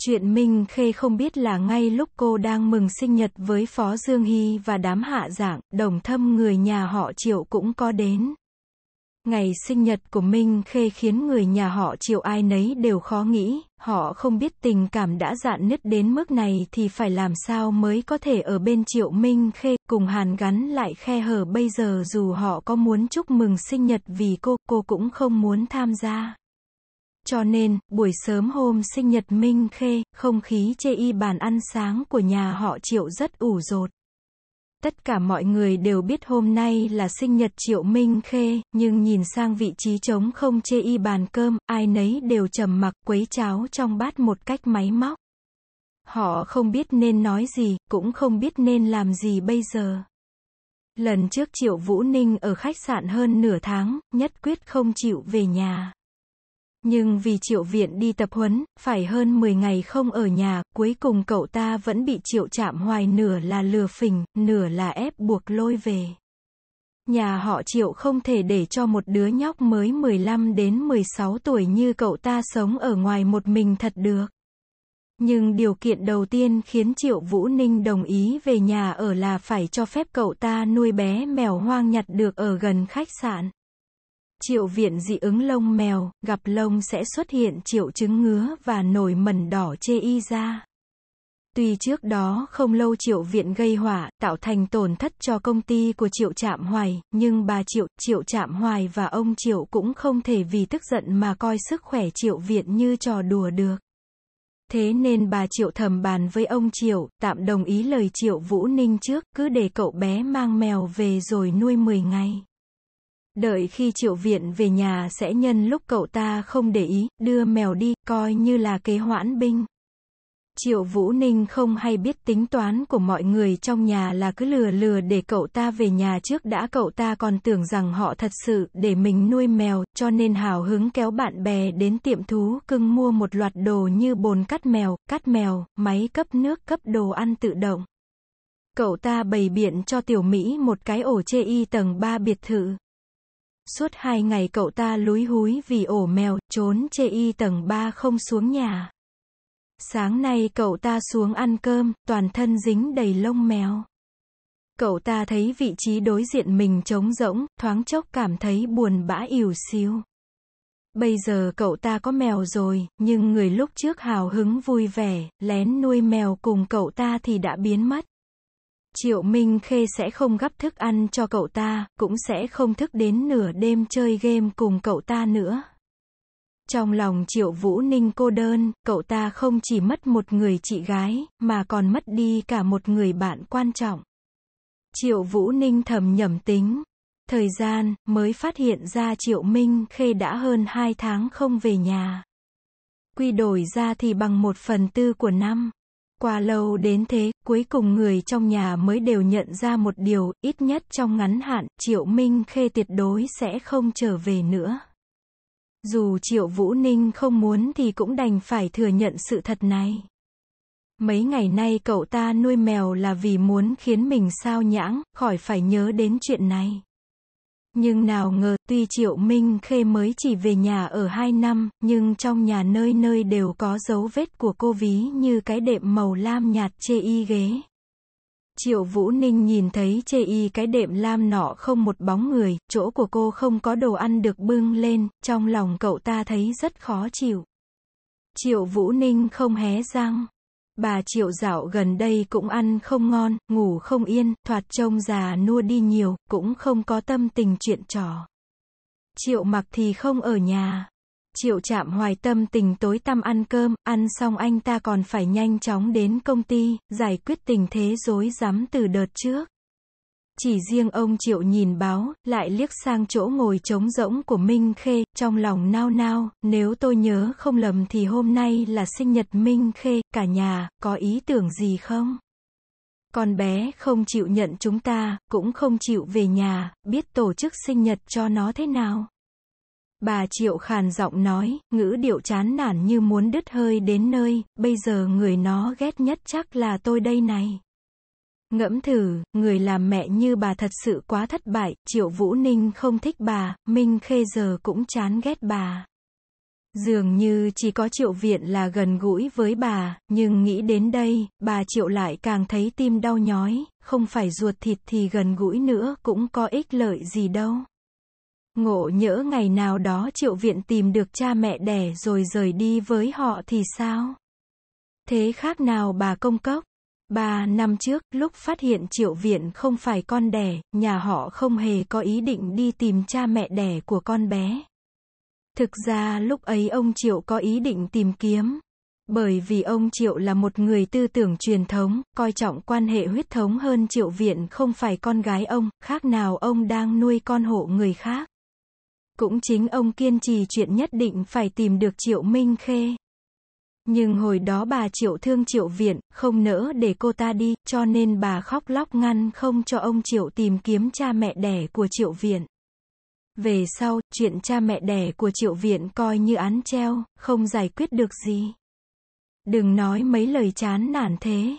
Chuyện Minh Khê không biết là ngay lúc cô đang mừng sinh nhật với Phó Dương Hy và đám hạ giảng, đồng thâm người nhà họ Triệu cũng có đến. Ngày sinh nhật của Minh Khê khiến người nhà họ Triệu ai nấy đều khó nghĩ, họ không biết tình cảm đã dạn nứt đến mức này thì phải làm sao mới có thể ở bên Triệu Minh Khê, cùng hàn gắn lại khe hở bây giờ dù họ có muốn chúc mừng sinh nhật vì cô, cô cũng không muốn tham gia. Cho nên, buổi sớm hôm sinh nhật Minh Khê, không khí chê y bàn ăn sáng của nhà họ Triệu rất ủ rột. Tất cả mọi người đều biết hôm nay là sinh nhật Triệu Minh Khê, nhưng nhìn sang vị trí trống không chê y bàn cơm, ai nấy đều trầm mặc quấy cháo trong bát một cách máy móc. Họ không biết nên nói gì, cũng không biết nên làm gì bây giờ. Lần trước Triệu Vũ Ninh ở khách sạn hơn nửa tháng, nhất quyết không chịu về nhà. Nhưng vì Triệu Viện đi tập huấn, phải hơn 10 ngày không ở nhà, cuối cùng cậu ta vẫn bị Triệu Chạm Hoài nửa là lừa phỉnh, nửa là ép buộc lôi về. Nhà họ Triệu không thể để cho một đứa nhóc mới 15 đến 16 tuổi như cậu ta sống ở ngoài một mình thật được. Nhưng điều kiện đầu tiên khiến Triệu Vũ Ninh đồng ý về nhà ở là phải cho phép cậu ta nuôi bé mèo hoang nhặt được ở gần khách sạn. Triệu viện dị ứng lông mèo, gặp lông sẽ xuất hiện triệu chứng ngứa và nổi mẩn đỏ chê y ra. Tuy trước đó không lâu triệu viện gây hỏa, tạo thành tổn thất cho công ty của triệu trạm hoài, nhưng bà triệu, triệu trạm hoài và ông triệu cũng không thể vì tức giận mà coi sức khỏe triệu viện như trò đùa được. Thế nên bà Triệu thầm bàn với ông Triệu, tạm đồng ý lời Triệu Vũ Ninh trước, cứ để cậu bé mang mèo về rồi nuôi 10 ngày. Đợi khi triệu viện về nhà sẽ nhân lúc cậu ta không để ý, đưa mèo đi, coi như là kế hoãn binh. Triệu Vũ Ninh không hay biết tính toán của mọi người trong nhà là cứ lừa lừa để cậu ta về nhà trước đã cậu ta còn tưởng rằng họ thật sự để mình nuôi mèo, cho nên hào hứng kéo bạn bè đến tiệm thú cưng mua một loạt đồ như bồn cắt mèo, cắt mèo, máy cấp nước cấp đồ ăn tự động. Cậu ta bày biện cho tiểu Mỹ một cái ổ chê y tầng 3 biệt thự. Suốt hai ngày cậu ta lúi húi vì ổ mèo, trốn chê y tầng 3 không xuống nhà. Sáng nay cậu ta xuống ăn cơm, toàn thân dính đầy lông mèo. Cậu ta thấy vị trí đối diện mình trống rỗng, thoáng chốc cảm thấy buồn bã ỉu xìu. Bây giờ cậu ta có mèo rồi, nhưng người lúc trước hào hứng vui vẻ, lén nuôi mèo cùng cậu ta thì đã biến mất. Triệu Minh Khê sẽ không gấp thức ăn cho cậu ta, cũng sẽ không thức đến nửa đêm chơi game cùng cậu ta nữa. Trong lòng Triệu Vũ Ninh cô đơn, cậu ta không chỉ mất một người chị gái, mà còn mất đi cả một người bạn quan trọng. Triệu Vũ Ninh thầm nhầm tính. Thời gian, mới phát hiện ra Triệu Minh Khê đã hơn 2 tháng không về nhà. Quy đổi ra thì bằng một phần tư của năm. Qua lâu đến thế, cuối cùng người trong nhà mới đều nhận ra một điều, ít nhất trong ngắn hạn, Triệu Minh Khê tuyệt đối sẽ không trở về nữa. Dù Triệu Vũ Ninh không muốn thì cũng đành phải thừa nhận sự thật này. Mấy ngày nay cậu ta nuôi mèo là vì muốn khiến mình sao nhãng, khỏi phải nhớ đến chuyện này. Nhưng nào ngờ tuy Triệu Minh Khê mới chỉ về nhà ở 2 năm, nhưng trong nhà nơi nơi đều có dấu vết của cô ví như cái đệm màu lam nhạt chê y ghế. Triệu Vũ Ninh nhìn thấy chê y cái đệm lam nọ không một bóng người, chỗ của cô không có đồ ăn được bưng lên, trong lòng cậu ta thấy rất khó chịu. Triệu Vũ Ninh không hé răng. Bà triệu dạo gần đây cũng ăn không ngon, ngủ không yên, thoạt trông già nua đi nhiều, cũng không có tâm tình chuyện trò. Triệu mặc thì không ở nhà. Triệu chạm hoài tâm tình tối tăm ăn cơm, ăn xong anh ta còn phải nhanh chóng đến công ty, giải quyết tình thế rối rắm từ đợt trước. Chỉ riêng ông Triệu nhìn báo, lại liếc sang chỗ ngồi trống rỗng của Minh Khê, trong lòng nao nao, nếu tôi nhớ không lầm thì hôm nay là sinh nhật Minh Khê, cả nhà, có ý tưởng gì không? Con bé không chịu nhận chúng ta, cũng không chịu về nhà, biết tổ chức sinh nhật cho nó thế nào? Bà Triệu khàn giọng nói, ngữ điệu chán nản như muốn đứt hơi đến nơi, bây giờ người nó ghét nhất chắc là tôi đây này. Ngẫm thử, người làm mẹ như bà thật sự quá thất bại, Triệu Vũ Ninh không thích bà, Minh Khê giờ cũng chán ghét bà. Dường như chỉ có Triệu Viện là gần gũi với bà, nhưng nghĩ đến đây, bà Triệu lại càng thấy tim đau nhói, không phải ruột thịt thì gần gũi nữa cũng có ích lợi gì đâu. Ngộ nhỡ ngày nào đó Triệu Viện tìm được cha mẹ đẻ rồi rời đi với họ thì sao? Thế khác nào bà công cốc? Ba năm trước, lúc phát hiện Triệu Viện không phải con đẻ, nhà họ không hề có ý định đi tìm cha mẹ đẻ của con bé. Thực ra lúc ấy ông Triệu có ý định tìm kiếm. Bởi vì ông Triệu là một người tư tưởng truyền thống, coi trọng quan hệ huyết thống hơn Triệu Viện không phải con gái ông, khác nào ông đang nuôi con hộ người khác. Cũng chính ông kiên trì chuyện nhất định phải tìm được Triệu Minh Khê. Nhưng hồi đó bà Triệu thương Triệu Viện, không nỡ để cô ta đi, cho nên bà khóc lóc ngăn không cho ông Triệu tìm kiếm cha mẹ đẻ của Triệu Viện. Về sau, chuyện cha mẹ đẻ của Triệu Viện coi như án treo, không giải quyết được gì. Đừng nói mấy lời chán nản thế.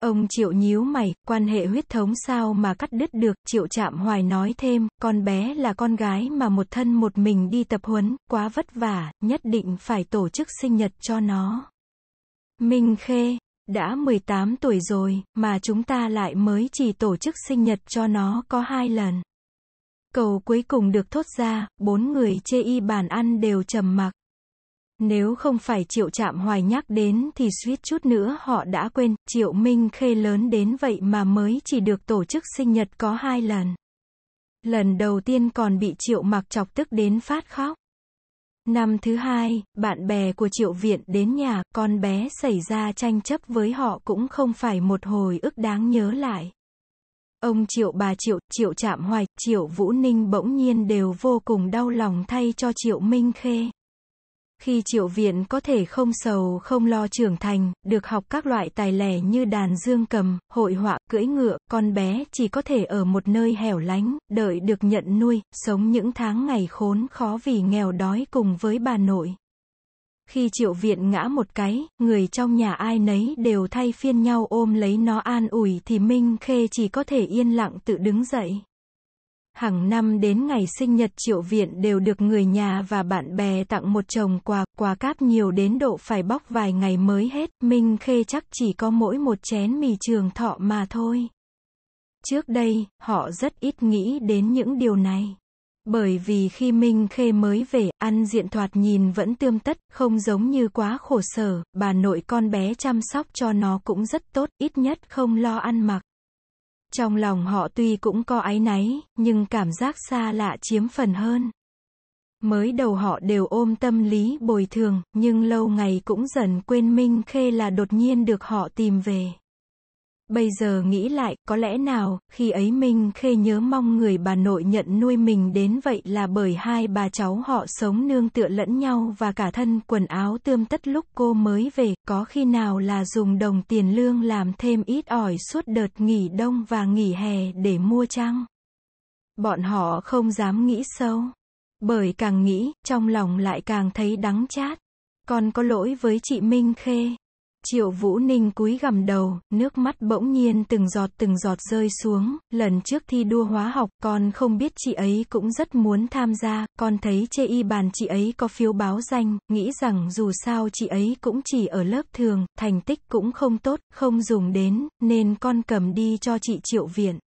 Ông Triệu nhíu mày, quan hệ huyết thống sao mà cắt đứt được, Triệu chạm Hoài nói thêm, con bé là con gái mà một thân một mình đi tập huấn, quá vất vả, nhất định phải tổ chức sinh nhật cho nó. Minh Khê, đã 18 tuổi rồi, mà chúng ta lại mới chỉ tổ chức sinh nhật cho nó có hai lần. Cầu cuối cùng được thốt ra, bốn người chê y bàn ăn đều trầm mặc. Nếu không phải Triệu Trạm Hoài nhắc đến thì suýt chút nữa họ đã quên, Triệu Minh Khê lớn đến vậy mà mới chỉ được tổ chức sinh nhật có hai lần. Lần đầu tiên còn bị Triệu Mặc chọc tức đến phát khóc. Năm thứ hai, bạn bè của Triệu Viện đến nhà, con bé xảy ra tranh chấp với họ cũng không phải một hồi ức đáng nhớ lại. Ông Triệu bà Triệu, Triệu Trạm Hoài, Triệu Vũ Ninh bỗng nhiên đều vô cùng đau lòng thay cho Triệu Minh Khê. Khi triệu viện có thể không sầu không lo trưởng thành, được học các loại tài lẻ như đàn dương cầm, hội họa, cưỡi ngựa, con bé chỉ có thể ở một nơi hẻo lánh, đợi được nhận nuôi, sống những tháng ngày khốn khó vì nghèo đói cùng với bà nội. Khi triệu viện ngã một cái, người trong nhà ai nấy đều thay phiên nhau ôm lấy nó an ủi thì Minh Khê chỉ có thể yên lặng tự đứng dậy. Hàng năm đến ngày sinh nhật triệu viện đều được người nhà và bạn bè tặng một chồng quà, quà cáp nhiều đến độ phải bóc vài ngày mới hết, Minh Khê chắc chỉ có mỗi một chén mì trường thọ mà thôi. Trước đây, họ rất ít nghĩ đến những điều này. Bởi vì khi Minh Khê mới về, ăn diện thoạt nhìn vẫn tươm tất, không giống như quá khổ sở, bà nội con bé chăm sóc cho nó cũng rất tốt, ít nhất không lo ăn mặc. Trong lòng họ tuy cũng có áy náy, nhưng cảm giác xa lạ chiếm phần hơn. Mới đầu họ đều ôm tâm lý bồi thường, nhưng lâu ngày cũng dần quên Minh Khê là đột nhiên được họ tìm về. Bây giờ nghĩ lại, có lẽ nào, khi ấy Minh Khê nhớ mong người bà nội nhận nuôi mình đến vậy là bởi hai bà cháu họ sống nương tựa lẫn nhau và cả thân quần áo tươm tất lúc cô mới về, có khi nào là dùng đồng tiền lương làm thêm ít ỏi suốt đợt nghỉ đông và nghỉ hè để mua chăng? Bọn họ không dám nghĩ sâu. Bởi càng nghĩ, trong lòng lại càng thấy đắng chát. Còn có lỗi với chị Minh Khê. Triệu Vũ Ninh cúi gằm đầu, nước mắt bỗng nhiên từng giọt từng giọt rơi xuống, lần trước thi đua hóa học, con không biết chị ấy cũng rất muốn tham gia, con thấy chê y bàn chị ấy có phiếu báo danh, nghĩ rằng dù sao chị ấy cũng chỉ ở lớp thường, thành tích cũng không tốt, không dùng đến, nên con cầm đi cho chị Triệu Viện.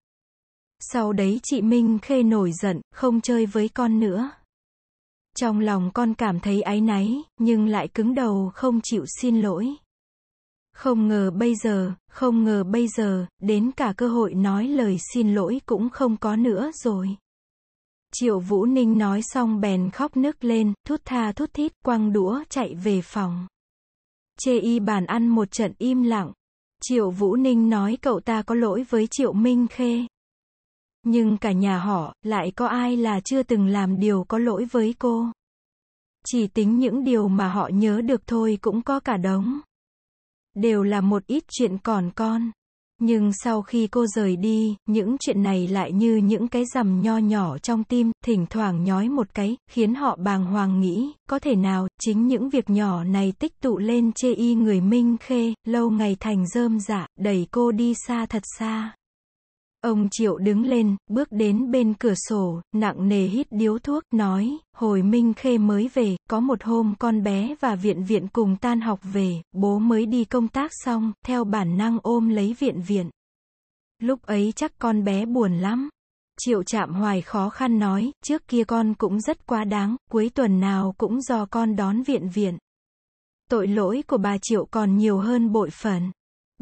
Sau đấy chị Minh Khê nổi giận, không chơi với con nữa. Trong lòng con cảm thấy áy náy, nhưng lại cứng đầu không chịu xin lỗi. Không ngờ bây giờ, không ngờ bây giờ, đến cả cơ hội nói lời xin lỗi cũng không có nữa rồi. Triệu Vũ Ninh nói xong bèn khóc nức lên, thút tha thút thít quăng đũa chạy về phòng. Chê y bàn ăn một trận im lặng. Triệu Vũ Ninh nói cậu ta có lỗi với Triệu Minh Khê. Nhưng cả nhà họ, lại có ai là chưa từng làm điều có lỗi với cô. Chỉ tính những điều mà họ nhớ được thôi cũng có cả đống đều là một ít chuyện còn con. Nhưng sau khi cô rời đi, những chuyện này lại như những cái rằm nho nhỏ trong tim, thỉnh thoảng nhói một cái, khiến họ bàng hoàng nghĩ, có thể nào, chính những việc nhỏ này tích tụ lên chê y người Minh Khê, lâu ngày thành rơm dạ, đẩy cô đi xa thật xa. Ông Triệu đứng lên, bước đến bên cửa sổ, nặng nề hít điếu thuốc, nói, hồi Minh Khê mới về, có một hôm con bé và viện viện cùng tan học về, bố mới đi công tác xong, theo bản năng ôm lấy viện viện. Lúc ấy chắc con bé buồn lắm. Triệu chạm hoài khó khăn nói, trước kia con cũng rất quá đáng, cuối tuần nào cũng do con đón viện viện. Tội lỗi của bà Triệu còn nhiều hơn bội phần.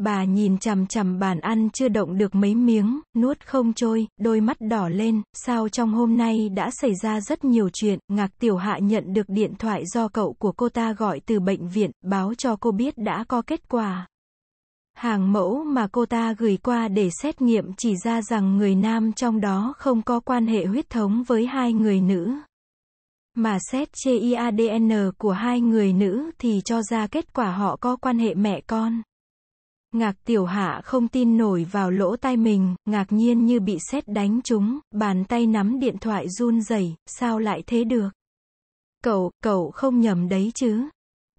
Bà nhìn chằm chằm bàn ăn chưa động được mấy miếng, nuốt không trôi, đôi mắt đỏ lên, sao trong hôm nay đã xảy ra rất nhiều chuyện, ngạc tiểu hạ nhận được điện thoại do cậu của cô ta gọi từ bệnh viện, báo cho cô biết đã có kết quả. Hàng mẫu mà cô ta gửi qua để xét nghiệm chỉ ra rằng người nam trong đó không có quan hệ huyết thống với hai người nữ. Mà xét trên ADN của hai người nữ thì cho ra kết quả họ có quan hệ mẹ con. Ngạc tiểu hạ không tin nổi vào lỗ tai mình, ngạc nhiên như bị sét đánh trúng, bàn tay nắm điện thoại run rẩy, sao lại thế được? Cậu, cậu không nhầm đấy chứ?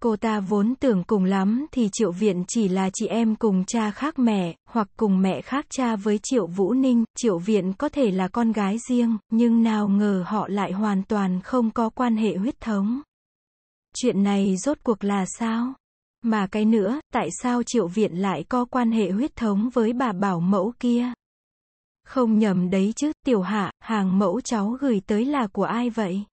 Cô ta vốn tưởng cùng lắm thì Triệu Viện chỉ là chị em cùng cha khác mẹ, hoặc cùng mẹ khác cha với Triệu Vũ Ninh, Triệu Viện có thể là con gái riêng, nhưng nào ngờ họ lại hoàn toàn không có quan hệ huyết thống. Chuyện này rốt cuộc là sao? Mà cái nữa, tại sao Triệu Viện lại có quan hệ huyết thống với bà bảo mẫu kia? Không nhầm đấy chứ, tiểu hạ, hàng mẫu cháu gửi tới là của ai vậy?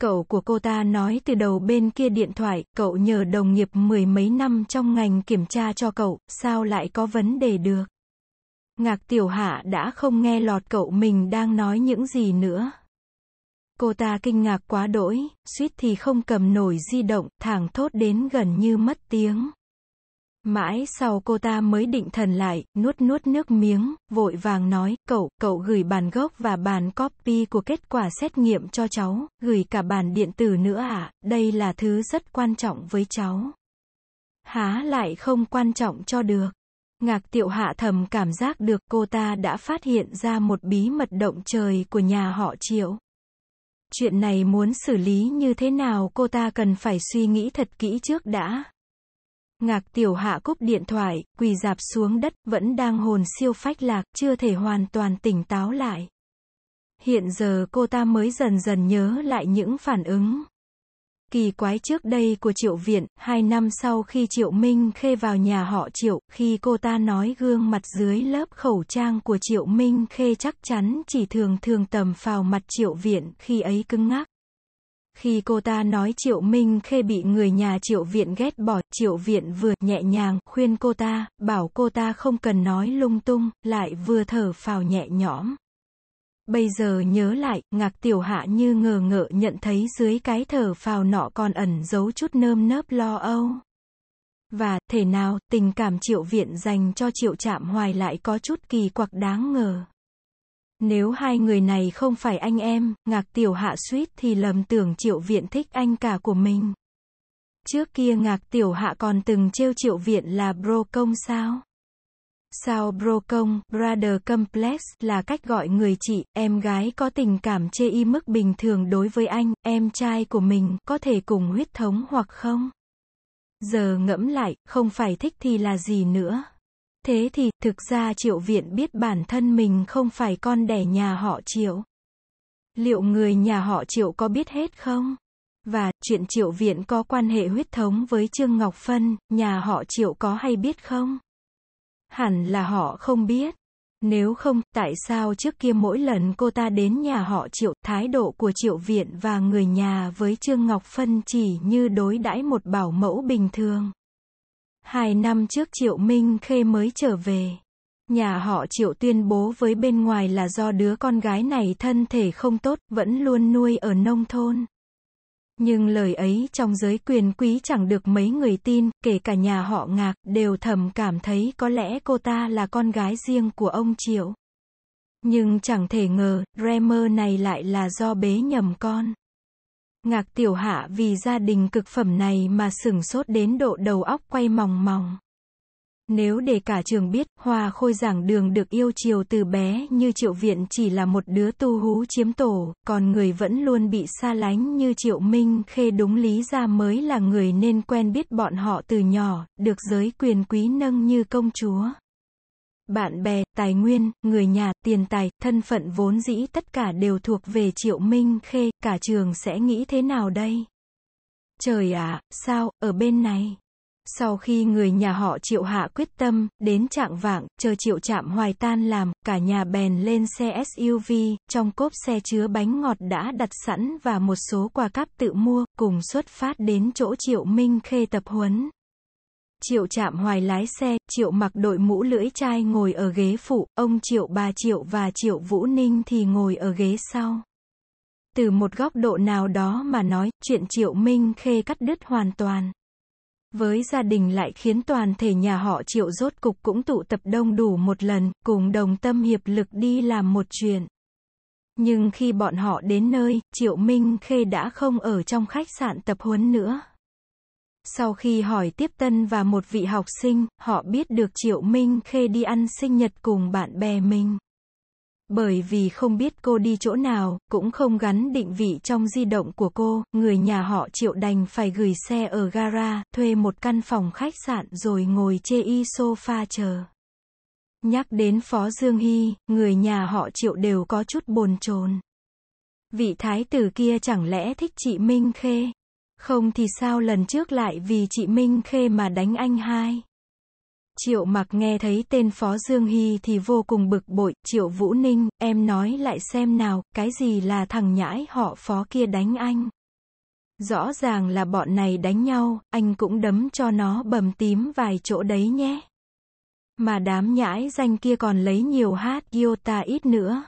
Cậu của cô ta nói từ đầu bên kia điện thoại, cậu nhờ đồng nghiệp mười mấy năm trong ngành kiểm tra cho cậu, sao lại có vấn đề được? Ngạc tiểu hạ đã không nghe lọt cậu mình đang nói những gì nữa. Cô ta kinh ngạc quá đỗi, suýt thì không cầm nổi di động, thẳng thốt đến gần như mất tiếng. Mãi sau cô ta mới định thần lại, nuốt nuốt nước miếng, vội vàng nói, cậu, cậu gửi bản gốc và bản copy của kết quả xét nghiệm cho cháu, gửi cả bản điện tử nữa à, đây là thứ rất quan trọng với cháu. Há lại không quan trọng cho được. Ngạc tiệu hạ thầm cảm giác được cô ta đã phát hiện ra một bí mật động trời của nhà họ triệu. Chuyện này muốn xử lý như thế nào cô ta cần phải suy nghĩ thật kỹ trước đã. Ngạc tiểu hạ cúp điện thoại, quỳ dạp xuống đất, vẫn đang hồn siêu phách lạc, chưa thể hoàn toàn tỉnh táo lại. Hiện giờ cô ta mới dần dần nhớ lại những phản ứng Kỳ quái trước đây của Triệu Viện, hai năm sau khi Triệu Minh Khê vào nhà họ Triệu, khi cô ta nói gương mặt dưới lớp khẩu trang của Triệu Minh Khê chắc chắn chỉ thường thường tầm vào mặt Triệu Viện, khi ấy cứng ngắc. Khi cô ta nói Triệu Minh Khê bị người nhà Triệu Viện ghét bỏ, Triệu Viện vừa nhẹ nhàng khuyên cô ta, bảo cô ta không cần nói lung tung, lại vừa thở phào nhẹ nhõm. Bây giờ nhớ lại, ngạc tiểu hạ như ngờ ngợ nhận thấy dưới cái thở phào nọ còn ẩn giấu chút nơm nớp lo âu. Và, thể nào, tình cảm triệu viện dành cho triệu chạm hoài lại có chút kỳ quặc đáng ngờ. Nếu hai người này không phải anh em, ngạc tiểu hạ suýt thì lầm tưởng triệu viện thích anh cả của mình. Trước kia ngạc tiểu hạ còn từng trêu triệu viện là bro công sao? Sao Brocom, Brother Complex là cách gọi người chị, em gái có tình cảm chê y mức bình thường đối với anh, em trai của mình, có thể cùng huyết thống hoặc không? Giờ ngẫm lại, không phải thích thì là gì nữa? Thế thì, thực ra Triệu Viện biết bản thân mình không phải con đẻ nhà họ Triệu. Liệu người nhà họ Triệu có biết hết không? Và, chuyện Triệu Viện có quan hệ huyết thống với Trương Ngọc Phân, nhà họ Triệu có hay biết không? Hẳn là họ không biết. Nếu không, tại sao trước kia mỗi lần cô ta đến nhà họ Triệu, thái độ của Triệu Viện và người nhà với Trương Ngọc Phân chỉ như đối đãi một bảo mẫu bình thường. Hai năm trước Triệu Minh Khê mới trở về. Nhà họ Triệu tuyên bố với bên ngoài là do đứa con gái này thân thể không tốt, vẫn luôn nuôi ở nông thôn. Nhưng lời ấy trong giới quyền quý chẳng được mấy người tin, kể cả nhà họ ngạc, đều thầm cảm thấy có lẽ cô ta là con gái riêng của ông Triệu. Nhưng chẳng thể ngờ, remer này lại là do bế nhầm con. Ngạc tiểu hạ vì gia đình cực phẩm này mà sửng sốt đến độ đầu óc quay mòng mòng. Nếu để cả trường biết, Hoa Khôi giảng đường được yêu chiều từ bé như Triệu Viện chỉ là một đứa tu hú chiếm tổ, còn người vẫn luôn bị xa lánh như Triệu Minh Khê đúng lý ra mới là người nên quen biết bọn họ từ nhỏ, được giới quyền quý nâng như công chúa. Bạn bè, tài nguyên, người nhà, tiền tài, thân phận vốn dĩ tất cả đều thuộc về Triệu Minh Khê, cả trường sẽ nghĩ thế nào đây? Trời ạ, sao, ở bên này? Sau khi người nhà họ Triệu Hạ quyết tâm, đến trạng vạng, chờ Triệu Trạm Hoài tan làm, cả nhà bèn lên xe SUV, trong cốp xe chứa bánh ngọt đã đặt sẵn và một số quà cáp tự mua, cùng xuất phát đến chỗ Triệu Minh Khê tập huấn. Triệu Trạm Hoài lái xe, Triệu mặc đội mũ lưỡi chai ngồi ở ghế phụ, ông Triệu bà Triệu và Triệu Vũ Ninh thì ngồi ở ghế sau. Từ một góc độ nào đó mà nói, chuyện Triệu Minh Khê cắt đứt hoàn toàn với gia đình lại khiến toàn thể nhà họ triệu rốt cục cũng tụ tập đông đủ một lần, cùng đồng tâm hiệp lực đi làm một chuyện. Nhưng khi bọn họ đến nơi, Triệu Minh Khê đã không ở trong khách sạn tập huấn nữa. Sau khi hỏi tiếp tân và một vị học sinh, họ biết được Triệu Minh Khê đi ăn sinh nhật cùng bạn bè mình. Bởi vì không biết cô đi chỗ nào, cũng không gắn định vị trong di động của cô, người nhà họ triệu đành phải gửi xe ở gara, thuê một căn phòng khách sạn rồi ngồi chê y sofa chờ. Nhắc đến Phó Dương Hy, người nhà họ triệu đều có chút bồn chồn. Vị thái tử kia chẳng lẽ thích chị Minh Khê? Không thì sao lần trước lại vì chị Minh Khê mà đánh anh hai? Triệu Mặc nghe thấy tên Phó Dương Hy thì vô cùng bực bội, Triệu Vũ Ninh, em nói lại xem nào, cái gì là thằng nhãi họ Phó kia đánh anh. Rõ ràng là bọn này đánh nhau, anh cũng đấm cho nó bầm tím vài chỗ đấy nhé. Mà đám nhãi danh kia còn lấy nhiều hát ta ít nữa.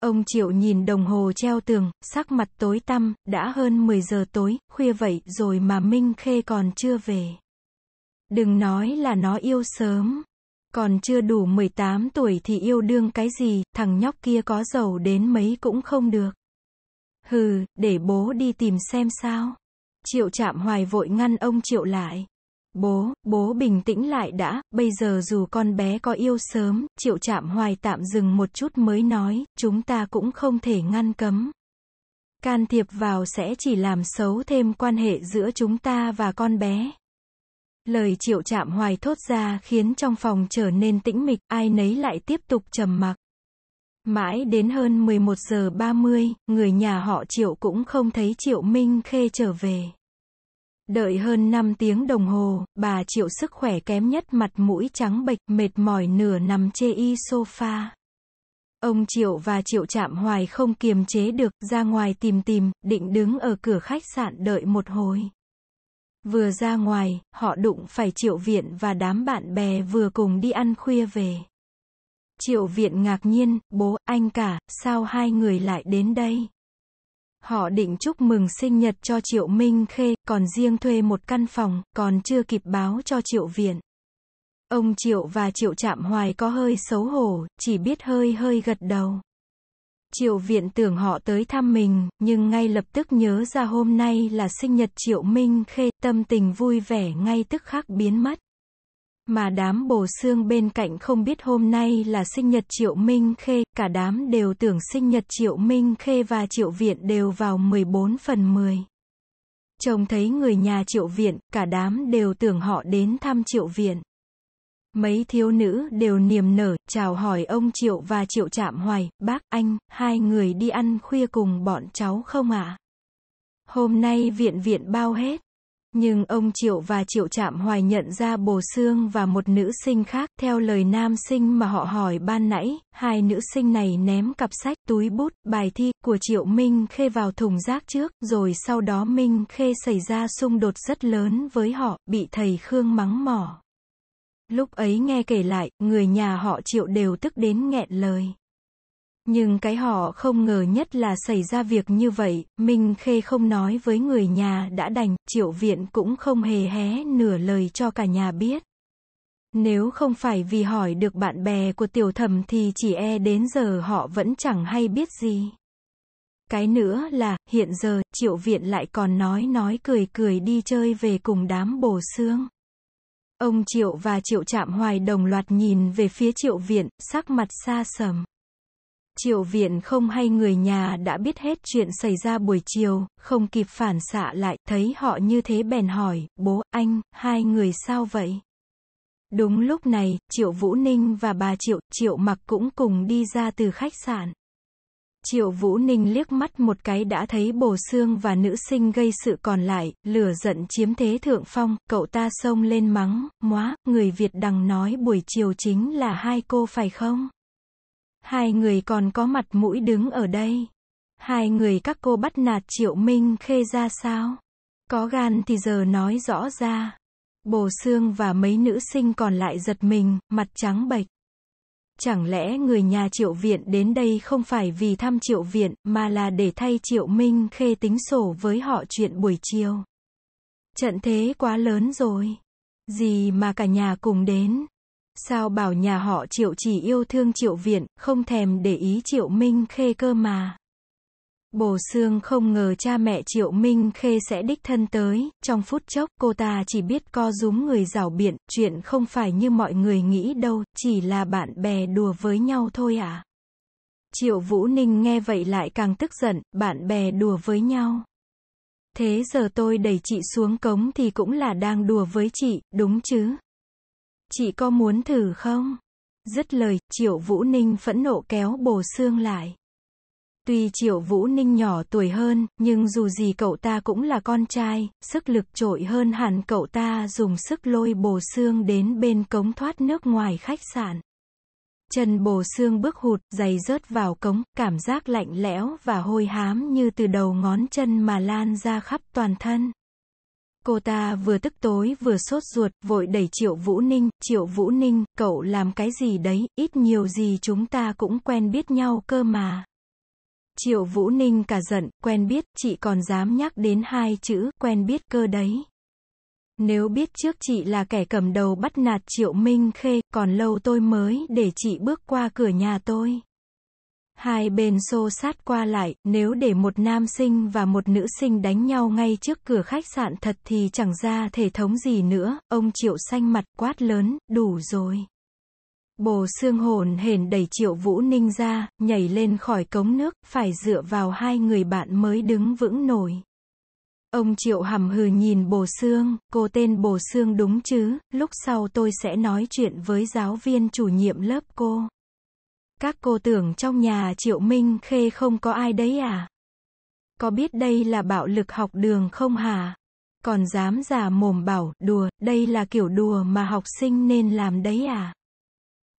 Ông Triệu nhìn đồng hồ treo tường, sắc mặt tối tăm, đã hơn 10 giờ tối, khuya vậy rồi mà Minh Khê còn chưa về. Đừng nói là nó yêu sớm. Còn chưa đủ 18 tuổi thì yêu đương cái gì, thằng nhóc kia có giàu đến mấy cũng không được. Hừ, để bố đi tìm xem sao. Triệu chạm hoài vội ngăn ông Triệu lại. Bố, bố bình tĩnh lại đã, bây giờ dù con bé có yêu sớm, Triệu chạm hoài tạm dừng một chút mới nói, chúng ta cũng không thể ngăn cấm. Can thiệp vào sẽ chỉ làm xấu thêm quan hệ giữa chúng ta và con bé. Lời triệu chạm hoài thốt ra khiến trong phòng trở nên tĩnh mịch, ai nấy lại tiếp tục trầm mặc. Mãi đến hơn 11 giờ 30, người nhà họ triệu cũng không thấy triệu Minh Khê trở về. Đợi hơn 5 tiếng đồng hồ, bà triệu sức khỏe kém nhất mặt mũi trắng bệch mệt mỏi nửa nằm chê y sofa. Ông Triệu và Triệu chạm Hoài không kiềm chế được, ra ngoài tìm tìm, định đứng ở cửa khách sạn đợi một hồi. Vừa ra ngoài, họ đụng phải Triệu Viện và đám bạn bè vừa cùng đi ăn khuya về. Triệu Viện ngạc nhiên, bố, anh cả, sao hai người lại đến đây? Họ định chúc mừng sinh nhật cho Triệu Minh Khê, còn riêng thuê một căn phòng, còn chưa kịp báo cho Triệu Viện. Ông Triệu và Triệu Trạm Hoài có hơi xấu hổ, chỉ biết hơi hơi gật đầu. Triệu viện tưởng họ tới thăm mình, nhưng ngay lập tức nhớ ra hôm nay là sinh nhật Triệu Minh Khê, tâm tình vui vẻ ngay tức khắc biến mất. Mà đám bồ xương bên cạnh không biết hôm nay là sinh nhật Triệu Minh Khê, cả đám đều tưởng sinh nhật Triệu Minh Khê và Triệu Viện đều vào 14 phần 10. Trông thấy người nhà Triệu Viện, cả đám đều tưởng họ đến thăm Triệu Viện. Mấy thiếu nữ đều niềm nở, chào hỏi ông Triệu và Triệu Trạm Hoài, bác, anh, hai người đi ăn khuya cùng bọn cháu không ạ? Hôm nay viện viện bao hết. Nhưng ông Triệu và Triệu Trạm Hoài nhận ra Bồ xương và một nữ sinh khác, theo lời nam sinh mà họ hỏi ban nãy, hai nữ sinh này ném cặp sách, túi bút, bài thi của Triệu Minh Khê vào thùng rác trước, rồi sau đó Minh Khê xảy ra xung đột rất lớn với họ, bị thầy Khương mắng mỏ. Lúc ấy nghe kể lại, người nhà họ Triệu đều tức đến nghẹn lời. Nhưng cái họ không ngờ nhất là xảy ra việc như vậy, Minh Khê không nói với người nhà đã đành, Triệu Viện cũng không hề hé nửa lời cho cả nhà biết. Nếu không phải vì hỏi được bạn bè của tiểu thẩm thì chỉ e đến giờ họ vẫn chẳng hay biết gì. Cái nữa là, hiện giờ, triệu viện lại còn nói nói cười cười đi chơi về cùng đám bồ xương. Ông Triệu và Triệu Trạm Hoài đồng loạt nhìn về phía Triệu Viện, sắc mặt xa sầm. Triệu Viện không hay người nhà đã biết hết chuyện xảy ra buổi chiều, không kịp phản xạ lại, thấy họ như thế bèn hỏi, bố, anh, hai người sao vậy? Đúng lúc này, Triệu Vũ Ninh và bà Triệu, Triệu Mặc cũng cùng đi ra từ khách sạn. Triệu Vũ Ninh liếc mắt một cái đã thấy bồ xương và nữ sinh gây sự còn lại, lửa giận chiếm thế thượng phong, cậu ta xông lên mắng, móa, người Việt đằng nói buổi chiều chính là hai cô phải không? Hai người còn có mặt mũi đứng ở đây. Hai người các cô bắt nạt Triệu Minh khê ra sao? Có gan thì giờ nói rõ ra. Bồ xương và mấy nữ sinh còn lại giật mình, mặt trắng bệch. Chẳng lẽ người nhà Triệu Viện đến đây không phải vì thăm Triệu Viện, mà là để thay Triệu Minh Khê tính sổ với họ chuyện buổi chiều. Trận thế quá lớn rồi. Gì mà cả nhà cùng đến. Sao bảo nhà họ Triệu chỉ yêu thương Triệu Viện, không thèm để ý Triệu Minh Khê cơ mà. Bồ Sương không ngờ cha mẹ Triệu Minh Khê sẽ đích thân tới, trong phút chốc cô ta chỉ biết co rúm người rảo biện, chuyện không phải như mọi người nghĩ đâu, chỉ là bạn bè đùa với nhau thôi à. Triệu Vũ Ninh nghe vậy lại càng tức giận, bạn bè đùa với nhau. Thế giờ tôi đẩy chị xuống cống thì cũng là đang đùa với chị, đúng chứ? Chị có muốn thử không? Dứt lời, Triệu Vũ Ninh phẫn nộ kéo Bồ xương lại. Tuy Triệu Vũ Ninh nhỏ tuổi hơn, nhưng dù gì cậu ta cũng là con trai, sức lực trội hơn hẳn cậu ta dùng sức lôi bồ xương đến bên cống thoát nước ngoài khách sạn. Chân bồ xương bước hụt, giày rớt vào cống, cảm giác lạnh lẽo và hôi hám như từ đầu ngón chân mà lan ra khắp toàn thân. Cô ta vừa tức tối vừa sốt ruột, vội đẩy Triệu Vũ Ninh, Triệu Vũ Ninh, cậu làm cái gì đấy, ít nhiều gì chúng ta cũng quen biết nhau cơ mà. Triệu Vũ Ninh cả giận, quen biết, chị còn dám nhắc đến hai chữ, quen biết cơ đấy. Nếu biết trước chị là kẻ cầm đầu bắt nạt Triệu Minh Khê, còn lâu tôi mới để chị bước qua cửa nhà tôi. Hai bên xô sát qua lại, nếu để một nam sinh và một nữ sinh đánh nhau ngay trước cửa khách sạn thật thì chẳng ra thể thống gì nữa, ông Triệu xanh mặt quát lớn, đủ rồi. Bồ xương hồn hển đẩy triệu vũ ninh ra, nhảy lên khỏi cống nước, phải dựa vào hai người bạn mới đứng vững nổi. Ông triệu hầm hừ nhìn bồ xương, cô tên bồ xương đúng chứ, lúc sau tôi sẽ nói chuyện với giáo viên chủ nhiệm lớp cô. Các cô tưởng trong nhà triệu minh khê không có ai đấy à? Có biết đây là bạo lực học đường không hả? Còn dám giả mồm bảo, đùa, đây là kiểu đùa mà học sinh nên làm đấy à?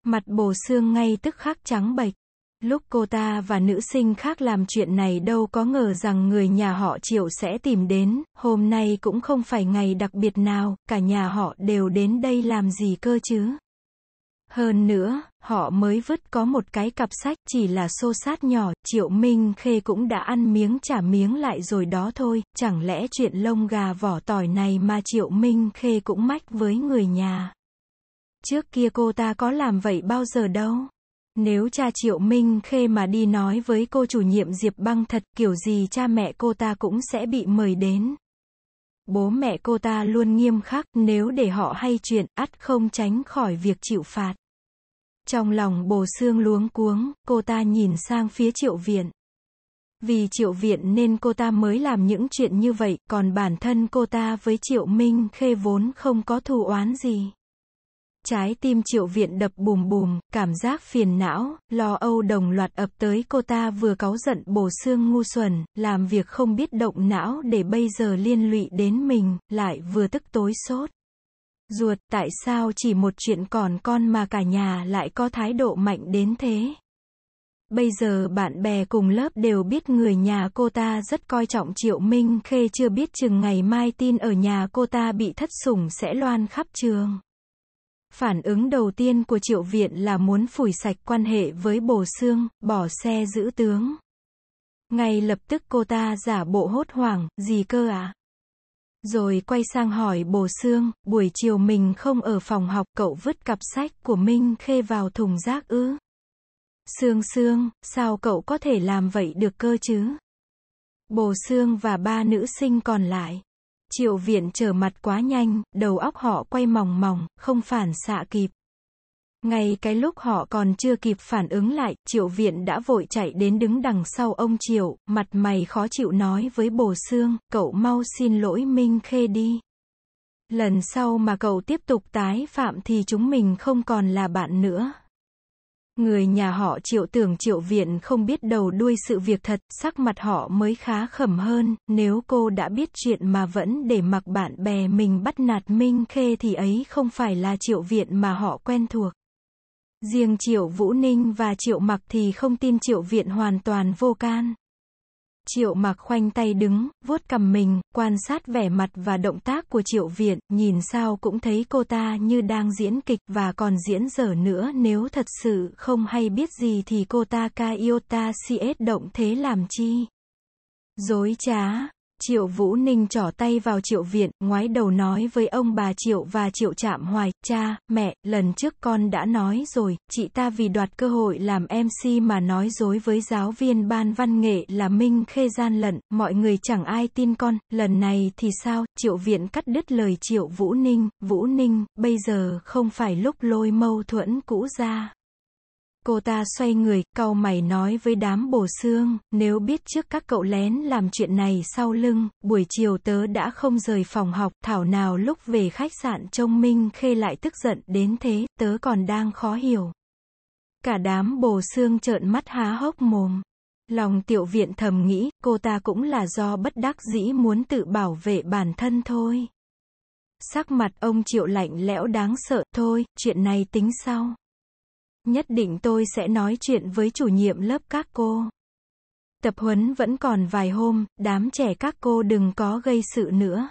Mặt bồ xương ngay tức khắc trắng bệch. Lúc cô ta và nữ sinh khác làm chuyện này đâu có ngờ rằng người nhà họ Triệu sẽ tìm đến, hôm nay cũng không phải ngày đặc biệt nào, cả nhà họ đều đến đây làm gì cơ chứ. Hơn nữa, họ mới vứt có một cái cặp sách chỉ là xô sát nhỏ, Triệu Minh Khê cũng đã ăn miếng trả miếng lại rồi đó thôi, chẳng lẽ chuyện lông gà vỏ tỏi này mà Triệu Minh Khê cũng mách với người nhà. Trước kia cô ta có làm vậy bao giờ đâu. Nếu cha Triệu Minh Khê mà đi nói với cô chủ nhiệm Diệp Băng thật kiểu gì cha mẹ cô ta cũng sẽ bị mời đến. Bố mẹ cô ta luôn nghiêm khắc nếu để họ hay chuyện ắt không tránh khỏi việc chịu phạt. Trong lòng bồ xương luống cuống, cô ta nhìn sang phía triệu viện. Vì triệu viện nên cô ta mới làm những chuyện như vậy, còn bản thân cô ta với triệu minh khê vốn không có thù oán gì. Trái tim triệu viện đập bùm bùm, cảm giác phiền não, lo âu đồng loạt ập tới cô ta vừa cáu giận bổ xương ngu xuẩn, làm việc không biết động não để bây giờ liên lụy đến mình, lại vừa tức tối sốt. Ruột, tại sao chỉ một chuyện còn con mà cả nhà lại có thái độ mạnh đến thế? Bây giờ bạn bè cùng lớp đều biết người nhà cô ta rất coi trọng Triệu Minh Khê chưa biết chừng ngày mai tin ở nhà cô ta bị thất sủng sẽ loan khắp trường. Phản ứng đầu tiên của triệu viện là muốn phủi sạch quan hệ với bồ xương, bỏ xe giữ tướng. Ngay lập tức cô ta giả bộ hốt hoảng, gì cơ ạ? À? Rồi quay sang hỏi bồ xương, buổi chiều mình không ở phòng học cậu vứt cặp sách của Minh Khê vào thùng rác ư? Sương Sương, sao cậu có thể làm vậy được cơ chứ? Bồ xương và ba nữ sinh còn lại. Triệu viện trở mặt quá nhanh, đầu óc họ quay mỏng mỏng không phản xạ kịp. Ngay cái lúc họ còn chưa kịp phản ứng lại, Triệu Viện đã vội chạy đến đứng đằng sau ông Triệu, mặt mày khó chịu nói với Bồ xương cậu mau xin lỗi Minh Khê đi. Lần sau mà cậu tiếp tục tái phạm thì chúng mình không còn là bạn nữa. Người nhà họ triệu tưởng triệu viện không biết đầu đuôi sự việc thật, sắc mặt họ mới khá khẩm hơn, nếu cô đã biết chuyện mà vẫn để mặc bạn bè mình bắt nạt Minh Khê thì ấy không phải là triệu viện mà họ quen thuộc. Riêng triệu Vũ Ninh và triệu mặc thì không tin triệu viện hoàn toàn vô can. Triệu Mạc khoanh tay đứng, vuốt cầm mình, quan sát vẻ mặt và động tác của Triệu Viện, nhìn sao cũng thấy cô ta như đang diễn kịch và còn diễn dở nữa nếu thật sự không hay biết gì thì cô ta ca iota siết động thế làm chi. Dối trá, Triệu Vũ Ninh trỏ tay vào Triệu Viện, ngoái đầu nói với ông bà Triệu và Triệu Trạm Hoài, cha, mẹ, lần trước con đã nói rồi, chị ta vì đoạt cơ hội làm MC mà nói dối với giáo viên ban văn nghệ là Minh Khê gian lận, mọi người chẳng ai tin con, lần này thì sao, Triệu Viện cắt đứt lời Triệu Vũ Ninh, Vũ Ninh, bây giờ không phải lúc lôi mâu thuẫn cũ ra. Cô ta xoay người, cau mày nói với đám bồ xương, nếu biết trước các cậu lén làm chuyện này sau lưng, buổi chiều tớ đã không rời phòng học, thảo nào lúc về khách sạn trông Minh Khê lại tức giận đến thế, tớ còn đang khó hiểu. Cả đám bồ xương trợn mắt há hốc mồm. Lòng tiểu viện thầm nghĩ, cô ta cũng là do bất đắc dĩ muốn tự bảo vệ bản thân thôi. Sắc mặt ông triệu lạnh lẽo đáng sợ, thôi, chuyện này tính sau nhất định tôi sẽ nói chuyện với chủ nhiệm lớp các cô. Tập huấn vẫn còn vài hôm, đám trẻ các cô đừng có gây sự nữa.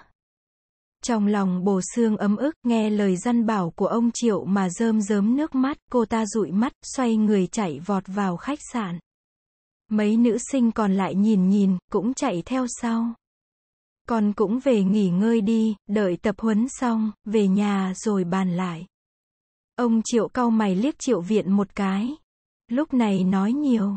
Trong lòng bồ xương ấm ức, nghe lời răn bảo của ông Triệu mà rơm rớm nước mắt, cô ta dụi mắt, xoay người chạy vọt vào khách sạn. Mấy nữ sinh còn lại nhìn nhìn, cũng chạy theo sau. Con cũng về nghỉ ngơi đi, đợi tập huấn xong, về nhà rồi bàn lại. Ông Triệu cau mày liếc Triệu Viện một cái. Lúc này nói nhiều,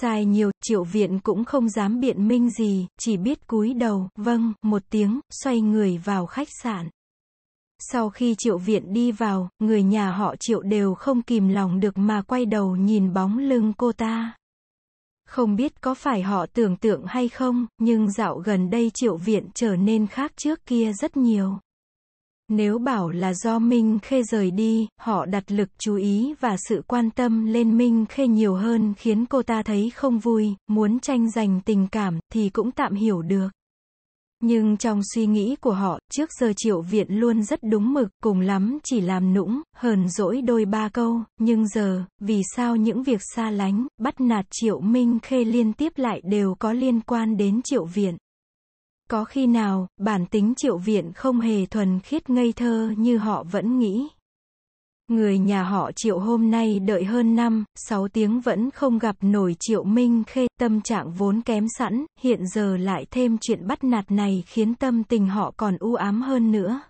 sai nhiều, Triệu Viện cũng không dám biện minh gì, chỉ biết cúi đầu, vâng, một tiếng, xoay người vào khách sạn. Sau khi Triệu Viện đi vào, người nhà họ Triệu đều không kìm lòng được mà quay đầu nhìn bóng lưng cô ta. Không biết có phải họ tưởng tượng hay không, nhưng dạo gần đây Triệu Viện trở nên khác trước kia rất nhiều. Nếu bảo là do Minh Khê rời đi, họ đặt lực chú ý và sự quan tâm lên Minh Khê nhiều hơn khiến cô ta thấy không vui, muốn tranh giành tình cảm thì cũng tạm hiểu được. Nhưng trong suy nghĩ của họ, trước giờ triệu viện luôn rất đúng mực, cùng lắm chỉ làm nũng, hờn dỗi đôi ba câu, nhưng giờ, vì sao những việc xa lánh, bắt nạt triệu Minh Khê liên tiếp lại đều có liên quan đến triệu viện. Có khi nào, bản tính triệu viện không hề thuần khiết ngây thơ như họ vẫn nghĩ. Người nhà họ triệu hôm nay đợi hơn 5, 6 tiếng vẫn không gặp nổi triệu minh khê, tâm trạng vốn kém sẵn, hiện giờ lại thêm chuyện bắt nạt này khiến tâm tình họ còn u ám hơn nữa.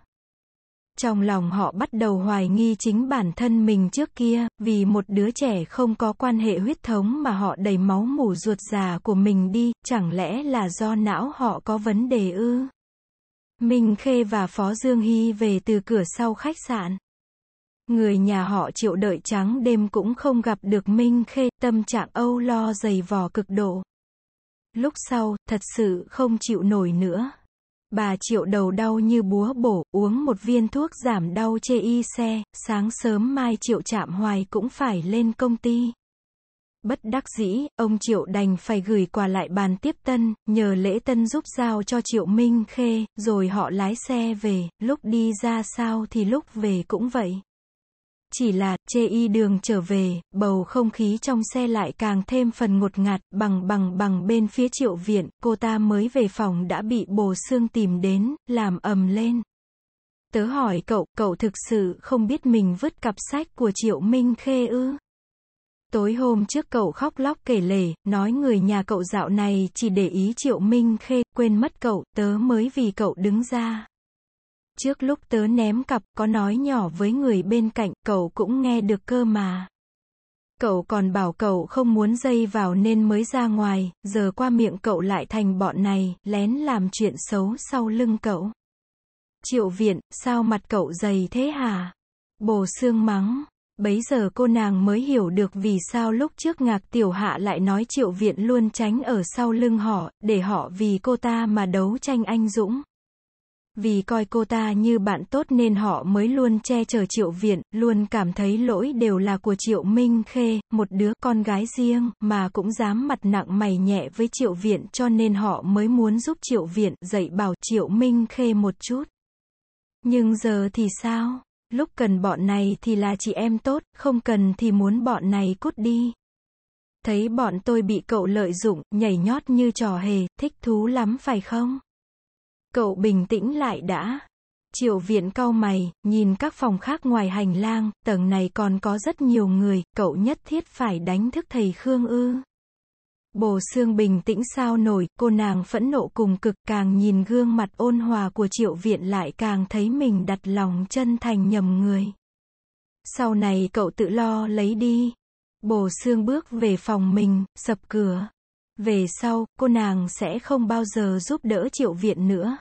Trong lòng họ bắt đầu hoài nghi chính bản thân mình trước kia, vì một đứa trẻ không có quan hệ huyết thống mà họ đầy máu mủ ruột già của mình đi, chẳng lẽ là do não họ có vấn đề ư? Minh Khê và Phó Dương Hy về từ cửa sau khách sạn. Người nhà họ chịu đợi trắng đêm cũng không gặp được Minh Khê, tâm trạng âu lo dày vò cực độ. Lúc sau, thật sự không chịu nổi nữa. Bà triệu đầu đau như búa bổ, uống một viên thuốc giảm đau chê y xe, sáng sớm mai triệu chạm hoài cũng phải lên công ty. Bất đắc dĩ, ông Triệu đành phải gửi quà lại bàn tiếp tân, nhờ lễ tân giúp giao cho Triệu Minh Khê, rồi họ lái xe về, lúc đi ra sao thì lúc về cũng vậy chỉ là, chê y đường trở về, bầu không khí trong xe lại càng thêm phần ngột ngạt, bằng bằng bằng bên phía triệu viện, cô ta mới về phòng đã bị bồ xương tìm đến, làm ầm lên. Tớ hỏi cậu, cậu thực sự không biết mình vứt cặp sách của triệu minh khê ư? Tối hôm trước cậu khóc lóc kể lể, nói người nhà cậu dạo này chỉ để ý triệu minh khê, quên mất cậu, tớ mới vì cậu đứng ra. Trước lúc tớ ném cặp có nói nhỏ với người bên cạnh, cậu cũng nghe được cơ mà. Cậu còn bảo cậu không muốn dây vào nên mới ra ngoài, giờ qua miệng cậu lại thành bọn này, lén làm chuyện xấu sau lưng cậu. Triệu viện, sao mặt cậu dày thế hả? Bồ xương mắng. Bấy giờ cô nàng mới hiểu được vì sao lúc trước ngạc tiểu hạ lại nói triệu viện luôn tránh ở sau lưng họ, để họ vì cô ta mà đấu tranh anh dũng. Vì coi cô ta như bạn tốt nên họ mới luôn che chở Triệu Viện, luôn cảm thấy lỗi đều là của Triệu Minh Khê, một đứa con gái riêng, mà cũng dám mặt nặng mày nhẹ với Triệu Viện cho nên họ mới muốn giúp Triệu Viện dạy bảo Triệu Minh Khê một chút. Nhưng giờ thì sao? Lúc cần bọn này thì là chị em tốt, không cần thì muốn bọn này cút đi. Thấy bọn tôi bị cậu lợi dụng, nhảy nhót như trò hề, thích thú lắm phải không? Cậu bình tĩnh lại đã. Triệu viện cau mày, nhìn các phòng khác ngoài hành lang, tầng này còn có rất nhiều người, cậu nhất thiết phải đánh thức thầy Khương ư. Bồ xương bình tĩnh sao nổi, cô nàng phẫn nộ cùng cực càng nhìn gương mặt ôn hòa của triệu viện lại càng thấy mình đặt lòng chân thành nhầm người. Sau này cậu tự lo lấy đi. Bồ xương bước về phòng mình, sập cửa. Về sau, cô nàng sẽ không bao giờ giúp đỡ triệu viện nữa.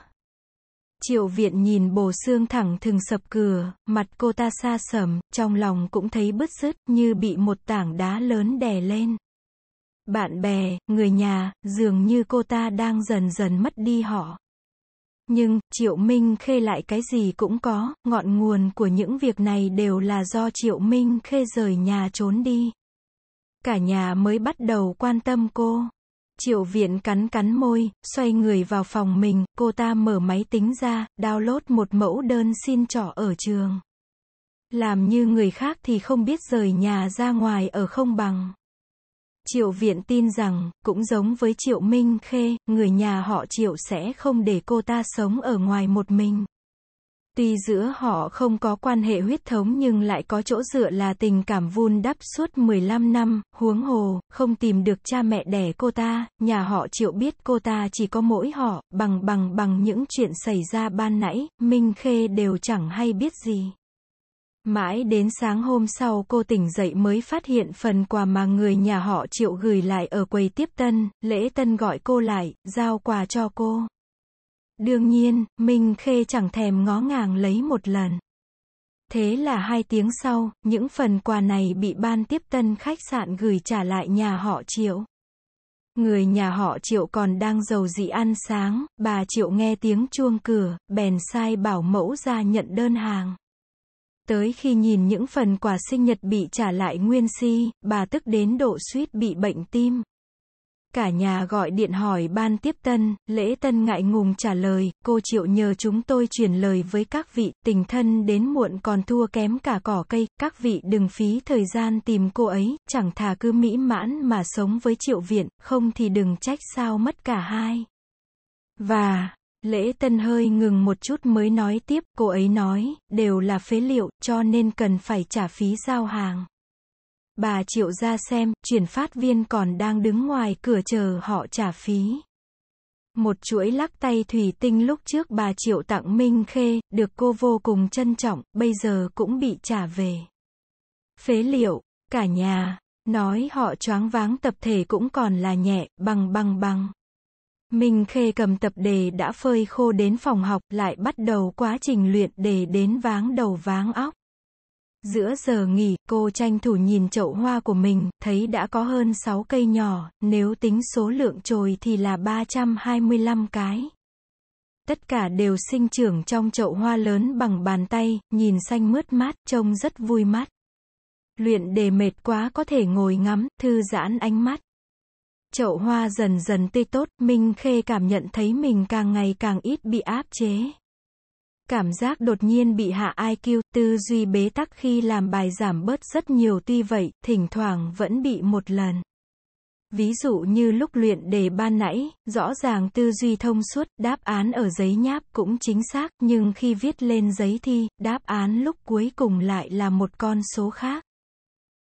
Triệu viện nhìn bồ xương thẳng thừng sập cửa, mặt cô ta xa sầm, trong lòng cũng thấy bứt rứt như bị một tảng đá lớn đè lên. Bạn bè, người nhà, dường như cô ta đang dần dần mất đi họ. Nhưng, Triệu Minh Khê lại cái gì cũng có, ngọn nguồn của những việc này đều là do Triệu Minh Khê rời nhà trốn đi. Cả nhà mới bắt đầu quan tâm cô. Triệu viện cắn cắn môi, xoay người vào phòng mình, cô ta mở máy tính ra, download một mẫu đơn xin trọ ở trường. Làm như người khác thì không biết rời nhà ra ngoài ở không bằng. Triệu viện tin rằng, cũng giống với Triệu Minh Khê, người nhà họ Triệu sẽ không để cô ta sống ở ngoài một mình. Tuy giữa họ không có quan hệ huyết thống nhưng lại có chỗ dựa là tình cảm vun đắp suốt 15 năm, huống hồ, không tìm được cha mẹ đẻ cô ta, nhà họ triệu biết cô ta chỉ có mỗi họ, bằng bằng bằng những chuyện xảy ra ban nãy, Minh Khê đều chẳng hay biết gì. Mãi đến sáng hôm sau cô tỉnh dậy mới phát hiện phần quà mà người nhà họ triệu gửi lại ở quầy tiếp tân, lễ tân gọi cô lại, giao quà cho cô. Đương nhiên, Minh Khê chẳng thèm ngó ngàng lấy một lần. Thế là hai tiếng sau, những phần quà này bị ban tiếp tân khách sạn gửi trả lại nhà họ Triệu. Người nhà họ Triệu còn đang giàu dị ăn sáng, bà Triệu nghe tiếng chuông cửa, bèn sai bảo mẫu ra nhận đơn hàng. Tới khi nhìn những phần quà sinh nhật bị trả lại nguyên si, bà tức đến độ suýt bị bệnh tim. Cả nhà gọi điện hỏi ban tiếp tân, lễ tân ngại ngùng trả lời, cô triệu nhờ chúng tôi chuyển lời với các vị, tình thân đến muộn còn thua kém cả cỏ cây, các vị đừng phí thời gian tìm cô ấy, chẳng thà cứ mỹ mãn mà sống với triệu viện, không thì đừng trách sao mất cả hai. Và, Lễ Tân hơi ngừng một chút mới nói tiếp, cô ấy nói, đều là phế liệu, cho nên cần phải trả phí giao hàng. Bà Triệu ra xem, chuyển phát viên còn đang đứng ngoài cửa chờ họ trả phí. Một chuỗi lắc tay thủy tinh lúc trước bà Triệu tặng Minh Khê, được cô vô cùng trân trọng, bây giờ cũng bị trả về. Phế liệu, cả nhà, nói họ choáng váng tập thể cũng còn là nhẹ, bằng bằng bằng. Minh Khê cầm tập đề đã phơi khô đến phòng học, lại bắt đầu quá trình luyện đề đến váng đầu váng óc. Giữa giờ nghỉ, cô tranh thủ nhìn chậu hoa của mình, thấy đã có hơn 6 cây nhỏ, nếu tính số lượng chồi thì là 325 cái. Tất cả đều sinh trưởng trong chậu hoa lớn bằng bàn tay, nhìn xanh mướt mát, trông rất vui mắt. Luyện đề mệt quá có thể ngồi ngắm, thư giãn ánh mắt. Chậu hoa dần dần tươi tốt, Minh Khê cảm nhận thấy mình càng ngày càng ít bị áp chế. Cảm giác đột nhiên bị hạ IQ, tư duy bế tắc khi làm bài giảm bớt rất nhiều tuy vậy, thỉnh thoảng vẫn bị một lần. Ví dụ như lúc luyện đề ban nãy, rõ ràng tư duy thông suốt, đáp án ở giấy nháp cũng chính xác, nhưng khi viết lên giấy thi, đáp án lúc cuối cùng lại là một con số khác.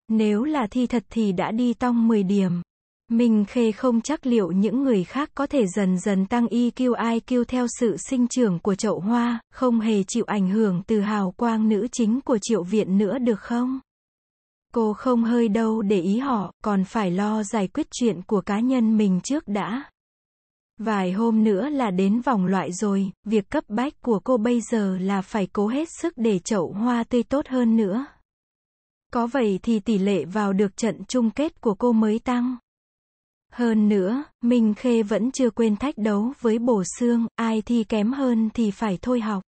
Nếu là thi thật thì đã đi tong 10 điểm mình Khê không chắc liệu những người khác có thể dần dần tăng EQ IQ theo sự sinh trưởng của chậu hoa, không hề chịu ảnh hưởng từ hào quang nữ chính của triệu viện nữa được không? Cô không hơi đâu để ý họ, còn phải lo giải quyết chuyện của cá nhân mình trước đã. Vài hôm nữa là đến vòng loại rồi, việc cấp bách của cô bây giờ là phải cố hết sức để chậu hoa tươi tốt hơn nữa. Có vậy thì tỷ lệ vào được trận chung kết của cô mới tăng. Hơn nữa, Minh Khê vẫn chưa quên thách đấu với bổ xương, ai thi kém hơn thì phải thôi học.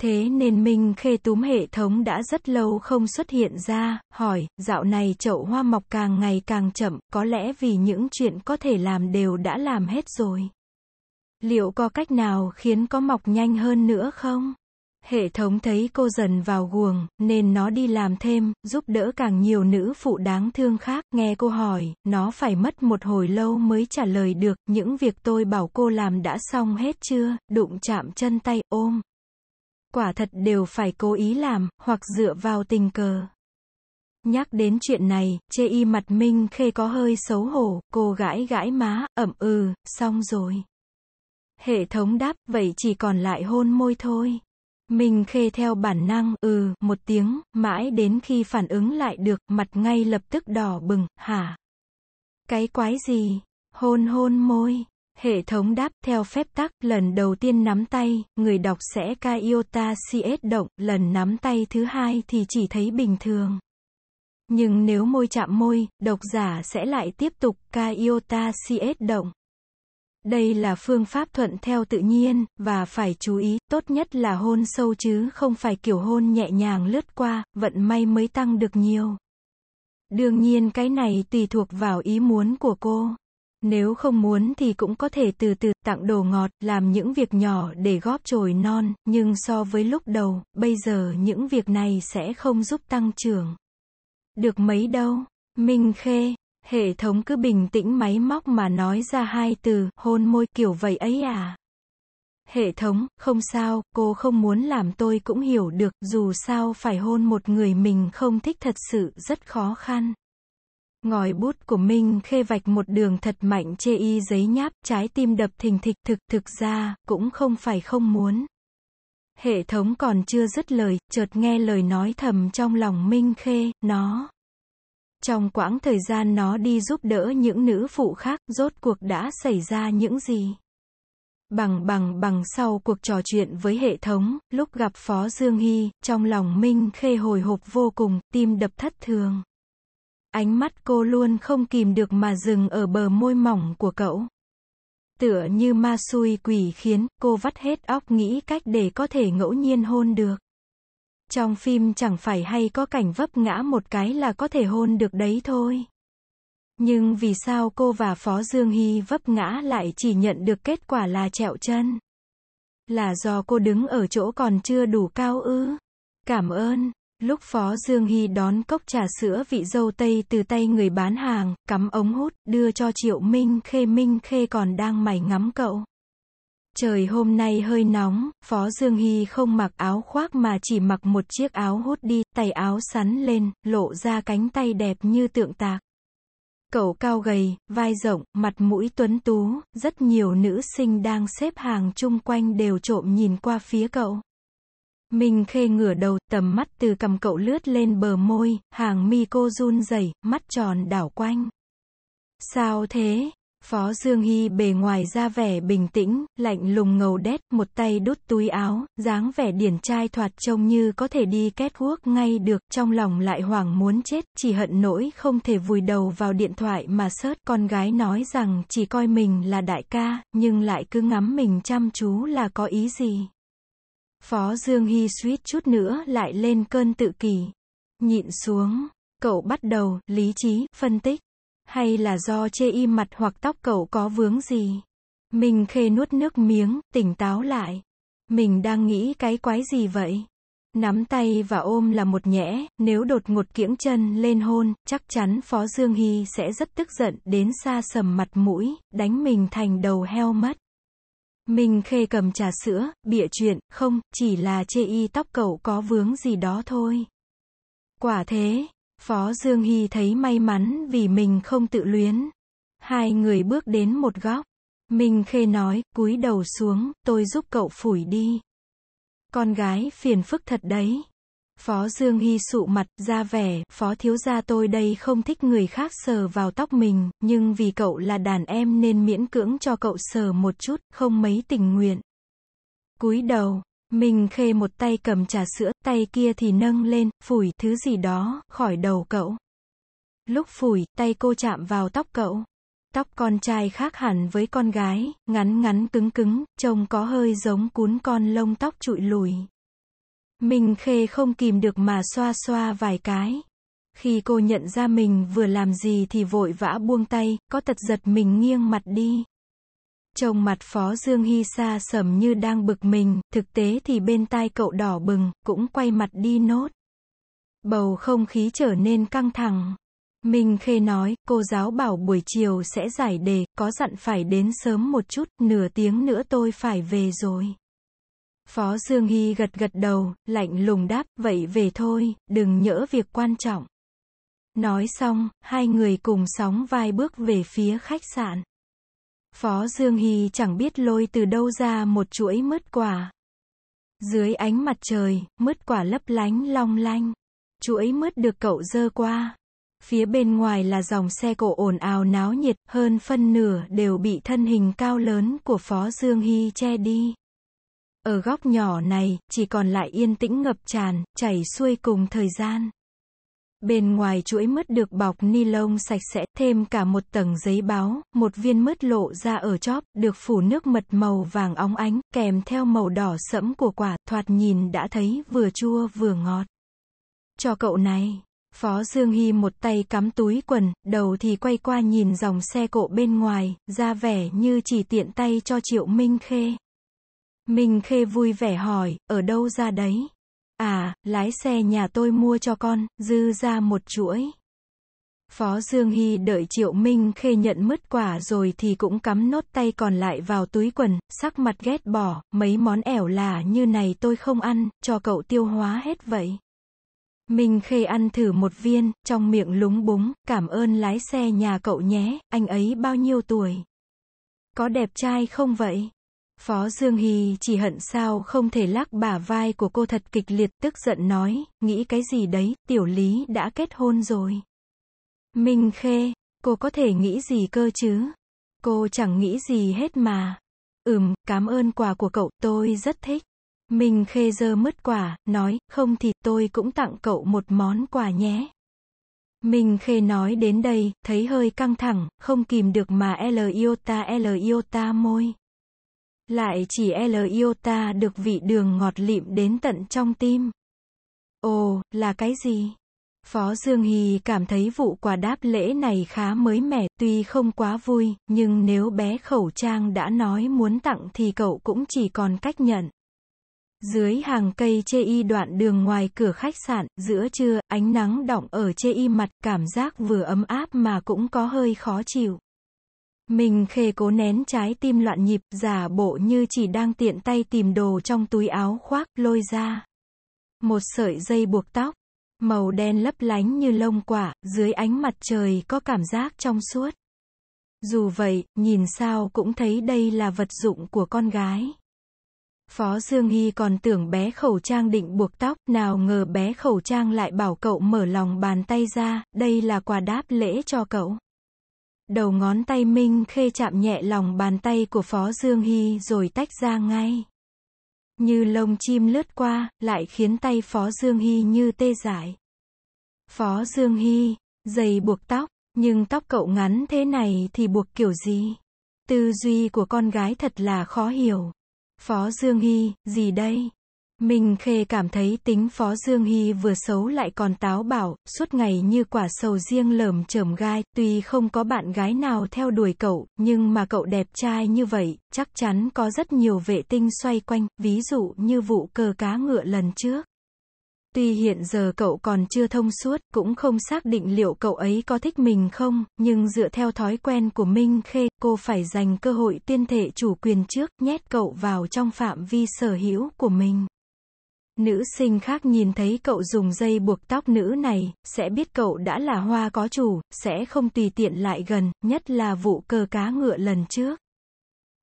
Thế nên Minh Khê túm hệ thống đã rất lâu không xuất hiện ra, hỏi, dạo này chậu hoa mọc càng ngày càng chậm, có lẽ vì những chuyện có thể làm đều đã làm hết rồi. Liệu có cách nào khiến có mọc nhanh hơn nữa không? Hệ thống thấy cô dần vào guồng, nên nó đi làm thêm, giúp đỡ càng nhiều nữ phụ đáng thương khác. Nghe cô hỏi, nó phải mất một hồi lâu mới trả lời được, những việc tôi bảo cô làm đã xong hết chưa, đụng chạm chân tay, ôm. Quả thật đều phải cố ý làm, hoặc dựa vào tình cờ. Nhắc đến chuyện này, chê y mặt Minh Khê có hơi xấu hổ, cô gãi gãi má, ẩm ừ, xong rồi. Hệ thống đáp, vậy chỉ còn lại hôn môi thôi mình Khê theo bản năng, ừ, một tiếng, mãi đến khi phản ứng lại được, mặt ngay lập tức đỏ bừng, hả? Cái quái gì? Hôn hôn môi. Hệ thống đáp theo phép tắc, lần đầu tiên nắm tay, người đọc sẽ Kaiota CS động, lần nắm tay thứ hai thì chỉ thấy bình thường. Nhưng nếu môi chạm môi, độc giả sẽ lại tiếp tục Kaiota CS động. Đây là phương pháp thuận theo tự nhiên, và phải chú ý, tốt nhất là hôn sâu chứ không phải kiểu hôn nhẹ nhàng lướt qua, vận may mới tăng được nhiều. Đương nhiên cái này tùy thuộc vào ý muốn của cô. Nếu không muốn thì cũng có thể từ từ tặng đồ ngọt, làm những việc nhỏ để góp chồi non, nhưng so với lúc đầu, bây giờ những việc này sẽ không giúp tăng trưởng. Được mấy đâu, Minh Khê Hệ thống cứ bình tĩnh máy móc mà nói ra hai từ, hôn môi kiểu vậy ấy à. Hệ thống, không sao, cô không muốn làm tôi cũng hiểu được, dù sao phải hôn một người mình không thích thật sự rất khó khăn. Ngòi bút của Minh khê vạch một đường thật mạnh chê y giấy nháp, trái tim đập thình thịch thực thực ra, cũng không phải không muốn. Hệ thống còn chưa dứt lời, chợt nghe lời nói thầm trong lòng Minh khê, nó. Trong quãng thời gian nó đi giúp đỡ những nữ phụ khác, rốt cuộc đã xảy ra những gì? Bằng bằng bằng sau cuộc trò chuyện với hệ thống, lúc gặp Phó Dương Hy, trong lòng Minh Khê hồi hộp vô cùng, tim đập thất thường. Ánh mắt cô luôn không kìm được mà dừng ở bờ môi mỏng của cậu. Tựa như ma xui quỷ khiến, cô vắt hết óc nghĩ cách để có thể ngẫu nhiên hôn được. Trong phim chẳng phải hay có cảnh vấp ngã một cái là có thể hôn được đấy thôi. Nhưng vì sao cô và Phó Dương Hy vấp ngã lại chỉ nhận được kết quả là trẹo chân? Là do cô đứng ở chỗ còn chưa đủ cao ư? Cảm ơn. Lúc Phó Dương Hy đón cốc trà sữa vị dâu tây từ tay người bán hàng, cắm ống hút, đưa cho Triệu Minh Khê Minh Khê còn đang mày ngắm cậu. Trời hôm nay hơi nóng, Phó Dương Hy không mặc áo khoác mà chỉ mặc một chiếc áo hốt đi, tay áo sắn lên, lộ ra cánh tay đẹp như tượng tạc. Cậu cao gầy, vai rộng, mặt mũi tuấn tú, rất nhiều nữ sinh đang xếp hàng chung quanh đều trộm nhìn qua phía cậu. mình khê ngửa đầu, tầm mắt từ cầm cậu lướt lên bờ môi, hàng mi cô run rẩy, mắt tròn đảo quanh. Sao thế, Phó Dương Hy bề ngoài ra vẻ bình tĩnh, lạnh lùng ngầu đét, một tay đút túi áo, dáng vẻ điển trai thoạt trông như có thể đi kết quốc ngay được, trong lòng lại hoảng muốn chết, chỉ hận nỗi không thể vùi đầu vào điện thoại mà sớt. Con gái nói rằng chỉ coi mình là đại ca, nhưng lại cứ ngắm mình chăm chú là có ý gì. Phó Dương Hy suýt chút nữa lại lên cơn tự kỳ, Nhịn xuống, cậu bắt đầu, lý trí, phân tích hay là do chê im mặt hoặc tóc cậu có vướng gì. Mình khê nuốt nước miếng, tỉnh táo lại. Mình đang nghĩ cái quái gì vậy? Nắm tay và ôm là một nhẽ, nếu đột ngột kiễng chân lên hôn, chắc chắn Phó Dương Hy sẽ rất tức giận đến xa sầm mặt mũi, đánh mình thành đầu heo mất. Mình khê cầm trà sữa, bịa chuyện, không, chỉ là chê y tóc cậu có vướng gì đó thôi. Quả thế, Phó Dương Hy thấy may mắn vì mình không tự luyến. Hai người bước đến một góc. Minh Khê nói, cúi đầu xuống, tôi giúp cậu phủi đi. Con gái phiền phức thật đấy. Phó Dương Hy sụ mặt, ra vẻ, phó thiếu gia tôi đây không thích người khác sờ vào tóc mình, nhưng vì cậu là đàn em nên miễn cưỡng cho cậu sờ một chút, không mấy tình nguyện. Cúi đầu, mình Khê một tay cầm trà sữa, tay kia thì nâng lên, phủi thứ gì đó, khỏi đầu cậu. Lúc phủi, tay cô chạm vào tóc cậu. Tóc con trai khác hẳn với con gái, ngắn ngắn cứng cứng, trông có hơi giống cuốn con lông tóc trụi lùi. mình Khê không kìm được mà xoa xoa vài cái. Khi cô nhận ra mình vừa làm gì thì vội vã buông tay, có tật giật mình nghiêng mặt đi. Trông mặt Phó Dương Hy xa sầm như đang bực mình, thực tế thì bên tai cậu đỏ bừng, cũng quay mặt đi nốt. Bầu không khí trở nên căng thẳng. Minh Khê nói, cô giáo bảo buổi chiều sẽ giải đề, có dặn phải đến sớm một chút, nửa tiếng nữa tôi phải về rồi. Phó Dương Hy gật gật đầu, lạnh lùng đáp, vậy về thôi, đừng nhỡ việc quan trọng. Nói xong, hai người cùng sóng vai bước về phía khách sạn. Phó Dương Hy chẳng biết lôi từ đâu ra một chuỗi mứt quả. Dưới ánh mặt trời, mứt quả lấp lánh long lanh. Chuỗi mứt được cậu dơ qua. Phía bên ngoài là dòng xe cộ ồn ào náo nhiệt, hơn phân nửa đều bị thân hình cao lớn của Phó Dương Hy che đi. Ở góc nhỏ này, chỉ còn lại yên tĩnh ngập tràn, chảy xuôi cùng thời gian. Bên ngoài chuỗi mứt được bọc ni lông sạch sẽ, thêm cả một tầng giấy báo, một viên mứt lộ ra ở chóp, được phủ nước mật màu vàng óng ánh, kèm theo màu đỏ sẫm của quả, thoạt nhìn đã thấy vừa chua vừa ngọt. Cho cậu này. Phó Dương Hy một tay cắm túi quần, đầu thì quay qua nhìn dòng xe cộ bên ngoài, ra vẻ như chỉ tiện tay cho Triệu Minh Khê. Minh Khê vui vẻ hỏi, ở đâu ra đấy? À, lái xe nhà tôi mua cho con, dư ra một chuỗi. Phó Dương Hy đợi Triệu Minh Khê nhận mứt quả rồi thì cũng cắm nốt tay còn lại vào túi quần, sắc mặt ghét bỏ, mấy món ẻo là như này tôi không ăn, cho cậu tiêu hóa hết vậy. Minh Khê ăn thử một viên, trong miệng lúng búng, cảm ơn lái xe nhà cậu nhé, anh ấy bao nhiêu tuổi? Có đẹp trai không vậy? Phó Dương Hy chỉ hận sao không thể lắc bả vai của cô thật kịch liệt tức giận nói, nghĩ cái gì đấy, tiểu lý đã kết hôn rồi. Minh Khê, cô có thể nghĩ gì cơ chứ? Cô chẳng nghĩ gì hết mà. Ừm, cảm ơn quà của cậu, tôi rất thích. Minh Khê dơ mứt quả, nói, không thì tôi cũng tặng cậu một món quà nhé. Minh Khê nói đến đây, thấy hơi căng thẳng, không kìm được mà L iota L iota môi. Lại chỉ e L yêu được vị đường ngọt lịm đến tận trong tim. Ồ, là cái gì? Phó Dương Hì cảm thấy vụ quà đáp lễ này khá mới mẻ, tuy không quá vui, nhưng nếu bé khẩu trang đã nói muốn tặng thì cậu cũng chỉ còn cách nhận. Dưới hàng cây chê y đoạn đường ngoài cửa khách sạn, giữa trưa, ánh nắng đọng ở chê y mặt, cảm giác vừa ấm áp mà cũng có hơi khó chịu. Mình khê cố nén trái tim loạn nhịp, giả bộ như chỉ đang tiện tay tìm đồ trong túi áo khoác, lôi ra. Một sợi dây buộc tóc, màu đen lấp lánh như lông quả, dưới ánh mặt trời có cảm giác trong suốt. Dù vậy, nhìn sao cũng thấy đây là vật dụng của con gái. Phó Dương Hy còn tưởng bé khẩu trang định buộc tóc, nào ngờ bé khẩu trang lại bảo cậu mở lòng bàn tay ra, đây là quà đáp lễ cho cậu. Đầu ngón tay Minh Khê chạm nhẹ lòng bàn tay của Phó Dương Hy rồi tách ra ngay. Như lông chim lướt qua, lại khiến tay Phó Dương Hy như tê dại. Phó Dương Hy, dày buộc tóc, nhưng tóc cậu ngắn thế này thì buộc kiểu gì? Tư duy của con gái thật là khó hiểu. Phó Dương Hy, gì đây? Minh Khê cảm thấy tính Phó Dương Hy vừa xấu lại còn táo bạo suốt ngày như quả sầu riêng lởm chởm gai, tuy không có bạn gái nào theo đuổi cậu, nhưng mà cậu đẹp trai như vậy, chắc chắn có rất nhiều vệ tinh xoay quanh, ví dụ như vụ cờ cá ngựa lần trước. Tuy hiện giờ cậu còn chưa thông suốt, cũng không xác định liệu cậu ấy có thích mình không, nhưng dựa theo thói quen của Minh Khê, cô phải dành cơ hội tiên thể chủ quyền trước, nhét cậu vào trong phạm vi sở hữu của mình. Nữ sinh khác nhìn thấy cậu dùng dây buộc tóc nữ này, sẽ biết cậu đã là hoa có chủ, sẽ không tùy tiện lại gần, nhất là vụ cờ cá ngựa lần trước.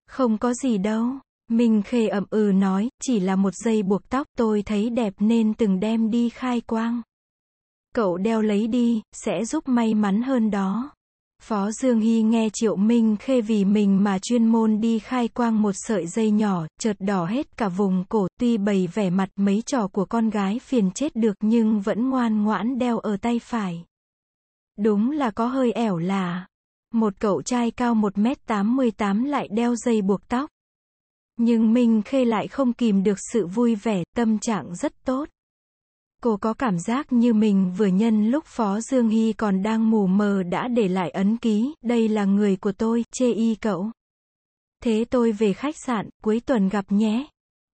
Không có gì đâu. Minh Khê ậm ừ nói, chỉ là một dây buộc tóc tôi thấy đẹp nên từng đem đi khai quang. Cậu đeo lấy đi, sẽ giúp may mắn hơn đó. Phó Dương Hy nghe Triệu Minh Khê vì mình mà chuyên môn đi khai quang một sợi dây nhỏ, chợt đỏ hết cả vùng cổ, tuy bày vẻ mặt mấy trò của con gái phiền chết được nhưng vẫn ngoan ngoãn đeo ở tay phải. Đúng là có hơi ẻo là, một cậu trai cao 1m88 lại đeo dây buộc tóc. Nhưng Minh Khê lại không kìm được sự vui vẻ, tâm trạng rất tốt. Cô có cảm giác như mình vừa nhân lúc Phó Dương Hy còn đang mù mờ đã để lại ấn ký, đây là người của tôi, chê y cậu. Thế tôi về khách sạn, cuối tuần gặp nhé.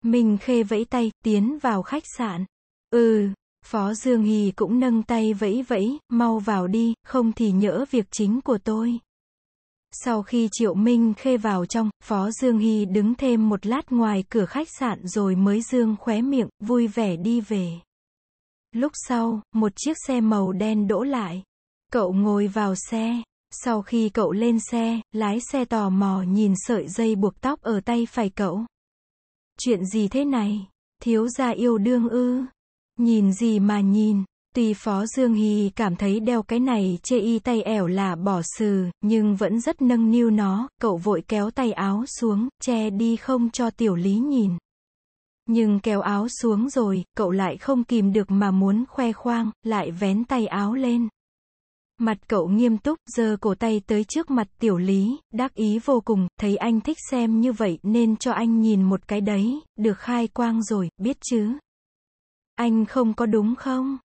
Minh Khê vẫy tay, tiến vào khách sạn. Ừ, Phó Dương Hì cũng nâng tay vẫy vẫy, mau vào đi, không thì nhỡ việc chính của tôi. Sau khi Triệu Minh Khê vào trong, Phó Dương Hy đứng thêm một lát ngoài cửa khách sạn rồi mới dương khóe miệng, vui vẻ đi về. Lúc sau, một chiếc xe màu đen đỗ lại. Cậu ngồi vào xe. Sau khi cậu lên xe, lái xe tò mò nhìn sợi dây buộc tóc ở tay phải cậu. Chuyện gì thế này? Thiếu gia yêu đương ư? Nhìn gì mà nhìn? Tuy Phó Dương Hy cảm thấy đeo cái này chê y tay ẻo là bỏ sừ, nhưng vẫn rất nâng niu nó, cậu vội kéo tay áo xuống, che đi không cho tiểu lý nhìn. Nhưng kéo áo xuống rồi, cậu lại không kìm được mà muốn khoe khoang, lại vén tay áo lên. Mặt cậu nghiêm túc, giơ cổ tay tới trước mặt tiểu lý, đắc ý vô cùng, thấy anh thích xem như vậy nên cho anh nhìn một cái đấy, được khai quang rồi, biết chứ. Anh không có đúng không?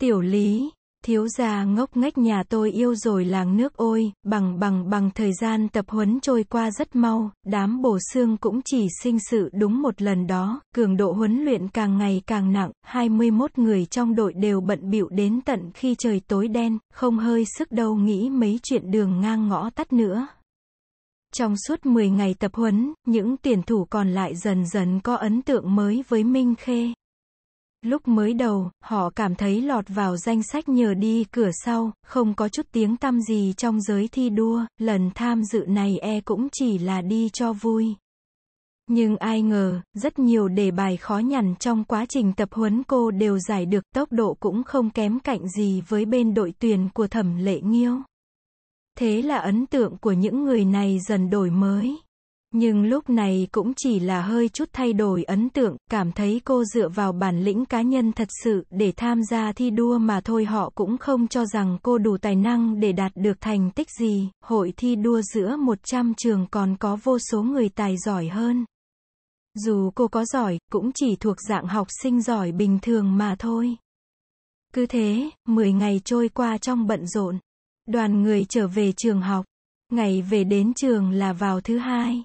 Tiểu lý, thiếu gia ngốc nghếch nhà tôi yêu rồi làng nước ôi, bằng bằng bằng thời gian tập huấn trôi qua rất mau, đám bổ xương cũng chỉ sinh sự đúng một lần đó, cường độ huấn luyện càng ngày càng nặng, 21 người trong đội đều bận bịu đến tận khi trời tối đen, không hơi sức đâu nghĩ mấy chuyện đường ngang ngõ tắt nữa. Trong suốt 10 ngày tập huấn, những tuyển thủ còn lại dần dần có ấn tượng mới với Minh Khê. Lúc mới đầu, họ cảm thấy lọt vào danh sách nhờ đi cửa sau, không có chút tiếng tăm gì trong giới thi đua, lần tham dự này e cũng chỉ là đi cho vui. Nhưng ai ngờ, rất nhiều đề bài khó nhằn trong quá trình tập huấn cô đều giải được tốc độ cũng không kém cạnh gì với bên đội tuyển của thẩm lệ nghiêu. Thế là ấn tượng của những người này dần đổi mới. Nhưng lúc này cũng chỉ là hơi chút thay đổi ấn tượng, cảm thấy cô dựa vào bản lĩnh cá nhân thật sự để tham gia thi đua mà thôi họ cũng không cho rằng cô đủ tài năng để đạt được thành tích gì. Hội thi đua giữa 100 trường còn có vô số người tài giỏi hơn. Dù cô có giỏi, cũng chỉ thuộc dạng học sinh giỏi bình thường mà thôi. Cứ thế, 10 ngày trôi qua trong bận rộn. Đoàn người trở về trường học. Ngày về đến trường là vào thứ hai.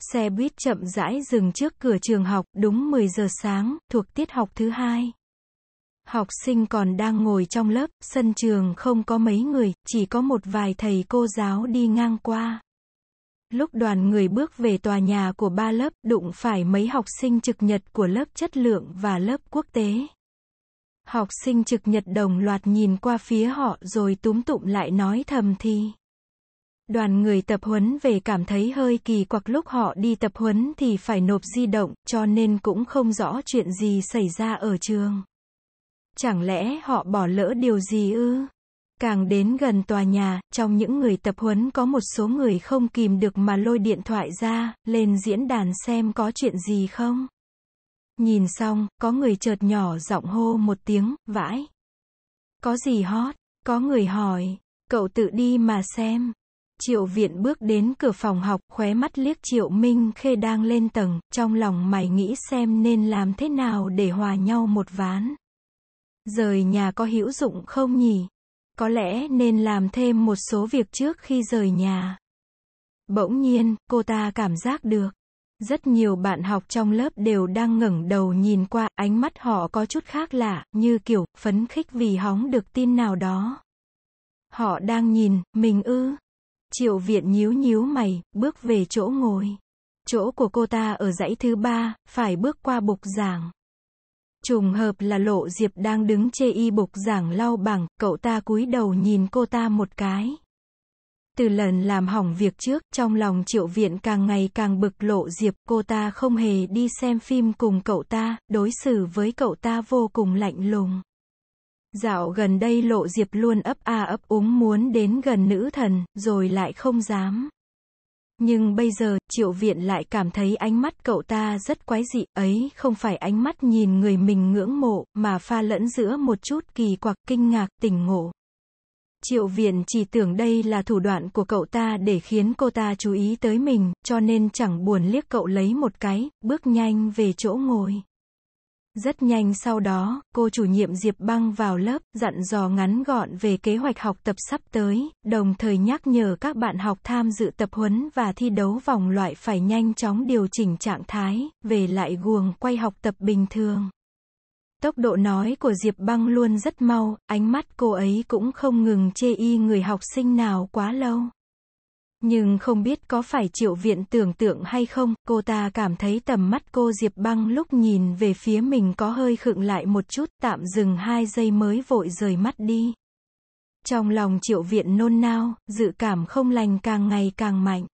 Xe buýt chậm rãi dừng trước cửa trường học, đúng 10 giờ sáng, thuộc tiết học thứ hai. Học sinh còn đang ngồi trong lớp, sân trường không có mấy người, chỉ có một vài thầy cô giáo đi ngang qua. Lúc đoàn người bước về tòa nhà của ba lớp, đụng phải mấy học sinh trực nhật của lớp chất lượng và lớp quốc tế. Học sinh trực nhật đồng loạt nhìn qua phía họ rồi túm tụm lại nói thầm thì. Đoàn người tập huấn về cảm thấy hơi kỳ quặc lúc họ đi tập huấn thì phải nộp di động, cho nên cũng không rõ chuyện gì xảy ra ở trường. Chẳng lẽ họ bỏ lỡ điều gì ư? Càng đến gần tòa nhà, trong những người tập huấn có một số người không kìm được mà lôi điện thoại ra, lên diễn đàn xem có chuyện gì không. Nhìn xong, có người chợt nhỏ giọng hô một tiếng, vãi. Có gì hot? Có người hỏi, cậu tự đi mà xem. Triệu Viện bước đến cửa phòng học, khóe mắt liếc Triệu Minh Khê đang lên tầng, trong lòng mày nghĩ xem nên làm thế nào để hòa nhau một ván. Rời nhà có hữu dụng không nhỉ? Có lẽ nên làm thêm một số việc trước khi rời nhà. Bỗng nhiên, cô ta cảm giác được. Rất nhiều bạn học trong lớp đều đang ngẩng đầu nhìn qua, ánh mắt họ có chút khác lạ, như kiểu, phấn khích vì hóng được tin nào đó. Họ đang nhìn, mình ư. Triệu viện nhíu nhíu mày, bước về chỗ ngồi. Chỗ của cô ta ở dãy thứ ba, phải bước qua bục giảng. Trùng hợp là Lộ Diệp đang đứng chê y bục giảng lau bằng, cậu ta cúi đầu nhìn cô ta một cái. Từ lần làm hỏng việc trước, trong lòng triệu viện càng ngày càng bực Lộ Diệp, cô ta không hề đi xem phim cùng cậu ta, đối xử với cậu ta vô cùng lạnh lùng. Dạo gần đây lộ diệp luôn ấp a ấp úng muốn đến gần nữ thần, rồi lại không dám. Nhưng bây giờ, triệu viện lại cảm thấy ánh mắt cậu ta rất quái dị, ấy không phải ánh mắt nhìn người mình ngưỡng mộ, mà pha lẫn giữa một chút kỳ quặc kinh ngạc tỉnh ngộ. Triệu viện chỉ tưởng đây là thủ đoạn của cậu ta để khiến cô ta chú ý tới mình, cho nên chẳng buồn liếc cậu lấy một cái, bước nhanh về chỗ ngồi. Rất nhanh sau đó, cô chủ nhiệm Diệp Băng vào lớp, dặn dò ngắn gọn về kế hoạch học tập sắp tới, đồng thời nhắc nhở các bạn học tham dự tập huấn và thi đấu vòng loại phải nhanh chóng điều chỉnh trạng thái, về lại guồng quay học tập bình thường. Tốc độ nói của Diệp Băng luôn rất mau, ánh mắt cô ấy cũng không ngừng chê y người học sinh nào quá lâu. Nhưng không biết có phải triệu viện tưởng tượng hay không, cô ta cảm thấy tầm mắt cô Diệp băng lúc nhìn về phía mình có hơi khựng lại một chút, tạm dừng hai giây mới vội rời mắt đi. Trong lòng triệu viện nôn nao, dự cảm không lành càng ngày càng mạnh.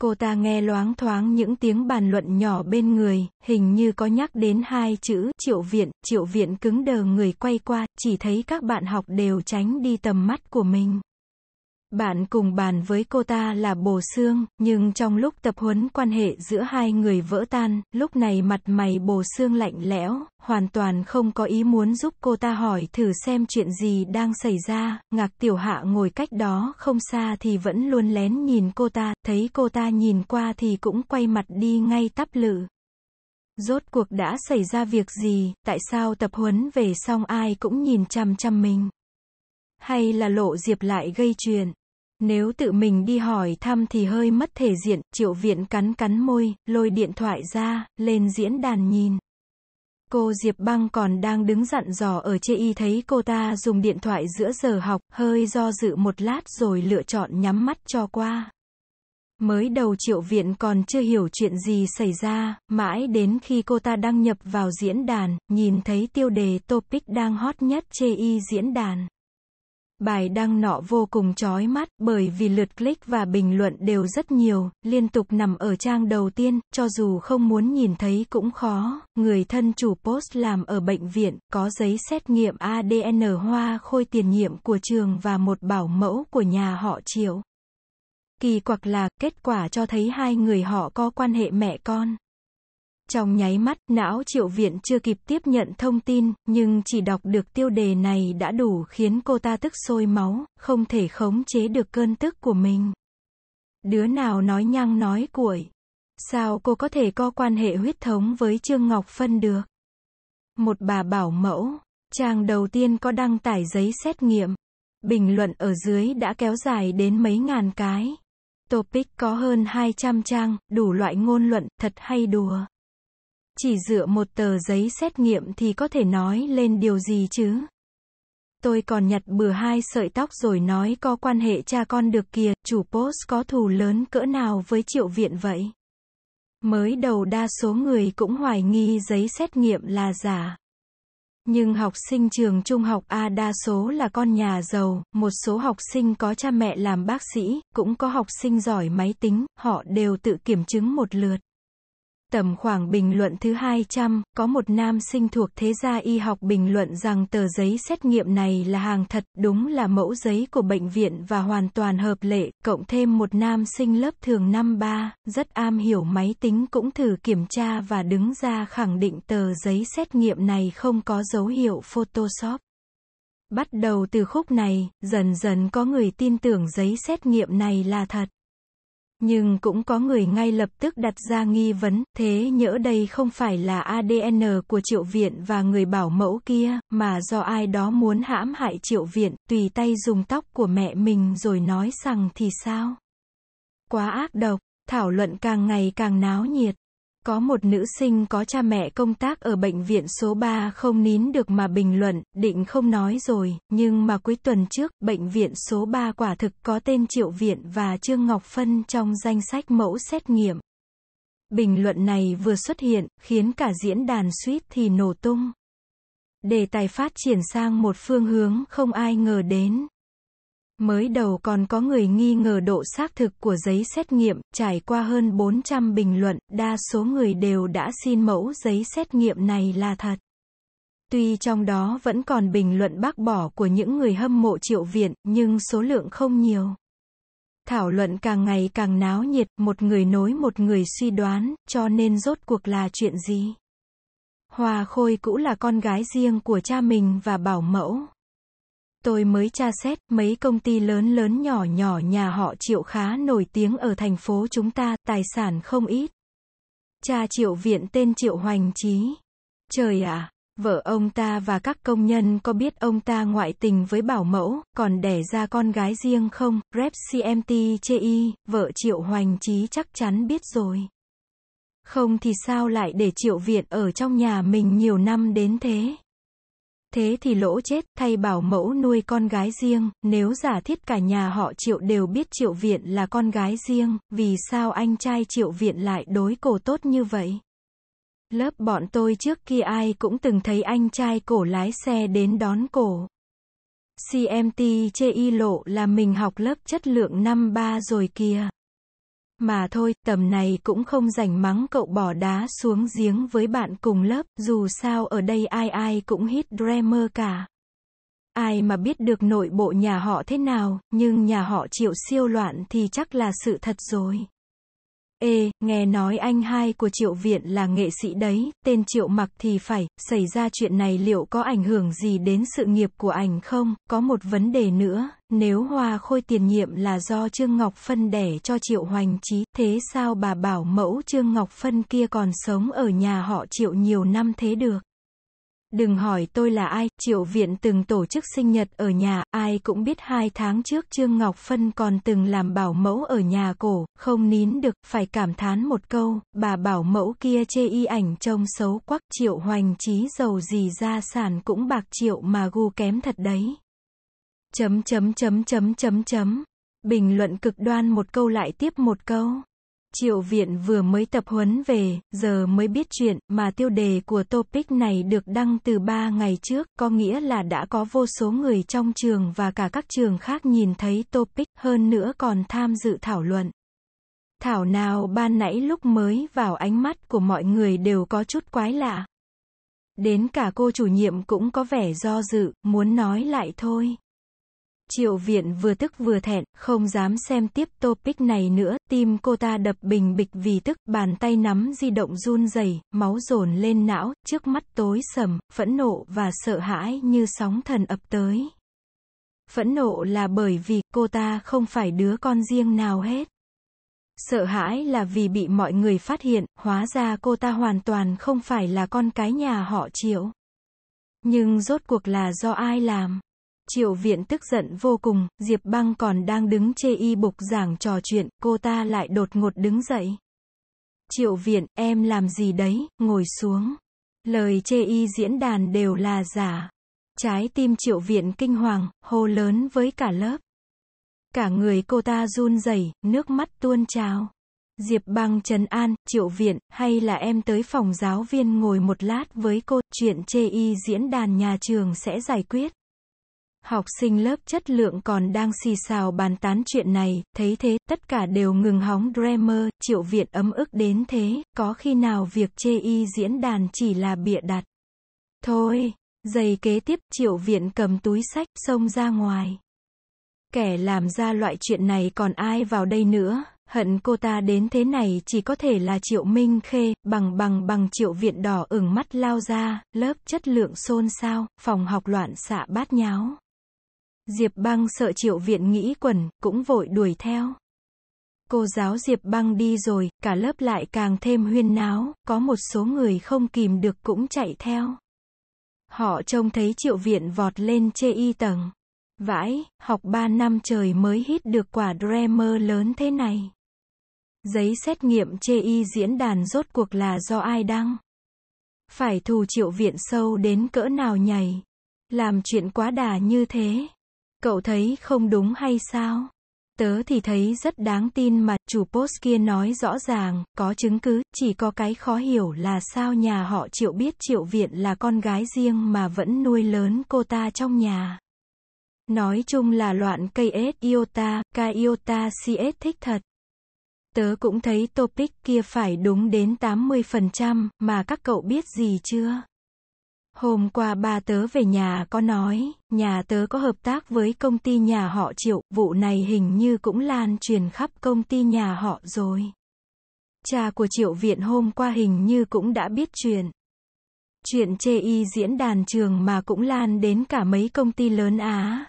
Cô ta nghe loáng thoáng những tiếng bàn luận nhỏ bên người, hình như có nhắc đến hai chữ triệu viện, triệu viện cứng đờ người quay qua, chỉ thấy các bạn học đều tránh đi tầm mắt của mình. Bạn cùng bàn với cô ta là bồ xương, nhưng trong lúc tập huấn quan hệ giữa hai người vỡ tan, lúc này mặt mày bồ xương lạnh lẽo, hoàn toàn không có ý muốn giúp cô ta hỏi thử xem chuyện gì đang xảy ra, ngạc tiểu hạ ngồi cách đó không xa thì vẫn luôn lén nhìn cô ta, thấy cô ta nhìn qua thì cũng quay mặt đi ngay tắp lự. Rốt cuộc đã xảy ra việc gì, tại sao tập huấn về xong ai cũng nhìn chăm chăm mình. Hay là lộ diệp lại gây chuyện? Nếu tự mình đi hỏi thăm thì hơi mất thể diện, triệu viện cắn cắn môi, lôi điện thoại ra, lên diễn đàn nhìn. Cô Diệp Băng còn đang đứng dặn dò ở chê y thấy cô ta dùng điện thoại giữa giờ học, hơi do dự một lát rồi lựa chọn nhắm mắt cho qua. Mới đầu triệu viện còn chưa hiểu chuyện gì xảy ra, mãi đến khi cô ta đăng nhập vào diễn đàn, nhìn thấy tiêu đề topic đang hot nhất chê y diễn đàn. Bài đăng nọ vô cùng chói mắt bởi vì lượt click và bình luận đều rất nhiều, liên tục nằm ở trang đầu tiên, cho dù không muốn nhìn thấy cũng khó. Người thân chủ post làm ở bệnh viện, có giấy xét nghiệm ADN hoa khôi tiền nhiệm của trường và một bảo mẫu của nhà họ Triệu. Kỳ quặc là, kết quả cho thấy hai người họ có quan hệ mẹ con. Trong nháy mắt, não triệu viện chưa kịp tiếp nhận thông tin, nhưng chỉ đọc được tiêu đề này đã đủ khiến cô ta tức sôi máu, không thể khống chế được cơn tức của mình. Đứa nào nói nhăng nói cuội. Sao cô có thể có quan hệ huyết thống với Trương Ngọc Phân được? Một bà bảo mẫu, trang đầu tiên có đăng tải giấy xét nghiệm. Bình luận ở dưới đã kéo dài đến mấy ngàn cái. Topic có hơn 200 trang, đủ loại ngôn luận, thật hay đùa. Chỉ dựa một tờ giấy xét nghiệm thì có thể nói lên điều gì chứ? Tôi còn nhặt bừa hai sợi tóc rồi nói có quan hệ cha con được kìa, chủ post có thù lớn cỡ nào với triệu viện vậy? Mới đầu đa số người cũng hoài nghi giấy xét nghiệm là giả. Nhưng học sinh trường trung học A đa số là con nhà giàu, một số học sinh có cha mẹ làm bác sĩ, cũng có học sinh giỏi máy tính, họ đều tự kiểm chứng một lượt. Tầm khoảng bình luận thứ 200, có một nam sinh thuộc thế gia y học bình luận rằng tờ giấy xét nghiệm này là hàng thật, đúng là mẫu giấy của bệnh viện và hoàn toàn hợp lệ, cộng thêm một nam sinh lớp thường năm 3, rất am hiểu máy tính cũng thử kiểm tra và đứng ra khẳng định tờ giấy xét nghiệm này không có dấu hiệu Photoshop. Bắt đầu từ khúc này, dần dần có người tin tưởng giấy xét nghiệm này là thật. Nhưng cũng có người ngay lập tức đặt ra nghi vấn, thế nhỡ đây không phải là ADN của triệu viện và người bảo mẫu kia, mà do ai đó muốn hãm hại triệu viện, tùy tay dùng tóc của mẹ mình rồi nói rằng thì sao? Quá ác độc, thảo luận càng ngày càng náo nhiệt. Có một nữ sinh có cha mẹ công tác ở bệnh viện số 3 không nín được mà bình luận, định không nói rồi, nhưng mà cuối tuần trước, bệnh viện số 3 quả thực có tên Triệu Viện và Trương Ngọc Phân trong danh sách mẫu xét nghiệm. Bình luận này vừa xuất hiện, khiến cả diễn đàn suýt thì nổ tung. Đề tài phát triển sang một phương hướng không ai ngờ đến. Mới đầu còn có người nghi ngờ độ xác thực của giấy xét nghiệm, trải qua hơn 400 bình luận, đa số người đều đã xin mẫu giấy xét nghiệm này là thật. Tuy trong đó vẫn còn bình luận bác bỏ của những người hâm mộ triệu viện, nhưng số lượng không nhiều. Thảo luận càng ngày càng náo nhiệt, một người nối một người suy đoán, cho nên rốt cuộc là chuyện gì? Hòa Khôi cũng là con gái riêng của cha mình và bảo mẫu. Tôi mới tra xét, mấy công ty lớn lớn nhỏ nhỏ nhà họ Triệu khá nổi tiếng ở thành phố chúng ta, tài sản không ít. Cha Triệu Viện tên Triệu Hoành chí Trời ạ, vợ ông ta và các công nhân có biết ông ta ngoại tình với bảo mẫu, còn đẻ ra con gái riêng không? Rep CMT chê y, vợ Triệu Hoành chí chắc chắn biết rồi. Không thì sao lại để Triệu Viện ở trong nhà mình nhiều năm đến thế? thế thì lỗ chết, thay bảo mẫu nuôi con gái riêng, nếu giả thiết cả nhà họ Triệu đều biết Triệu Viện là con gái riêng, vì sao anh trai Triệu Viện lại đối cổ tốt như vậy? Lớp bọn tôi trước kia ai cũng từng thấy anh trai cổ lái xe đến đón cổ. CMT chê y lộ là mình học lớp chất lượng năm ba rồi kia mà thôi, tầm này cũng không rảnh mắng cậu bỏ đá xuống giếng với bạn cùng lớp, dù sao ở đây ai ai cũng hít dreamer cả. Ai mà biết được nội bộ nhà họ thế nào, nhưng nhà họ chịu siêu loạn thì chắc là sự thật rồi. Ê, nghe nói anh hai của Triệu Viện là nghệ sĩ đấy, tên Triệu Mặc thì phải, xảy ra chuyện này liệu có ảnh hưởng gì đến sự nghiệp của ảnh không? Có một vấn đề nữa, nếu Hoa Khôi tiền nhiệm là do Trương Ngọc Phân đẻ cho Triệu Hoành chí thế sao bà bảo mẫu Trương Ngọc Phân kia còn sống ở nhà họ Triệu nhiều năm thế được? Đừng hỏi tôi là ai, Triệu Viện từng tổ chức sinh nhật ở nhà, ai cũng biết hai tháng trước Trương Ngọc Phân còn từng làm bảo mẫu ở nhà cổ, không nín được, phải cảm thán một câu, bà bảo mẫu kia chê y ảnh trông xấu quắc Triệu Hoành chí giàu gì ra sản cũng bạc Triệu mà gu kém thật đấy chấm chấm chấm chấm chấm chấm bình luận cực đoan một câu lại tiếp một câu triệu viện vừa mới tập huấn về giờ mới biết chuyện mà tiêu đề của topic này được đăng từ 3 ngày trước có nghĩa là đã có vô số người trong trường và cả các trường khác nhìn thấy topic hơn nữa còn tham dự thảo luận thảo nào ban nãy lúc mới vào ánh mắt của mọi người đều có chút quái lạ đến cả cô chủ nhiệm cũng có vẻ do dự muốn nói lại thôi Triệu viện vừa tức vừa thẹn, không dám xem tiếp topic này nữa, tim cô ta đập bình bịch vì tức, bàn tay nắm di động run rẩy, máu dồn lên não, trước mắt tối sầm, phẫn nộ và sợ hãi như sóng thần ập tới. Phẫn nộ là bởi vì cô ta không phải đứa con riêng nào hết. Sợ hãi là vì bị mọi người phát hiện, hóa ra cô ta hoàn toàn không phải là con cái nhà họ triệu. Nhưng rốt cuộc là do ai làm? Triệu viện tức giận vô cùng, Diệp băng còn đang đứng chê y bục giảng trò chuyện, cô ta lại đột ngột đứng dậy. Triệu viện, em làm gì đấy, ngồi xuống. Lời chê y diễn đàn đều là giả. Trái tim triệu viện kinh hoàng, hô lớn với cả lớp. Cả người cô ta run rẩy, nước mắt tuôn trào. Diệp băng Trần An, Triệu Viện, hay là em tới phòng giáo viên ngồi một lát với cô, chuyện chê y diễn đàn nhà trường sẽ giải quyết. Học sinh lớp chất lượng còn đang xì xào bàn tán chuyện này, thấy thế, tất cả đều ngừng hóng Dremer, triệu viện ấm ức đến thế, có khi nào việc chê y diễn đàn chỉ là bịa đặt. Thôi, giây kế tiếp triệu viện cầm túi sách xông ra ngoài. Kẻ làm ra loại chuyện này còn ai vào đây nữa, hận cô ta đến thế này chỉ có thể là triệu minh khê, bằng bằng bằng triệu viện đỏ ửng mắt lao ra, lớp chất lượng xôn xao, phòng học loạn xạ bát nháo. Diệp băng sợ triệu viện nghĩ quần, cũng vội đuổi theo. Cô giáo Diệp băng đi rồi, cả lớp lại càng thêm huyên náo, có một số người không kìm được cũng chạy theo. Họ trông thấy triệu viện vọt lên chê y tầng. Vãi, học ba năm trời mới hít được quả dreamer lớn thế này. Giấy xét nghiệm chê y diễn đàn rốt cuộc là do ai đăng? Phải thù triệu viện sâu đến cỡ nào nhảy? Làm chuyện quá đà như thế. Cậu thấy không đúng hay sao? Tớ thì thấy rất đáng tin mà, chủ post kia nói rõ ràng, có chứng cứ, chỉ có cái khó hiểu là sao nhà họ triệu biết triệu viện là con gái riêng mà vẫn nuôi lớn cô ta trong nhà. Nói chung là loạn cây ết iota, ca iota si ết thích thật. Tớ cũng thấy topic kia phải đúng đến 80%, mà các cậu biết gì chưa? Hôm qua ba tớ về nhà có nói, nhà tớ có hợp tác với công ty nhà họ Triệu, vụ này hình như cũng lan truyền khắp công ty nhà họ rồi. Cha của Triệu Viện hôm qua hình như cũng đã biết chuyện. Chuyện chê y diễn đàn trường mà cũng lan đến cả mấy công ty lớn Á.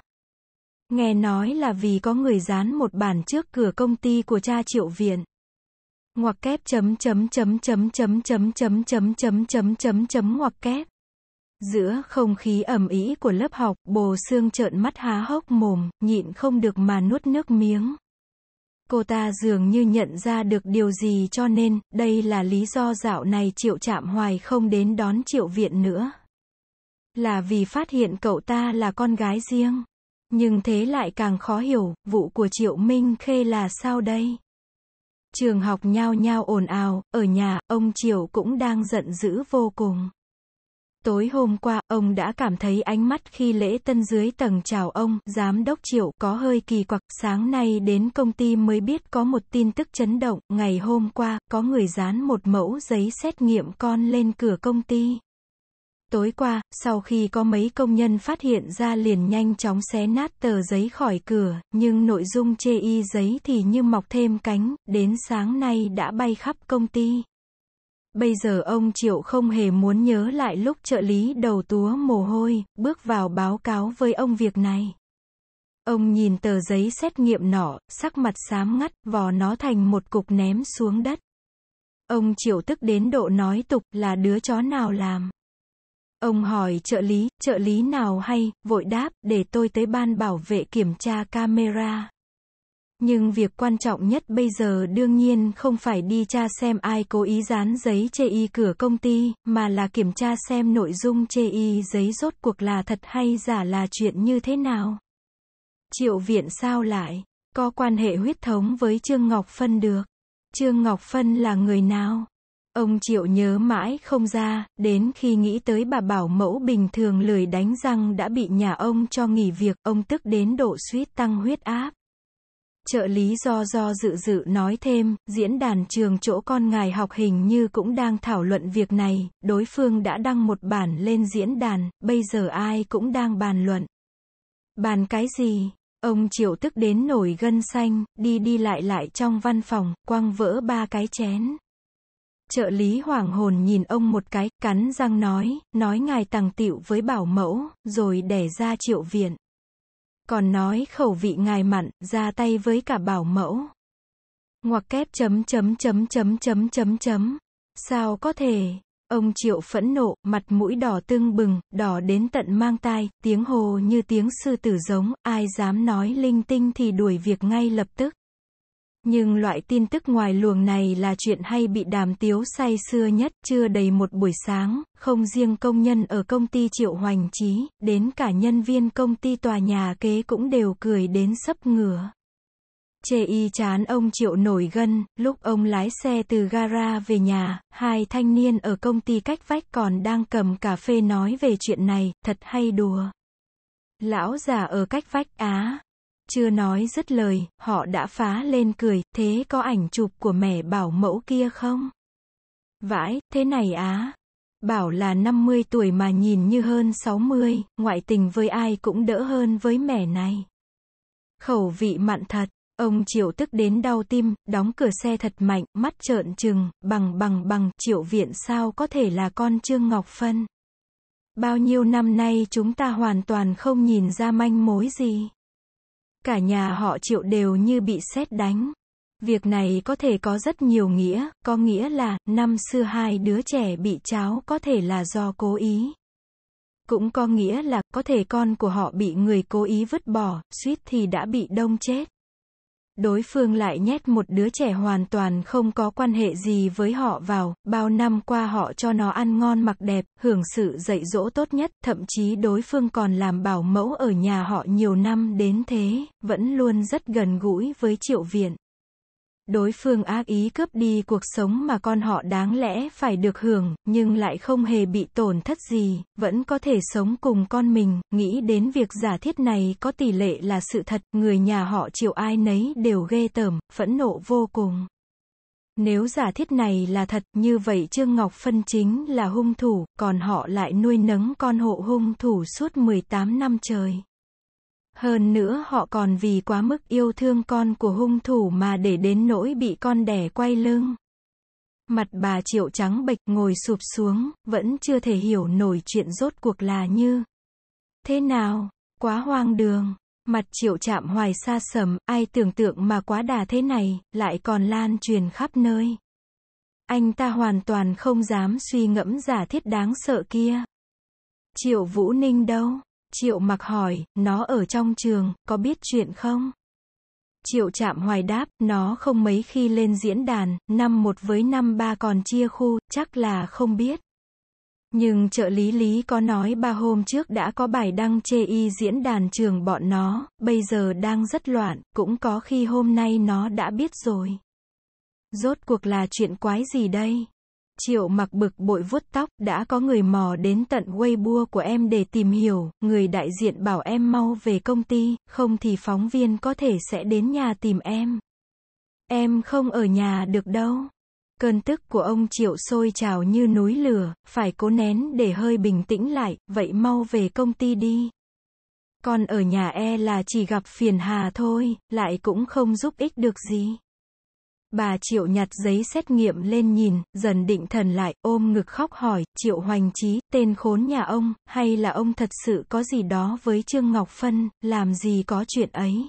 Nghe nói là vì có người dán một bản trước cửa công ty của cha Triệu Viện ngoặc kép chấm chấm chấm chấm chấm chấm chấm chấm chấm chấm chấm chấm ngoặc kép Giữa không khí ẩm ý của lớp học, bồ xương trợn mắt há hốc mồm, nhịn không được mà nuốt nước miếng. Cô ta dường như nhận ra được điều gì cho nên, đây là lý do dạo này triệu chạm hoài không đến đón triệu viện nữa. Là vì phát hiện cậu ta là con gái riêng. Nhưng thế lại càng khó hiểu, vụ của triệu Minh Khê là sao đây? Trường học nhao nhao ồn ào, ở nhà, ông Triệu cũng đang giận dữ vô cùng. Tối hôm qua, ông đã cảm thấy ánh mắt khi lễ tân dưới tầng chào ông, giám đốc triệu, có hơi kỳ quặc. Sáng nay đến công ty mới biết có một tin tức chấn động, ngày hôm qua, có người dán một mẫu giấy xét nghiệm con lên cửa công ty. Tối qua, sau khi có mấy công nhân phát hiện ra liền nhanh chóng xé nát tờ giấy khỏi cửa, nhưng nội dung chê y giấy thì như mọc thêm cánh, đến sáng nay đã bay khắp công ty. Bây giờ ông Triệu không hề muốn nhớ lại lúc trợ lý đầu túa mồ hôi, bước vào báo cáo với ông việc này. Ông nhìn tờ giấy xét nghiệm nọ, sắc mặt xám ngắt, vò nó thành một cục ném xuống đất. Ông Triệu tức đến độ nói tục là đứa chó nào làm. Ông hỏi trợ lý, trợ lý nào hay, vội đáp, để tôi tới ban bảo vệ kiểm tra camera. Nhưng việc quan trọng nhất bây giờ đương nhiên không phải đi tra xem ai cố ý dán giấy chê y cửa công ty, mà là kiểm tra xem nội dung chê y giấy rốt cuộc là thật hay giả là chuyện như thế nào. Triệu viện sao lại, có quan hệ huyết thống với Trương Ngọc Phân được. Trương Ngọc Phân là người nào? Ông Triệu nhớ mãi không ra, đến khi nghĩ tới bà bảo mẫu bình thường lười đánh răng đã bị nhà ông cho nghỉ việc, ông tức đến độ suýt tăng huyết áp. Trợ lý do do dự dự nói thêm, diễn đàn trường chỗ con ngài học hình như cũng đang thảo luận việc này, đối phương đã đăng một bản lên diễn đàn, bây giờ ai cũng đang bàn luận. Bàn cái gì? Ông triệu tức đến nổi gân xanh, đi đi lại lại trong văn phòng, quăng vỡ ba cái chén. Trợ lý hoảng hồn nhìn ông một cái, cắn răng nói, nói ngài tàng tiệu với bảo mẫu, rồi đẻ ra triệu viện. Còn nói khẩu vị ngài mặn, ra tay với cả bảo mẫu. Ngoặc kép chấm chấm chấm chấm chấm chấm chấm. Sao có thể? Ông Triệu phẫn nộ, mặt mũi đỏ tưng bừng, đỏ đến tận mang tai, tiếng hồ như tiếng sư tử giống, ai dám nói linh tinh thì đuổi việc ngay lập tức nhưng loại tin tức ngoài luồng này là chuyện hay bị đàm tiếu say xưa nhất, chưa đầy một buổi sáng, không riêng công nhân ở công ty Triệu Hoành Chí đến cả nhân viên công ty tòa nhà kế cũng đều cười đến sấp ngửa. Chê y chán ông Triệu nổi gân, lúc ông lái xe từ gara về nhà, hai thanh niên ở công ty cách vách còn đang cầm cà phê nói về chuyện này, thật hay đùa. Lão già ở cách vách Á, chưa nói dứt lời, họ đã phá lên cười, thế có ảnh chụp của mẹ bảo mẫu kia không? Vãi, thế này á. Bảo là 50 tuổi mà nhìn như hơn 60, ngoại tình với ai cũng đỡ hơn với mẹ này. Khẩu vị mặn thật, ông Triệu tức đến đau tim, đóng cửa xe thật mạnh, mắt trợn trừng, bằng bằng bằng, Triệu viện sao có thể là con Trương Ngọc Phân. Bao nhiêu năm nay chúng ta hoàn toàn không nhìn ra manh mối gì. Cả nhà họ triệu đều như bị xét đánh. Việc này có thể có rất nhiều nghĩa, có nghĩa là, năm xưa hai đứa trẻ bị cháo có thể là do cố ý. Cũng có nghĩa là, có thể con của họ bị người cố ý vứt bỏ, suýt thì đã bị đông chết đối phương lại nhét một đứa trẻ hoàn toàn không có quan hệ gì với họ vào, bao năm qua họ cho nó ăn ngon mặc đẹp, hưởng sự dạy dỗ tốt nhất, thậm chí đối phương còn làm bảo mẫu ở nhà họ nhiều năm đến thế, vẫn luôn rất gần gũi với triệu viện đối phương ác ý cướp đi cuộc sống mà con họ đáng lẽ phải được hưởng, nhưng lại không hề bị tổn thất gì, vẫn có thể sống cùng con mình, nghĩ đến việc giả thiết này có tỷ lệ là sự thật, người nhà họ chịu ai nấy đều ghê tởm, phẫn nộ vô cùng. Nếu giả thiết này là thật, như vậy Trương Ngọc Phân chính là hung thủ, còn họ lại nuôi nấng con hộ hung thủ suốt 18 năm trời. Hơn nữa họ còn vì quá mức yêu thương con của hung thủ mà để đến nỗi bị con đẻ quay lưng. Mặt bà triệu trắng bệch ngồi sụp xuống, vẫn chưa thể hiểu nổi chuyện rốt cuộc là như. Thế nào, quá hoang đường, mặt triệu chạm hoài xa sầm, ai tưởng tượng mà quá đà thế này, lại còn lan truyền khắp nơi. Anh ta hoàn toàn không dám suy ngẫm giả thiết đáng sợ kia. Triệu Vũ Ninh đâu? Triệu mặc hỏi, nó ở trong trường, có biết chuyện không? Triệu chạm hoài đáp, nó không mấy khi lên diễn đàn, năm một với năm ba còn chia khu, chắc là không biết. Nhưng trợ lý Lý có nói ba hôm trước đã có bài đăng chê y diễn đàn trường bọn nó, bây giờ đang rất loạn, cũng có khi hôm nay nó đã biết rồi. Rốt cuộc là chuyện quái gì đây? Triệu mặc bực bội vuốt tóc, đã có người mò đến tận Weibo của em để tìm hiểu, người đại diện bảo em mau về công ty, không thì phóng viên có thể sẽ đến nhà tìm em. Em không ở nhà được đâu. Cơn tức của ông Triệu sôi trào như núi lửa, phải cố nén để hơi bình tĩnh lại, vậy mau về công ty đi. Còn ở nhà e là chỉ gặp phiền hà thôi, lại cũng không giúp ích được gì. Bà Triệu nhặt giấy xét nghiệm lên nhìn, dần định thần lại, ôm ngực khóc hỏi, Triệu Hoành Chí, tên khốn nhà ông, hay là ông thật sự có gì đó với Trương Ngọc Phân, làm gì có chuyện ấy.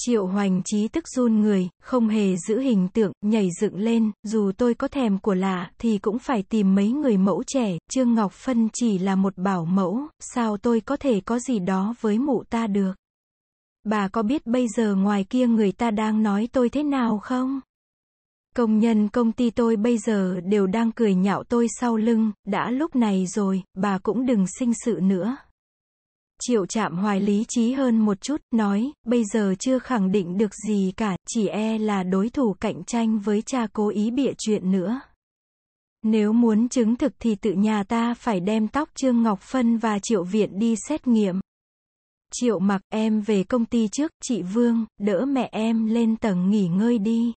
Triệu Hoành Chí tức run người, không hề giữ hình tượng, nhảy dựng lên, dù tôi có thèm của lạ thì cũng phải tìm mấy người mẫu trẻ, Trương Ngọc Phân chỉ là một bảo mẫu, sao tôi có thể có gì đó với mụ ta được. Bà có biết bây giờ ngoài kia người ta đang nói tôi thế nào không? Công nhân công ty tôi bây giờ đều đang cười nhạo tôi sau lưng, đã lúc này rồi, bà cũng đừng sinh sự nữa. Triệu chạm hoài lý trí hơn một chút, nói, bây giờ chưa khẳng định được gì cả, chỉ e là đối thủ cạnh tranh với cha cố ý bịa chuyện nữa. Nếu muốn chứng thực thì tự nhà ta phải đem tóc Trương Ngọc Phân và Triệu Viện đi xét nghiệm. Triệu mặc em về công ty trước, chị Vương, đỡ mẹ em lên tầng nghỉ ngơi đi.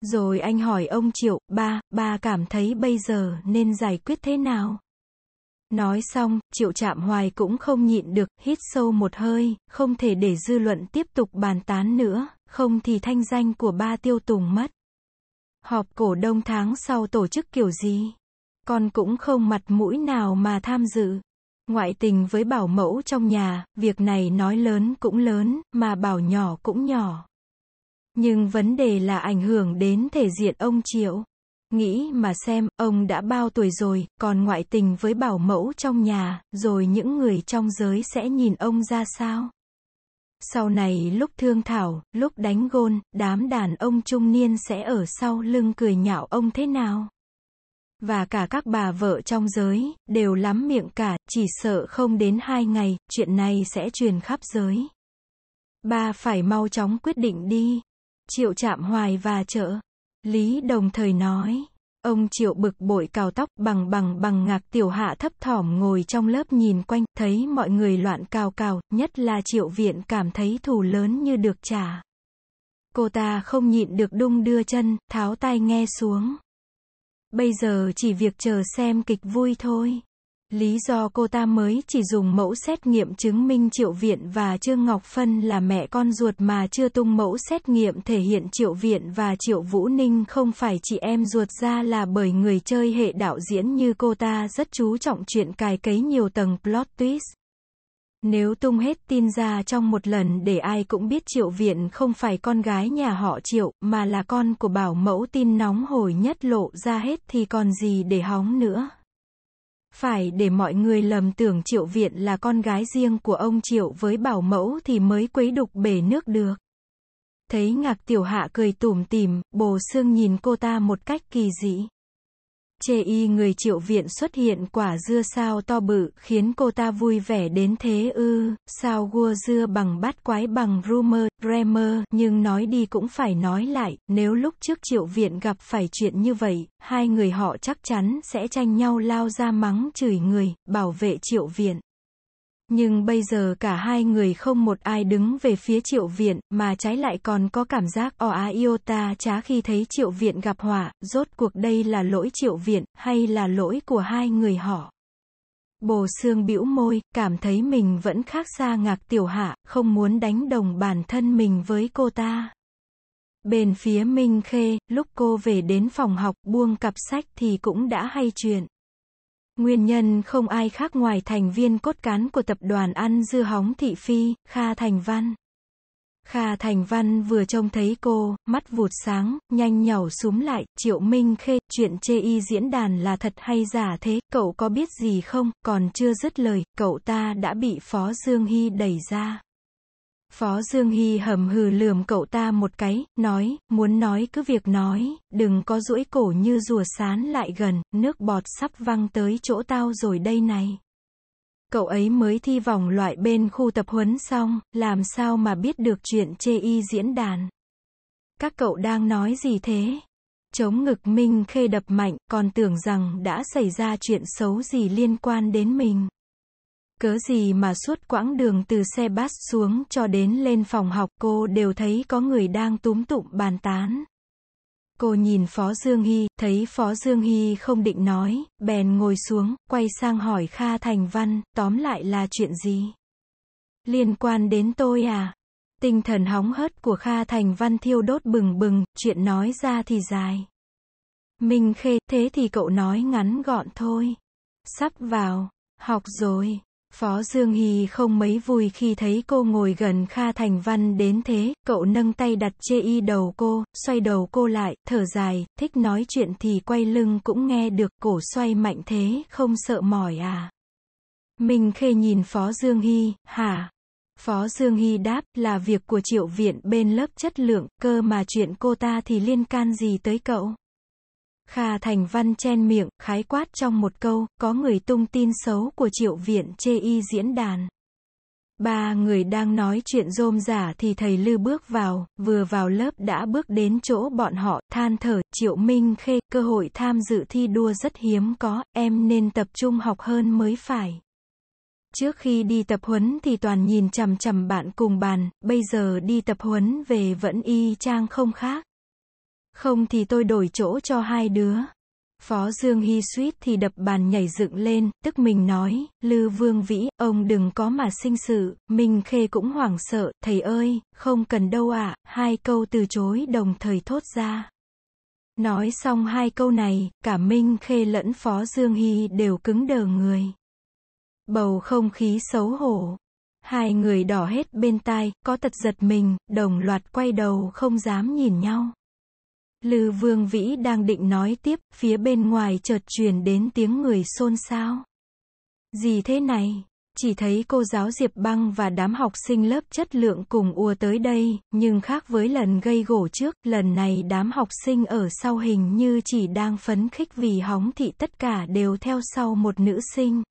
Rồi anh hỏi ông Triệu, ba, ba cảm thấy bây giờ nên giải quyết thế nào? Nói xong, Triệu Trạm Hoài cũng không nhịn được, hít sâu một hơi, không thể để dư luận tiếp tục bàn tán nữa, không thì thanh danh của ba tiêu tùng mất. Họp cổ đông tháng sau tổ chức kiểu gì? Con cũng không mặt mũi nào mà tham dự. Ngoại tình với bảo mẫu trong nhà, việc này nói lớn cũng lớn, mà bảo nhỏ cũng nhỏ. Nhưng vấn đề là ảnh hưởng đến thể diện ông Triệu. Nghĩ mà xem, ông đã bao tuổi rồi, còn ngoại tình với bảo mẫu trong nhà, rồi những người trong giới sẽ nhìn ông ra sao? Sau này lúc thương thảo, lúc đánh gôn, đám đàn ông trung niên sẽ ở sau lưng cười nhạo ông thế nào? và cả các bà vợ trong giới, đều lắm miệng cả, chỉ sợ không đến hai ngày, chuyện này sẽ truyền khắp giới. Ba phải mau chóng quyết định đi. Triệu chạm hoài và trợ. Lý đồng thời nói. Ông triệu bực bội cào tóc bằng bằng bằng ngạc tiểu hạ thấp thỏm ngồi trong lớp nhìn quanh, thấy mọi người loạn cào cào, nhất là triệu viện cảm thấy thù lớn như được trả. Cô ta không nhịn được đung đưa chân, tháo tay nghe xuống. Bây giờ chỉ việc chờ xem kịch vui thôi. Lý do cô ta mới chỉ dùng mẫu xét nghiệm chứng minh Triệu Viện và Trương Ngọc Phân là mẹ con ruột mà chưa tung mẫu xét nghiệm thể hiện Triệu Viện và Triệu Vũ Ninh không phải chị em ruột ra là bởi người chơi hệ đạo diễn như cô ta rất chú trọng chuyện cài cấy nhiều tầng plot twist. Nếu tung hết tin ra trong một lần để ai cũng biết Triệu Viện không phải con gái nhà họ Triệu, mà là con của bảo mẫu tin nóng hổi nhất lộ ra hết thì còn gì để hóng nữa. Phải để mọi người lầm tưởng Triệu Viện là con gái riêng của ông Triệu với bảo mẫu thì mới quấy đục bể nước được. Thấy ngạc tiểu hạ cười tủm tỉm, bồ xương nhìn cô ta một cách kỳ dị. Chê y người triệu viện xuất hiện quả dưa sao to bự, khiến cô ta vui vẻ đến thế ư, sao gua dưa bằng bát quái bằng rumor, dreamer, nhưng nói đi cũng phải nói lại, nếu lúc trước triệu viện gặp phải chuyện như vậy, hai người họ chắc chắn sẽ tranh nhau lao ra mắng chửi người, bảo vệ triệu viện. Nhưng bây giờ cả hai người không một ai đứng về phía triệu viện, mà trái lại còn có cảm giác o a ta trá khi thấy triệu viện gặp họa, rốt cuộc đây là lỗi triệu viện, hay là lỗi của hai người họ. Bồ xương bĩu môi, cảm thấy mình vẫn khác xa ngạc tiểu hạ, không muốn đánh đồng bản thân mình với cô ta. Bên phía Minh Khê, lúc cô về đến phòng học buông cặp sách thì cũng đã hay chuyện. Nguyên nhân không ai khác ngoài thành viên cốt cán của tập đoàn ăn Dư hóng thị phi, Kha Thành Văn. Kha Thành Văn vừa trông thấy cô, mắt vụt sáng, nhanh nhảu súng lại, Triệu Minh Khê, chuyện chê y diễn đàn là thật hay giả thế, cậu có biết gì không, còn chưa dứt lời, cậu ta đã bị Phó Dương Hy đẩy ra. Phó Dương Hy hầm hừ lườm cậu ta một cái, nói, muốn nói cứ việc nói, đừng có duỗi cổ như rùa sán lại gần, nước bọt sắp văng tới chỗ tao rồi đây này. Cậu ấy mới thi vòng loại bên khu tập huấn xong, làm sao mà biết được chuyện chê y diễn đàn. Các cậu đang nói gì thế? Chống ngực Minh Khê đập mạnh, còn tưởng rằng đã xảy ra chuyện xấu gì liên quan đến mình. Cớ gì mà suốt quãng đường từ xe bát xuống cho đến lên phòng học cô đều thấy có người đang túm tụm bàn tán. Cô nhìn Phó Dương Hy, thấy Phó Dương Hy không định nói, bèn ngồi xuống, quay sang hỏi Kha Thành Văn, tóm lại là chuyện gì? Liên quan đến tôi à? Tinh thần hóng hớt của Kha Thành Văn thiêu đốt bừng bừng, chuyện nói ra thì dài. Minh Khê, thế thì cậu nói ngắn gọn thôi. Sắp vào, học rồi. Phó Dương Hy không mấy vui khi thấy cô ngồi gần Kha Thành Văn đến thế, cậu nâng tay đặt chê y đầu cô, xoay đầu cô lại, thở dài, thích nói chuyện thì quay lưng cũng nghe được, cổ xoay mạnh thế, không sợ mỏi à. Minh Khê nhìn Phó Dương Hy, hả? Phó Dương Hy đáp, là việc của triệu viện bên lớp chất lượng, cơ mà chuyện cô ta thì liên can gì tới cậu? Kha Thành Văn chen miệng, khái quát trong một câu, có người tung tin xấu của triệu viện chê y diễn đàn. Ba người đang nói chuyện rôm giả thì thầy Lư bước vào, vừa vào lớp đã bước đến chỗ bọn họ, than thở, triệu minh khê, cơ hội tham dự thi đua rất hiếm có, em nên tập trung học hơn mới phải. Trước khi đi tập huấn thì toàn nhìn chằm chằm bạn cùng bàn, bây giờ đi tập huấn về vẫn y chang không khác. Không thì tôi đổi chỗ cho hai đứa. Phó Dương Hy suýt thì đập bàn nhảy dựng lên, tức mình nói, Lư Vương Vĩ, ông đừng có mà sinh sự, Minh Khê cũng hoảng sợ, thầy ơi, không cần đâu ạ, hai câu từ chối đồng thời thốt ra. Nói xong hai câu này, cả Minh Khê lẫn Phó Dương Hy đều cứng đờ người. Bầu không khí xấu hổ. Hai người đỏ hết bên tai, có tật giật mình, đồng loạt quay đầu không dám nhìn nhau. Lư Vương Vĩ đang định nói tiếp, phía bên ngoài chợt truyền đến tiếng người xôn xao. Gì thế này? Chỉ thấy cô giáo Diệp Băng và đám học sinh lớp chất lượng cùng ùa tới đây, nhưng khác với lần gây gỗ trước, lần này đám học sinh ở sau hình như chỉ đang phấn khích vì hóng thị tất cả đều theo sau một nữ sinh.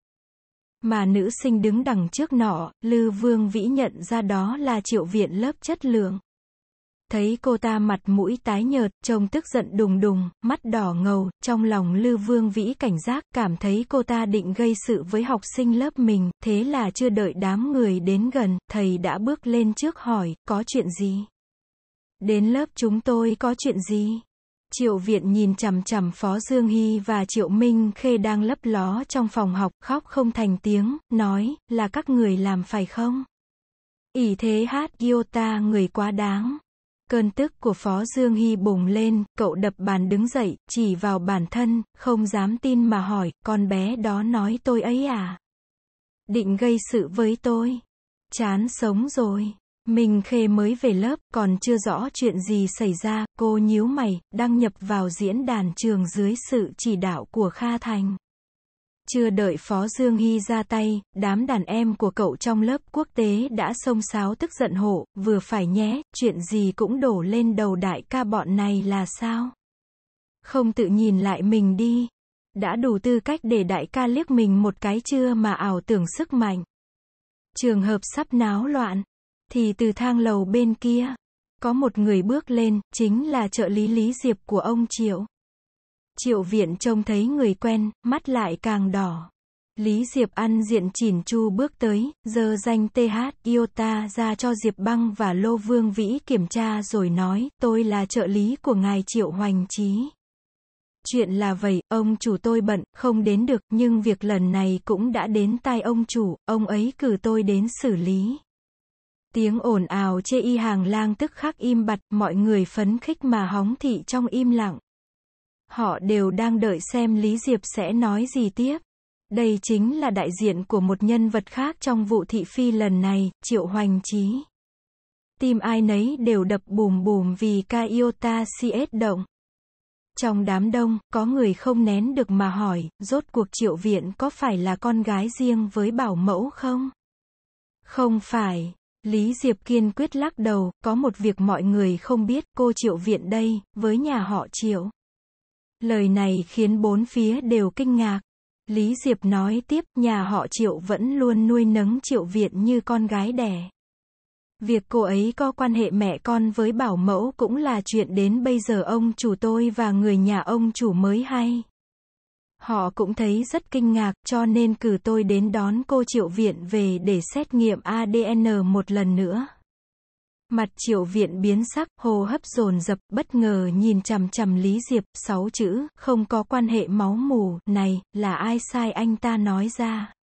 Mà nữ sinh đứng đằng trước nọ, Lư Vương Vĩ nhận ra đó là triệu viện lớp chất lượng thấy cô ta mặt mũi tái nhợt, trông tức giận đùng đùng, mắt đỏ ngầu, trong lòng Lư Vương Vĩ cảnh giác, cảm thấy cô ta định gây sự với học sinh lớp mình, thế là chưa đợi đám người đến gần, thầy đã bước lên trước hỏi, có chuyện gì? Đến lớp chúng tôi có chuyện gì? Triệu Viện nhìn chằm chằm Phó Dương Hy và Triệu Minh Khê đang lấp ló trong phòng học, khóc không thành tiếng, nói, là các người làm phải không? ỉ thế hát yêu ta người quá đáng. Cơn tức của Phó Dương Hy bùng lên, cậu đập bàn đứng dậy, chỉ vào bản thân, không dám tin mà hỏi, con bé đó nói tôi ấy à? Định gây sự với tôi? Chán sống rồi. Mình khê mới về lớp, còn chưa rõ chuyện gì xảy ra, cô nhíu mày, đăng nhập vào diễn đàn trường dưới sự chỉ đạo của Kha Thành. Chưa đợi Phó Dương Hy ra tay, đám đàn em của cậu trong lớp quốc tế đã xông xáo tức giận hổ, vừa phải nhé, chuyện gì cũng đổ lên đầu đại ca bọn này là sao? Không tự nhìn lại mình đi. Đã đủ tư cách để đại ca liếc mình một cái chưa mà ảo tưởng sức mạnh. Trường hợp sắp náo loạn, thì từ thang lầu bên kia, có một người bước lên, chính là trợ lý Lý Diệp của ông Triệu. Triệu viện trông thấy người quen, mắt lại càng đỏ. Lý Diệp ăn diện chỉn chu bước tới, dơ danh TH Iota ra cho Diệp Băng và Lô Vương Vĩ kiểm tra rồi nói, tôi là trợ lý của ngài Triệu Hoành chí Chuyện là vậy, ông chủ tôi bận, không đến được, nhưng việc lần này cũng đã đến tai ông chủ, ông ấy cử tôi đến xử lý. Tiếng ồn ào chê y hàng lang tức khắc im bặt, mọi người phấn khích mà hóng thị trong im lặng. Họ đều đang đợi xem Lý Diệp sẽ nói gì tiếp. Đây chính là đại diện của một nhân vật khác trong vụ thị phi lần này, Triệu Hoành chí Tim ai nấy đều đập bùm bùm vì Kaiota CS động. Trong đám đông, có người không nén được mà hỏi, rốt cuộc triệu viện có phải là con gái riêng với bảo mẫu không? Không phải. Lý Diệp kiên quyết lắc đầu, có một việc mọi người không biết, cô triệu viện đây, với nhà họ triệu. Lời này khiến bốn phía đều kinh ngạc. Lý Diệp nói tiếp, nhà họ Triệu vẫn luôn nuôi nấng Triệu Viện như con gái đẻ. Việc cô ấy có quan hệ mẹ con với bảo mẫu cũng là chuyện đến bây giờ ông chủ tôi và người nhà ông chủ mới hay. Họ cũng thấy rất kinh ngạc cho nên cử tôi đến đón cô Triệu Viện về để xét nghiệm ADN một lần nữa. Mặt triệu viện biến sắc, hồ hấp dồn dập, bất ngờ nhìn chằm chằm Lý Diệp, sáu chữ, không có quan hệ máu mù, này, là ai sai anh ta nói ra.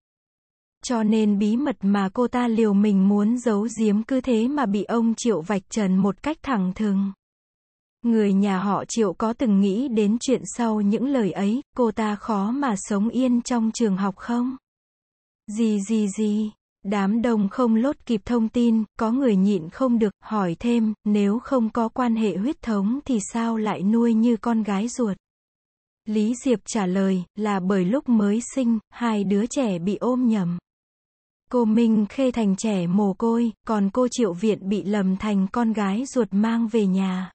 Cho nên bí mật mà cô ta liều mình muốn giấu giếm cứ thế mà bị ông triệu vạch trần một cách thẳng thừng. Người nhà họ triệu có từng nghĩ đến chuyện sau những lời ấy, cô ta khó mà sống yên trong trường học không? Gì gì gì? Đám đông không lốt kịp thông tin, có người nhịn không được, hỏi thêm, nếu không có quan hệ huyết thống thì sao lại nuôi như con gái ruột? Lý Diệp trả lời, là bởi lúc mới sinh, hai đứa trẻ bị ôm nhầm. Cô Minh khê thành trẻ mồ côi, còn cô Triệu Viện bị lầm thành con gái ruột mang về nhà.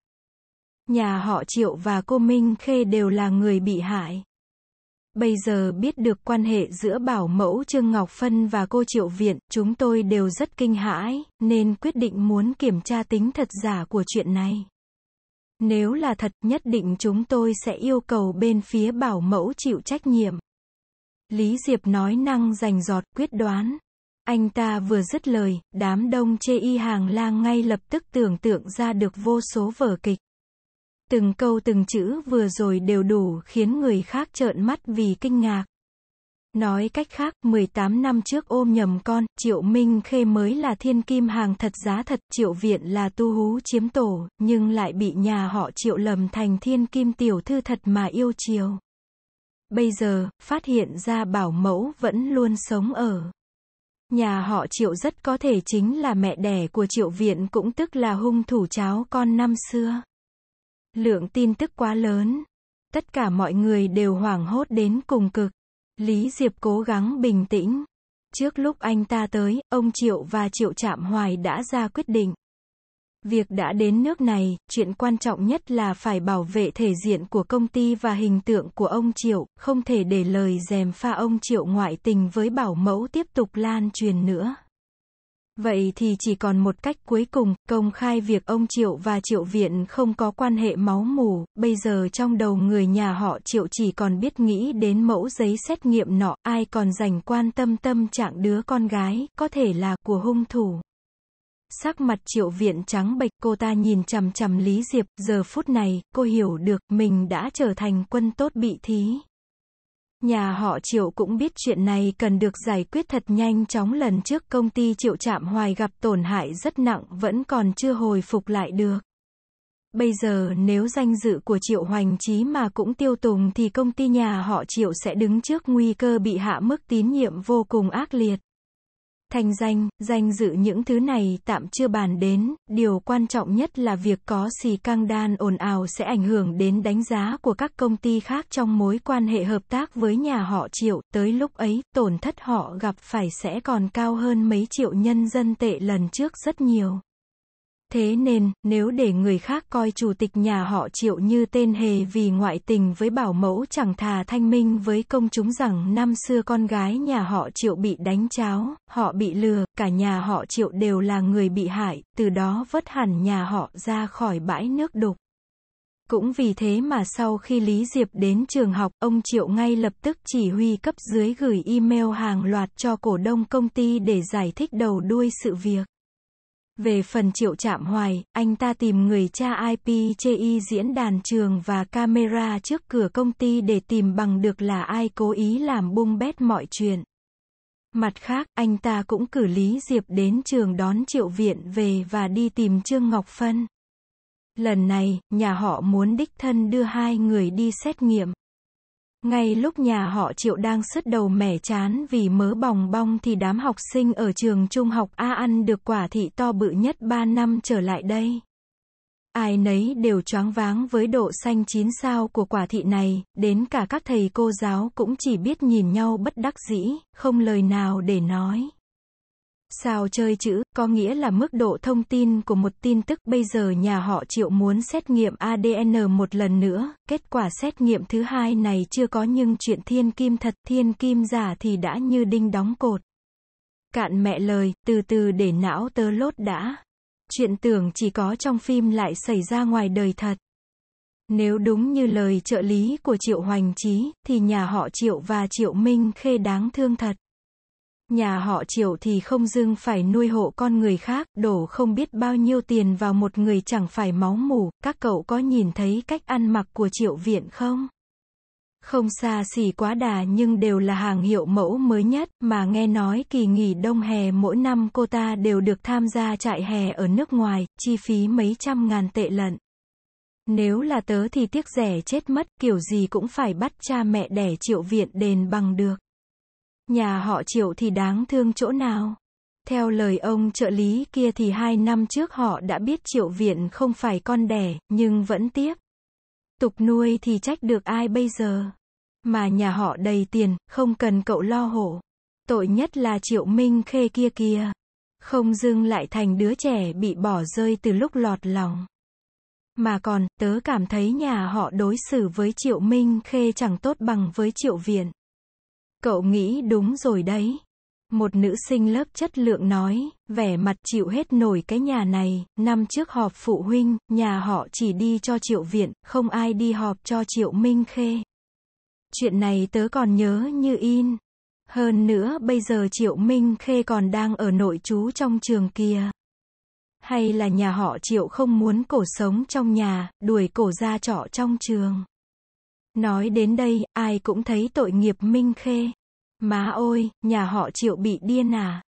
Nhà họ Triệu và cô Minh khê đều là người bị hại. Bây giờ biết được quan hệ giữa bảo mẫu Trương Ngọc Phân và cô Triệu Viện, chúng tôi đều rất kinh hãi, nên quyết định muốn kiểm tra tính thật giả của chuyện này. Nếu là thật nhất định chúng tôi sẽ yêu cầu bên phía bảo mẫu chịu trách nhiệm. Lý Diệp nói năng rành giọt quyết đoán. Anh ta vừa dứt lời, đám đông chê y hàng lang ngay lập tức tưởng tượng ra được vô số vở kịch từng câu từng chữ vừa rồi đều đủ khiến người khác trợn mắt vì kinh ngạc. Nói cách khác, 18 năm trước ôm nhầm con, Triệu Minh Khê mới là thiên kim hàng thật giá thật, Triệu Viện là tu hú chiếm tổ, nhưng lại bị nhà họ Triệu lầm thành thiên kim tiểu thư thật mà yêu chiều. Bây giờ, phát hiện ra bảo mẫu vẫn luôn sống ở. Nhà họ Triệu rất có thể chính là mẹ đẻ của Triệu Viện cũng tức là hung thủ cháu con năm xưa. Lượng tin tức quá lớn. Tất cả mọi người đều hoảng hốt đến cùng cực. Lý Diệp cố gắng bình tĩnh. Trước lúc anh ta tới, ông Triệu và Triệu Trạm Hoài đã ra quyết định. Việc đã đến nước này, chuyện quan trọng nhất là phải bảo vệ thể diện của công ty và hình tượng của ông Triệu, không thể để lời dèm pha ông Triệu ngoại tình với bảo mẫu tiếp tục lan truyền nữa. Vậy thì chỉ còn một cách cuối cùng, công khai việc ông Triệu và Triệu Viện không có quan hệ máu mủ, bây giờ trong đầu người nhà họ Triệu chỉ còn biết nghĩ đến mẫu giấy xét nghiệm nọ, ai còn dành quan tâm tâm trạng đứa con gái, có thể là của hung thủ. Sắc mặt Triệu Viện trắng bệch cô ta nhìn chằm chằm Lý Diệp, giờ phút này, cô hiểu được mình đã trở thành quân tốt bị thí. Nhà họ Triệu cũng biết chuyện này cần được giải quyết thật nhanh chóng lần trước công ty Triệu Trạm Hoài gặp tổn hại rất nặng vẫn còn chưa hồi phục lại được. Bây giờ nếu danh dự của Triệu Hoành Chí mà cũng tiêu tùng thì công ty nhà họ Triệu sẽ đứng trước nguy cơ bị hạ mức tín nhiệm vô cùng ác liệt thành danh, danh dự những thứ này tạm chưa bàn đến, điều quan trọng nhất là việc có xì căng đan ồn ào sẽ ảnh hưởng đến đánh giá của các công ty khác trong mối quan hệ hợp tác với nhà họ triệu, tới lúc ấy, tổn thất họ gặp phải sẽ còn cao hơn mấy triệu nhân dân tệ lần trước rất nhiều. Thế nên, nếu để người khác coi chủ tịch nhà họ triệu như tên hề vì ngoại tình với bảo mẫu chẳng thà thanh minh với công chúng rằng năm xưa con gái nhà họ triệu bị đánh cháo, họ bị lừa, cả nhà họ triệu đều là người bị hại, từ đó vất hẳn nhà họ ra khỏi bãi nước đục. Cũng vì thế mà sau khi Lý Diệp đến trường học, ông Triệu ngay lập tức chỉ huy cấp dưới gửi email hàng loạt cho cổ đông công ty để giải thích đầu đuôi sự việc. Về phần triệu chạm hoài, anh ta tìm người cha ipji diễn đàn trường và camera trước cửa công ty để tìm bằng được là ai cố ý làm bung bét mọi chuyện. Mặt khác, anh ta cũng cử Lý Diệp đến trường đón triệu viện về và đi tìm Trương Ngọc Phân. Lần này, nhà họ muốn đích thân đưa hai người đi xét nghiệm. Ngay lúc nhà họ Triệu đang sứt đầu mẻ chán vì mớ bòng bong thì đám học sinh ở trường trung học A ăn được quả thị to bự nhất 3 năm trở lại đây. Ai nấy đều choáng váng với độ xanh chín sao của quả thị này, đến cả các thầy cô giáo cũng chỉ biết nhìn nhau bất đắc dĩ, không lời nào để nói. Sao chơi chữ, có nghĩa là mức độ thông tin của một tin tức. Bây giờ nhà họ Triệu muốn xét nghiệm ADN một lần nữa, kết quả xét nghiệm thứ hai này chưa có nhưng chuyện thiên kim thật, thiên kim giả thì đã như đinh đóng cột. Cạn mẹ lời, từ từ để não tớ lốt đã. Chuyện tưởng chỉ có trong phim lại xảy ra ngoài đời thật. Nếu đúng như lời trợ lý của Triệu Hoành Trí, thì nhà họ Triệu và Triệu Minh Khê đáng thương thật nhà họ triệu thì không dưng phải nuôi hộ con người khác, đổ không biết bao nhiêu tiền vào một người chẳng phải máu mù các cậu có nhìn thấy cách ăn mặc của triệu viện không? Không xa xỉ quá đà nhưng đều là hàng hiệu mẫu mới nhất, mà nghe nói kỳ nghỉ đông hè mỗi năm cô ta đều được tham gia trại hè ở nước ngoài, chi phí mấy trăm ngàn tệ lận. Nếu là tớ thì tiếc rẻ chết mất, kiểu gì cũng phải bắt cha mẹ đẻ triệu viện đền bằng được. Nhà họ Triệu thì đáng thương chỗ nào? Theo lời ông trợ lý kia thì hai năm trước họ đã biết Triệu Viện không phải con đẻ, nhưng vẫn tiếp. Tục nuôi thì trách được ai bây giờ? Mà nhà họ đầy tiền, không cần cậu lo hổ. Tội nhất là Triệu Minh Khê kia kia. Không dưng lại thành đứa trẻ bị bỏ rơi từ lúc lọt lòng. Mà còn, tớ cảm thấy nhà họ đối xử với Triệu Minh Khê chẳng tốt bằng với Triệu Viện. Cậu nghĩ đúng rồi đấy. Một nữ sinh lớp chất lượng nói, vẻ mặt chịu hết nổi cái nhà này, năm trước họp phụ huynh, nhà họ chỉ đi cho triệu viện, không ai đi họp cho triệu minh khê. Chuyện này tớ còn nhớ như in. Hơn nữa bây giờ triệu minh khê còn đang ở nội chú trong trường kia. Hay là nhà họ triệu không muốn cổ sống trong nhà, đuổi cổ ra trọ trong trường. Nói đến đây, ai cũng thấy tội nghiệp Minh Khê. Má ôi, nhà họ triệu bị điên à.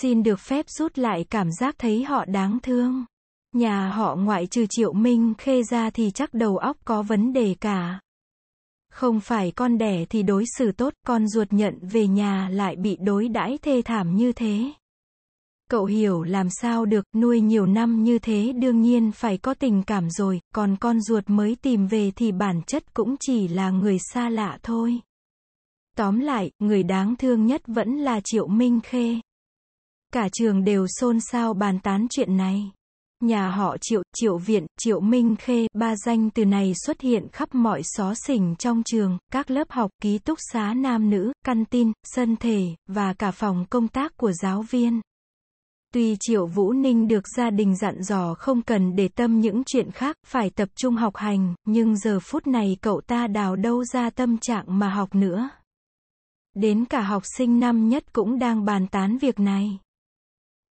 Xin được phép rút lại cảm giác thấy họ đáng thương. Nhà họ ngoại trừ triệu Minh Khê ra thì chắc đầu óc có vấn đề cả. Không phải con đẻ thì đối xử tốt, con ruột nhận về nhà lại bị đối đãi thê thảm như thế cậu hiểu làm sao được, nuôi nhiều năm như thế đương nhiên phải có tình cảm rồi, còn con ruột mới tìm về thì bản chất cũng chỉ là người xa lạ thôi. Tóm lại, người đáng thương nhất vẫn là Triệu Minh Khê. Cả trường đều xôn xao bàn tán chuyện này. Nhà họ Triệu, Triệu Viện, Triệu Minh Khê, ba danh từ này xuất hiện khắp mọi xó xỉnh trong trường, các lớp học, ký túc xá nam nữ, căn tin, sân thể, và cả phòng công tác của giáo viên. Tuy Triệu Vũ Ninh được gia đình dặn dò không cần để tâm những chuyện khác, phải tập trung học hành, nhưng giờ phút này cậu ta đào đâu ra tâm trạng mà học nữa. Đến cả học sinh năm nhất cũng đang bàn tán việc này.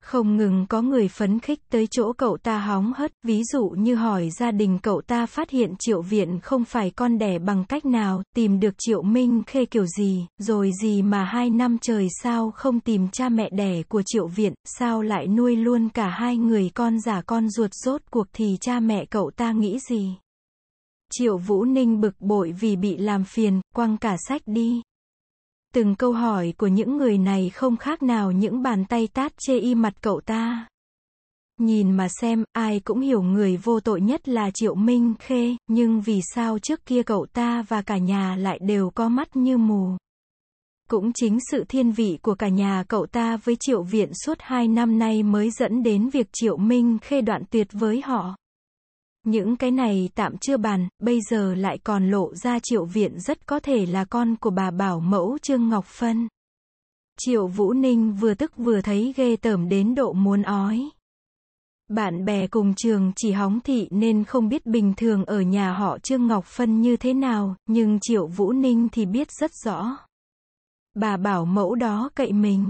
Không ngừng có người phấn khích tới chỗ cậu ta hóng hớt, ví dụ như hỏi gia đình cậu ta phát hiện Triệu Viện không phải con đẻ bằng cách nào, tìm được Triệu Minh Khê kiểu gì, rồi gì mà hai năm trời sao không tìm cha mẹ đẻ của Triệu Viện, sao lại nuôi luôn cả hai người con giả con ruột rốt cuộc thì cha mẹ cậu ta nghĩ gì. Triệu Vũ Ninh bực bội vì bị làm phiền, quăng cả sách đi. Từng câu hỏi của những người này không khác nào những bàn tay tát chê y mặt cậu ta. Nhìn mà xem, ai cũng hiểu người vô tội nhất là Triệu Minh Khê, nhưng vì sao trước kia cậu ta và cả nhà lại đều có mắt như mù. Cũng chính sự thiên vị của cả nhà cậu ta với Triệu Viện suốt hai năm nay mới dẫn đến việc Triệu Minh Khê đoạn tuyệt với họ. Những cái này tạm chưa bàn, bây giờ lại còn lộ ra Triệu Viện rất có thể là con của bà Bảo Mẫu Trương Ngọc Phân. Triệu Vũ Ninh vừa tức vừa thấy ghê tởm đến độ muốn ói. Bạn bè cùng trường chỉ hóng thị nên không biết bình thường ở nhà họ Trương Ngọc Phân như thế nào, nhưng Triệu Vũ Ninh thì biết rất rõ. Bà bảo mẫu đó cậy mình.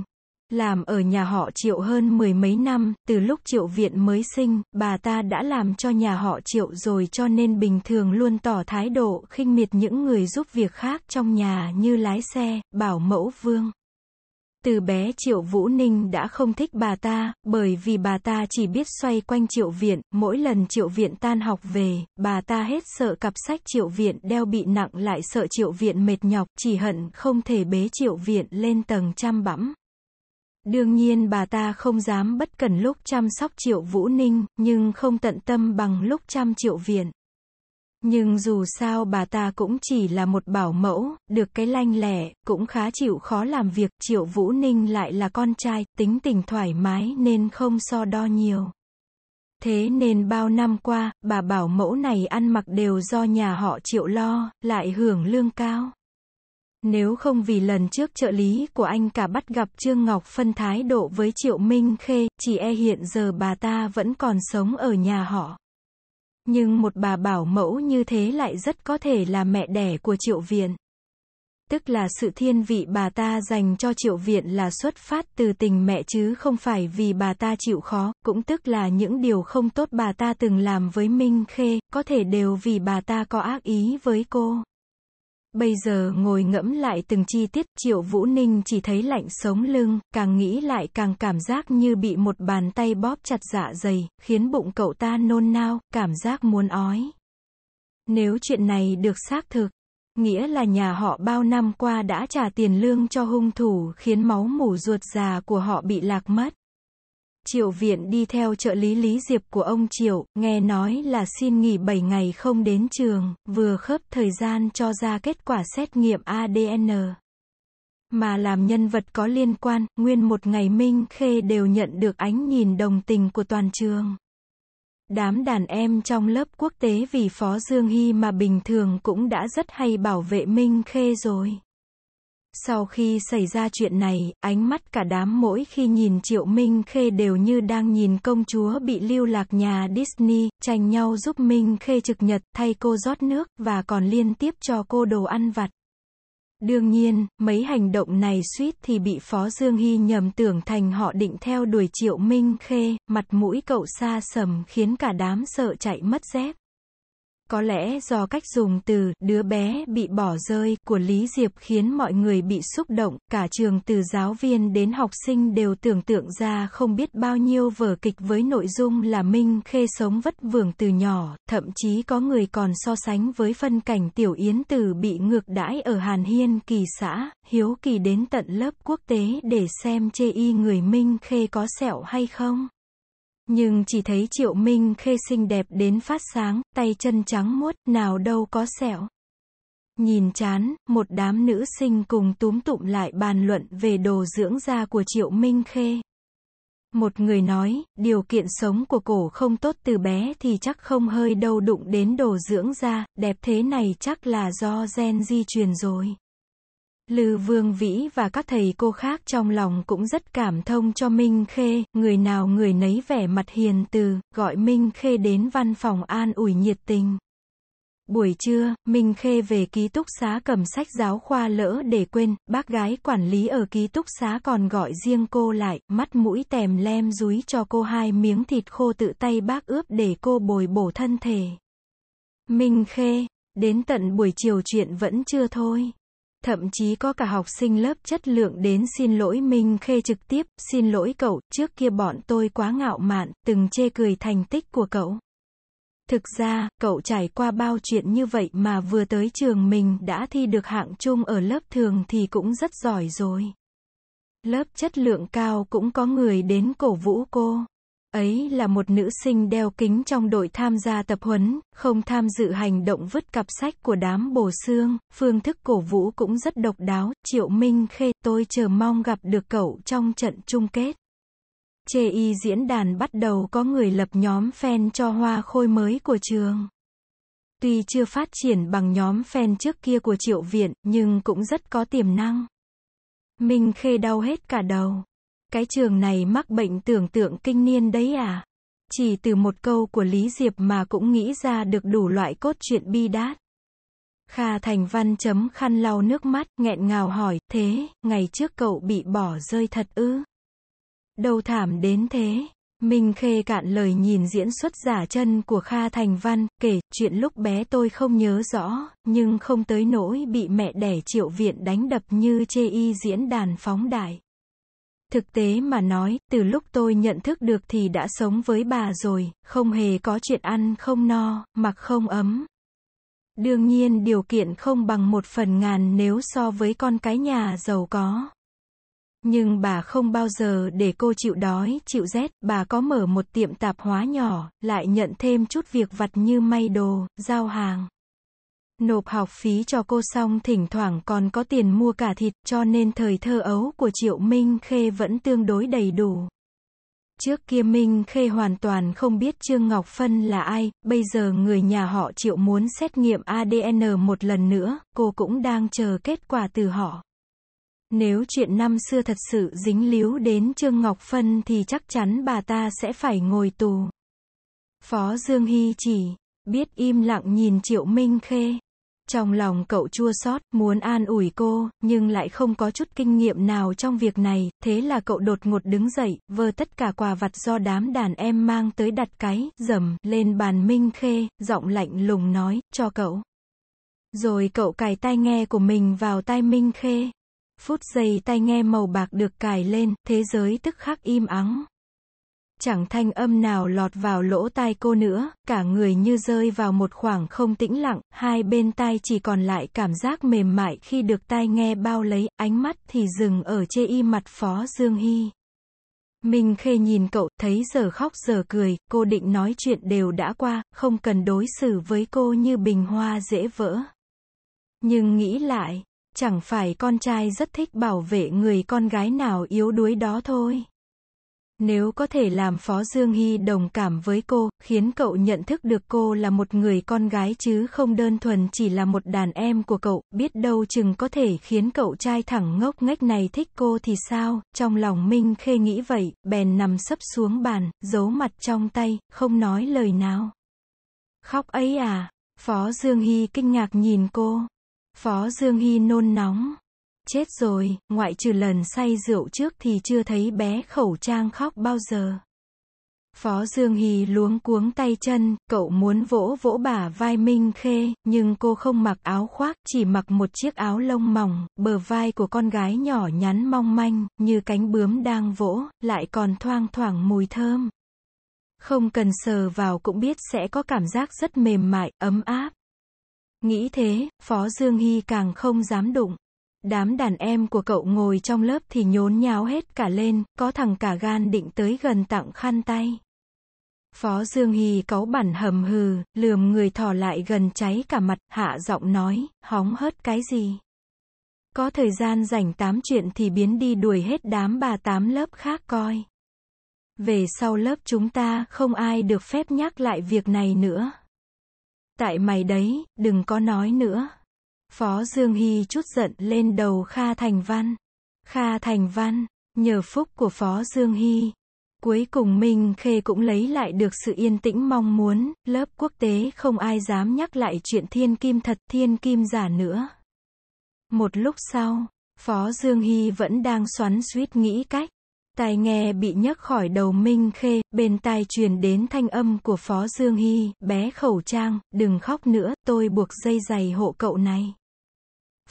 Làm ở nhà họ Triệu hơn mười mấy năm, từ lúc Triệu Viện mới sinh, bà ta đã làm cho nhà họ Triệu rồi cho nên bình thường luôn tỏ thái độ khinh miệt những người giúp việc khác trong nhà như lái xe, bảo mẫu vương. Từ bé Triệu Vũ Ninh đã không thích bà ta, bởi vì bà ta chỉ biết xoay quanh Triệu Viện, mỗi lần Triệu Viện tan học về, bà ta hết sợ cặp sách Triệu Viện đeo bị nặng lại sợ Triệu Viện mệt nhọc, chỉ hận không thể bế Triệu Viện lên tầng chăm bẵm. Đương nhiên bà ta không dám bất cần lúc chăm sóc Triệu Vũ Ninh, nhưng không tận tâm bằng lúc chăm Triệu Viện. Nhưng dù sao bà ta cũng chỉ là một bảo mẫu, được cái lanh lẻ, cũng khá chịu khó làm việc, Triệu Vũ Ninh lại là con trai, tính tình thoải mái nên không so đo nhiều. Thế nên bao năm qua, bà bảo mẫu này ăn mặc đều do nhà họ Triệu lo, lại hưởng lương cao. Nếu không vì lần trước trợ lý của anh cả bắt gặp Trương Ngọc phân thái độ với Triệu Minh Khê, chỉ e hiện giờ bà ta vẫn còn sống ở nhà họ. Nhưng một bà bảo mẫu như thế lại rất có thể là mẹ đẻ của Triệu Viện. Tức là sự thiên vị bà ta dành cho Triệu Viện là xuất phát từ tình mẹ chứ không phải vì bà ta chịu khó, cũng tức là những điều không tốt bà ta từng làm với Minh Khê, có thể đều vì bà ta có ác ý với cô. Bây giờ ngồi ngẫm lại từng chi tiết Triệu Vũ Ninh chỉ thấy lạnh sống lưng, càng nghĩ lại càng cảm giác như bị một bàn tay bóp chặt dạ dày, khiến bụng cậu ta nôn nao, cảm giác muốn ói. Nếu chuyện này được xác thực, nghĩa là nhà họ bao năm qua đã trả tiền lương cho hung thủ khiến máu mủ ruột già của họ bị lạc mất. Triệu Viện đi theo trợ lý Lý Diệp của ông Triệu, nghe nói là xin nghỉ 7 ngày không đến trường, vừa khớp thời gian cho ra kết quả xét nghiệm ADN. Mà làm nhân vật có liên quan, nguyên một ngày Minh Khê đều nhận được ánh nhìn đồng tình của toàn trường. Đám đàn em trong lớp quốc tế vì Phó Dương Hy mà bình thường cũng đã rất hay bảo vệ Minh Khê rồi. Sau khi xảy ra chuyện này, ánh mắt cả đám mỗi khi nhìn Triệu Minh Khê đều như đang nhìn công chúa bị lưu lạc nhà Disney, tranh nhau giúp Minh Khê trực nhật, thay cô rót nước, và còn liên tiếp cho cô đồ ăn vặt. Đương nhiên, mấy hành động này suýt thì bị Phó Dương Hy nhầm tưởng thành họ định theo đuổi Triệu Minh Khê, mặt mũi cậu xa sầm khiến cả đám sợ chạy mất dép. Có lẽ do cách dùng từ đứa bé bị bỏ rơi của Lý Diệp khiến mọi người bị xúc động, cả trường từ giáo viên đến học sinh đều tưởng tượng ra không biết bao nhiêu vở kịch với nội dung là Minh Khê sống vất vưởng từ nhỏ, thậm chí có người còn so sánh với phân cảnh Tiểu Yến Từ bị ngược đãi ở Hàn Hiên kỳ xã, hiếu kỳ đến tận lớp quốc tế để xem chê y người Minh Khê có sẹo hay không nhưng chỉ thấy Triệu Minh Khê xinh đẹp đến phát sáng, tay chân trắng muốt, nào đâu có sẹo. Nhìn chán, một đám nữ sinh cùng túm tụm lại bàn luận về đồ dưỡng da của Triệu Minh Khê. Một người nói, điều kiện sống của cổ không tốt từ bé thì chắc không hơi đâu đụng đến đồ dưỡng da, đẹp thế này chắc là do gen di truyền rồi. Lư Vương Vĩ và các thầy cô khác trong lòng cũng rất cảm thông cho Minh Khê, người nào người nấy vẻ mặt hiền từ, gọi Minh Khê đến văn phòng an ủi nhiệt tình. Buổi trưa, Minh Khê về ký túc xá cầm sách giáo khoa lỡ để quên, bác gái quản lý ở ký túc xá còn gọi riêng cô lại, mắt mũi tèm lem dúi cho cô hai miếng thịt khô tự tay bác ướp để cô bồi bổ thân thể. Minh Khê, đến tận buổi chiều chuyện vẫn chưa thôi thậm chí có cả học sinh lớp chất lượng đến xin lỗi Minh Khê trực tiếp, xin lỗi cậu, trước kia bọn tôi quá ngạo mạn, từng chê cười thành tích của cậu. Thực ra, cậu trải qua bao chuyện như vậy mà vừa tới trường mình đã thi được hạng chung ở lớp thường thì cũng rất giỏi rồi. Lớp chất lượng cao cũng có người đến cổ vũ cô. Ấy là một nữ sinh đeo kính trong đội tham gia tập huấn, không tham dự hành động vứt cặp sách của đám bổ xương, phương thức cổ vũ cũng rất độc đáo, Triệu Minh Khê, tôi chờ mong gặp được cậu trong trận chung kết. Chê y diễn đàn bắt đầu có người lập nhóm fan cho hoa khôi mới của trường. Tuy chưa phát triển bằng nhóm fan trước kia của Triệu Viện, nhưng cũng rất có tiềm năng. Minh Khê đau hết cả đầu. Cái trường này mắc bệnh tưởng tượng kinh niên đấy à? Chỉ từ một câu của Lý Diệp mà cũng nghĩ ra được đủ loại cốt truyện bi đát. Kha Thành Văn chấm khăn lau nước mắt, nghẹn ngào hỏi, thế, ngày trước cậu bị bỏ rơi thật ư? Đâu thảm đến thế? Minh Khê cạn lời nhìn diễn xuất giả chân của Kha Thành Văn, kể, chuyện lúc bé tôi không nhớ rõ, nhưng không tới nỗi bị mẹ đẻ triệu viện đánh đập như chê y diễn đàn phóng đại. Thực tế mà nói, từ lúc tôi nhận thức được thì đã sống với bà rồi, không hề có chuyện ăn không no, mặc không ấm. Đương nhiên điều kiện không bằng một phần ngàn nếu so với con cái nhà giàu có. Nhưng bà không bao giờ để cô chịu đói, chịu rét, bà có mở một tiệm tạp hóa nhỏ, lại nhận thêm chút việc vặt như may đồ, giao hàng. Nộp học phí cho cô xong thỉnh thoảng còn có tiền mua cả thịt, cho nên thời thơ ấu của Triệu Minh Khê vẫn tương đối đầy đủ. Trước kia Minh Khê hoàn toàn không biết Trương Ngọc Phân là ai, bây giờ người nhà họ Triệu muốn xét nghiệm ADN một lần nữa, cô cũng đang chờ kết quả từ họ. Nếu chuyện năm xưa thật sự dính líu đến Trương Ngọc Phân thì chắc chắn bà ta sẽ phải ngồi tù. Phó Dương Hy chỉ biết im lặng nhìn Triệu Minh Khê. Trong lòng cậu chua xót, muốn an ủi cô, nhưng lại không có chút kinh nghiệm nào trong việc này, thế là cậu đột ngột đứng dậy, vơ tất cả quà vặt do đám đàn em mang tới đặt cái, dầm, lên bàn Minh Khê, giọng lạnh lùng nói, cho cậu. Rồi cậu cài tai nghe của mình vào tai Minh Khê. Phút giây tai nghe màu bạc được cài lên, thế giới tức khắc im ắng chẳng thanh âm nào lọt vào lỗ tai cô nữa, cả người như rơi vào một khoảng không tĩnh lặng, hai bên tai chỉ còn lại cảm giác mềm mại khi được tai nghe bao lấy, ánh mắt thì dừng ở chê y mặt Phó Dương Hy. Minh Khê nhìn cậu, thấy giờ khóc giờ cười, cô định nói chuyện đều đã qua, không cần đối xử với cô như bình hoa dễ vỡ. Nhưng nghĩ lại, chẳng phải con trai rất thích bảo vệ người con gái nào yếu đuối đó thôi. Nếu có thể làm Phó Dương Hy đồng cảm với cô, khiến cậu nhận thức được cô là một người con gái chứ không đơn thuần chỉ là một đàn em của cậu, biết đâu chừng có thể khiến cậu trai thẳng ngốc nghếch này thích cô thì sao, trong lòng Minh Khê nghĩ vậy, bèn nằm sấp xuống bàn, giấu mặt trong tay, không nói lời nào. Khóc ấy à, Phó Dương Hy kinh ngạc nhìn cô. Phó Dương Hy nôn nóng chết rồi, ngoại trừ lần say rượu trước thì chưa thấy bé khẩu trang khóc bao giờ. Phó Dương Hì luống cuống tay chân, cậu muốn vỗ vỗ bả vai Minh Khê, nhưng cô không mặc áo khoác, chỉ mặc một chiếc áo lông mỏng, bờ vai của con gái nhỏ nhắn mong manh, như cánh bướm đang vỗ, lại còn thoang thoảng mùi thơm. Không cần sờ vào cũng biết sẽ có cảm giác rất mềm mại, ấm áp. Nghĩ thế, Phó Dương Hy càng không dám đụng. Đám đàn em của cậu ngồi trong lớp thì nhốn nháo hết cả lên, có thằng cả gan định tới gần tặng khăn tay. Phó Dương Hì cáu bản hầm hừ, lườm người thò lại gần cháy cả mặt, hạ giọng nói, hóng hớt cái gì. Có thời gian rảnh tám chuyện thì biến đi đuổi hết đám bà tám lớp khác coi. Về sau lớp chúng ta không ai được phép nhắc lại việc này nữa. Tại mày đấy, đừng có nói nữa. Phó Dương Hy chút giận lên đầu Kha Thành Văn. Kha Thành Văn, nhờ phúc của Phó Dương Hy. Cuối cùng Minh Khê cũng lấy lại được sự yên tĩnh mong muốn, lớp quốc tế không ai dám nhắc lại chuyện thiên kim thật thiên kim giả nữa. Một lúc sau, Phó Dương Hy vẫn đang xoắn suýt nghĩ cách. Tai nghe bị nhấc khỏi đầu Minh Khê, bên tai truyền đến thanh âm của Phó Dương Hy, bé khẩu trang, đừng khóc nữa, tôi buộc dây giày hộ cậu này.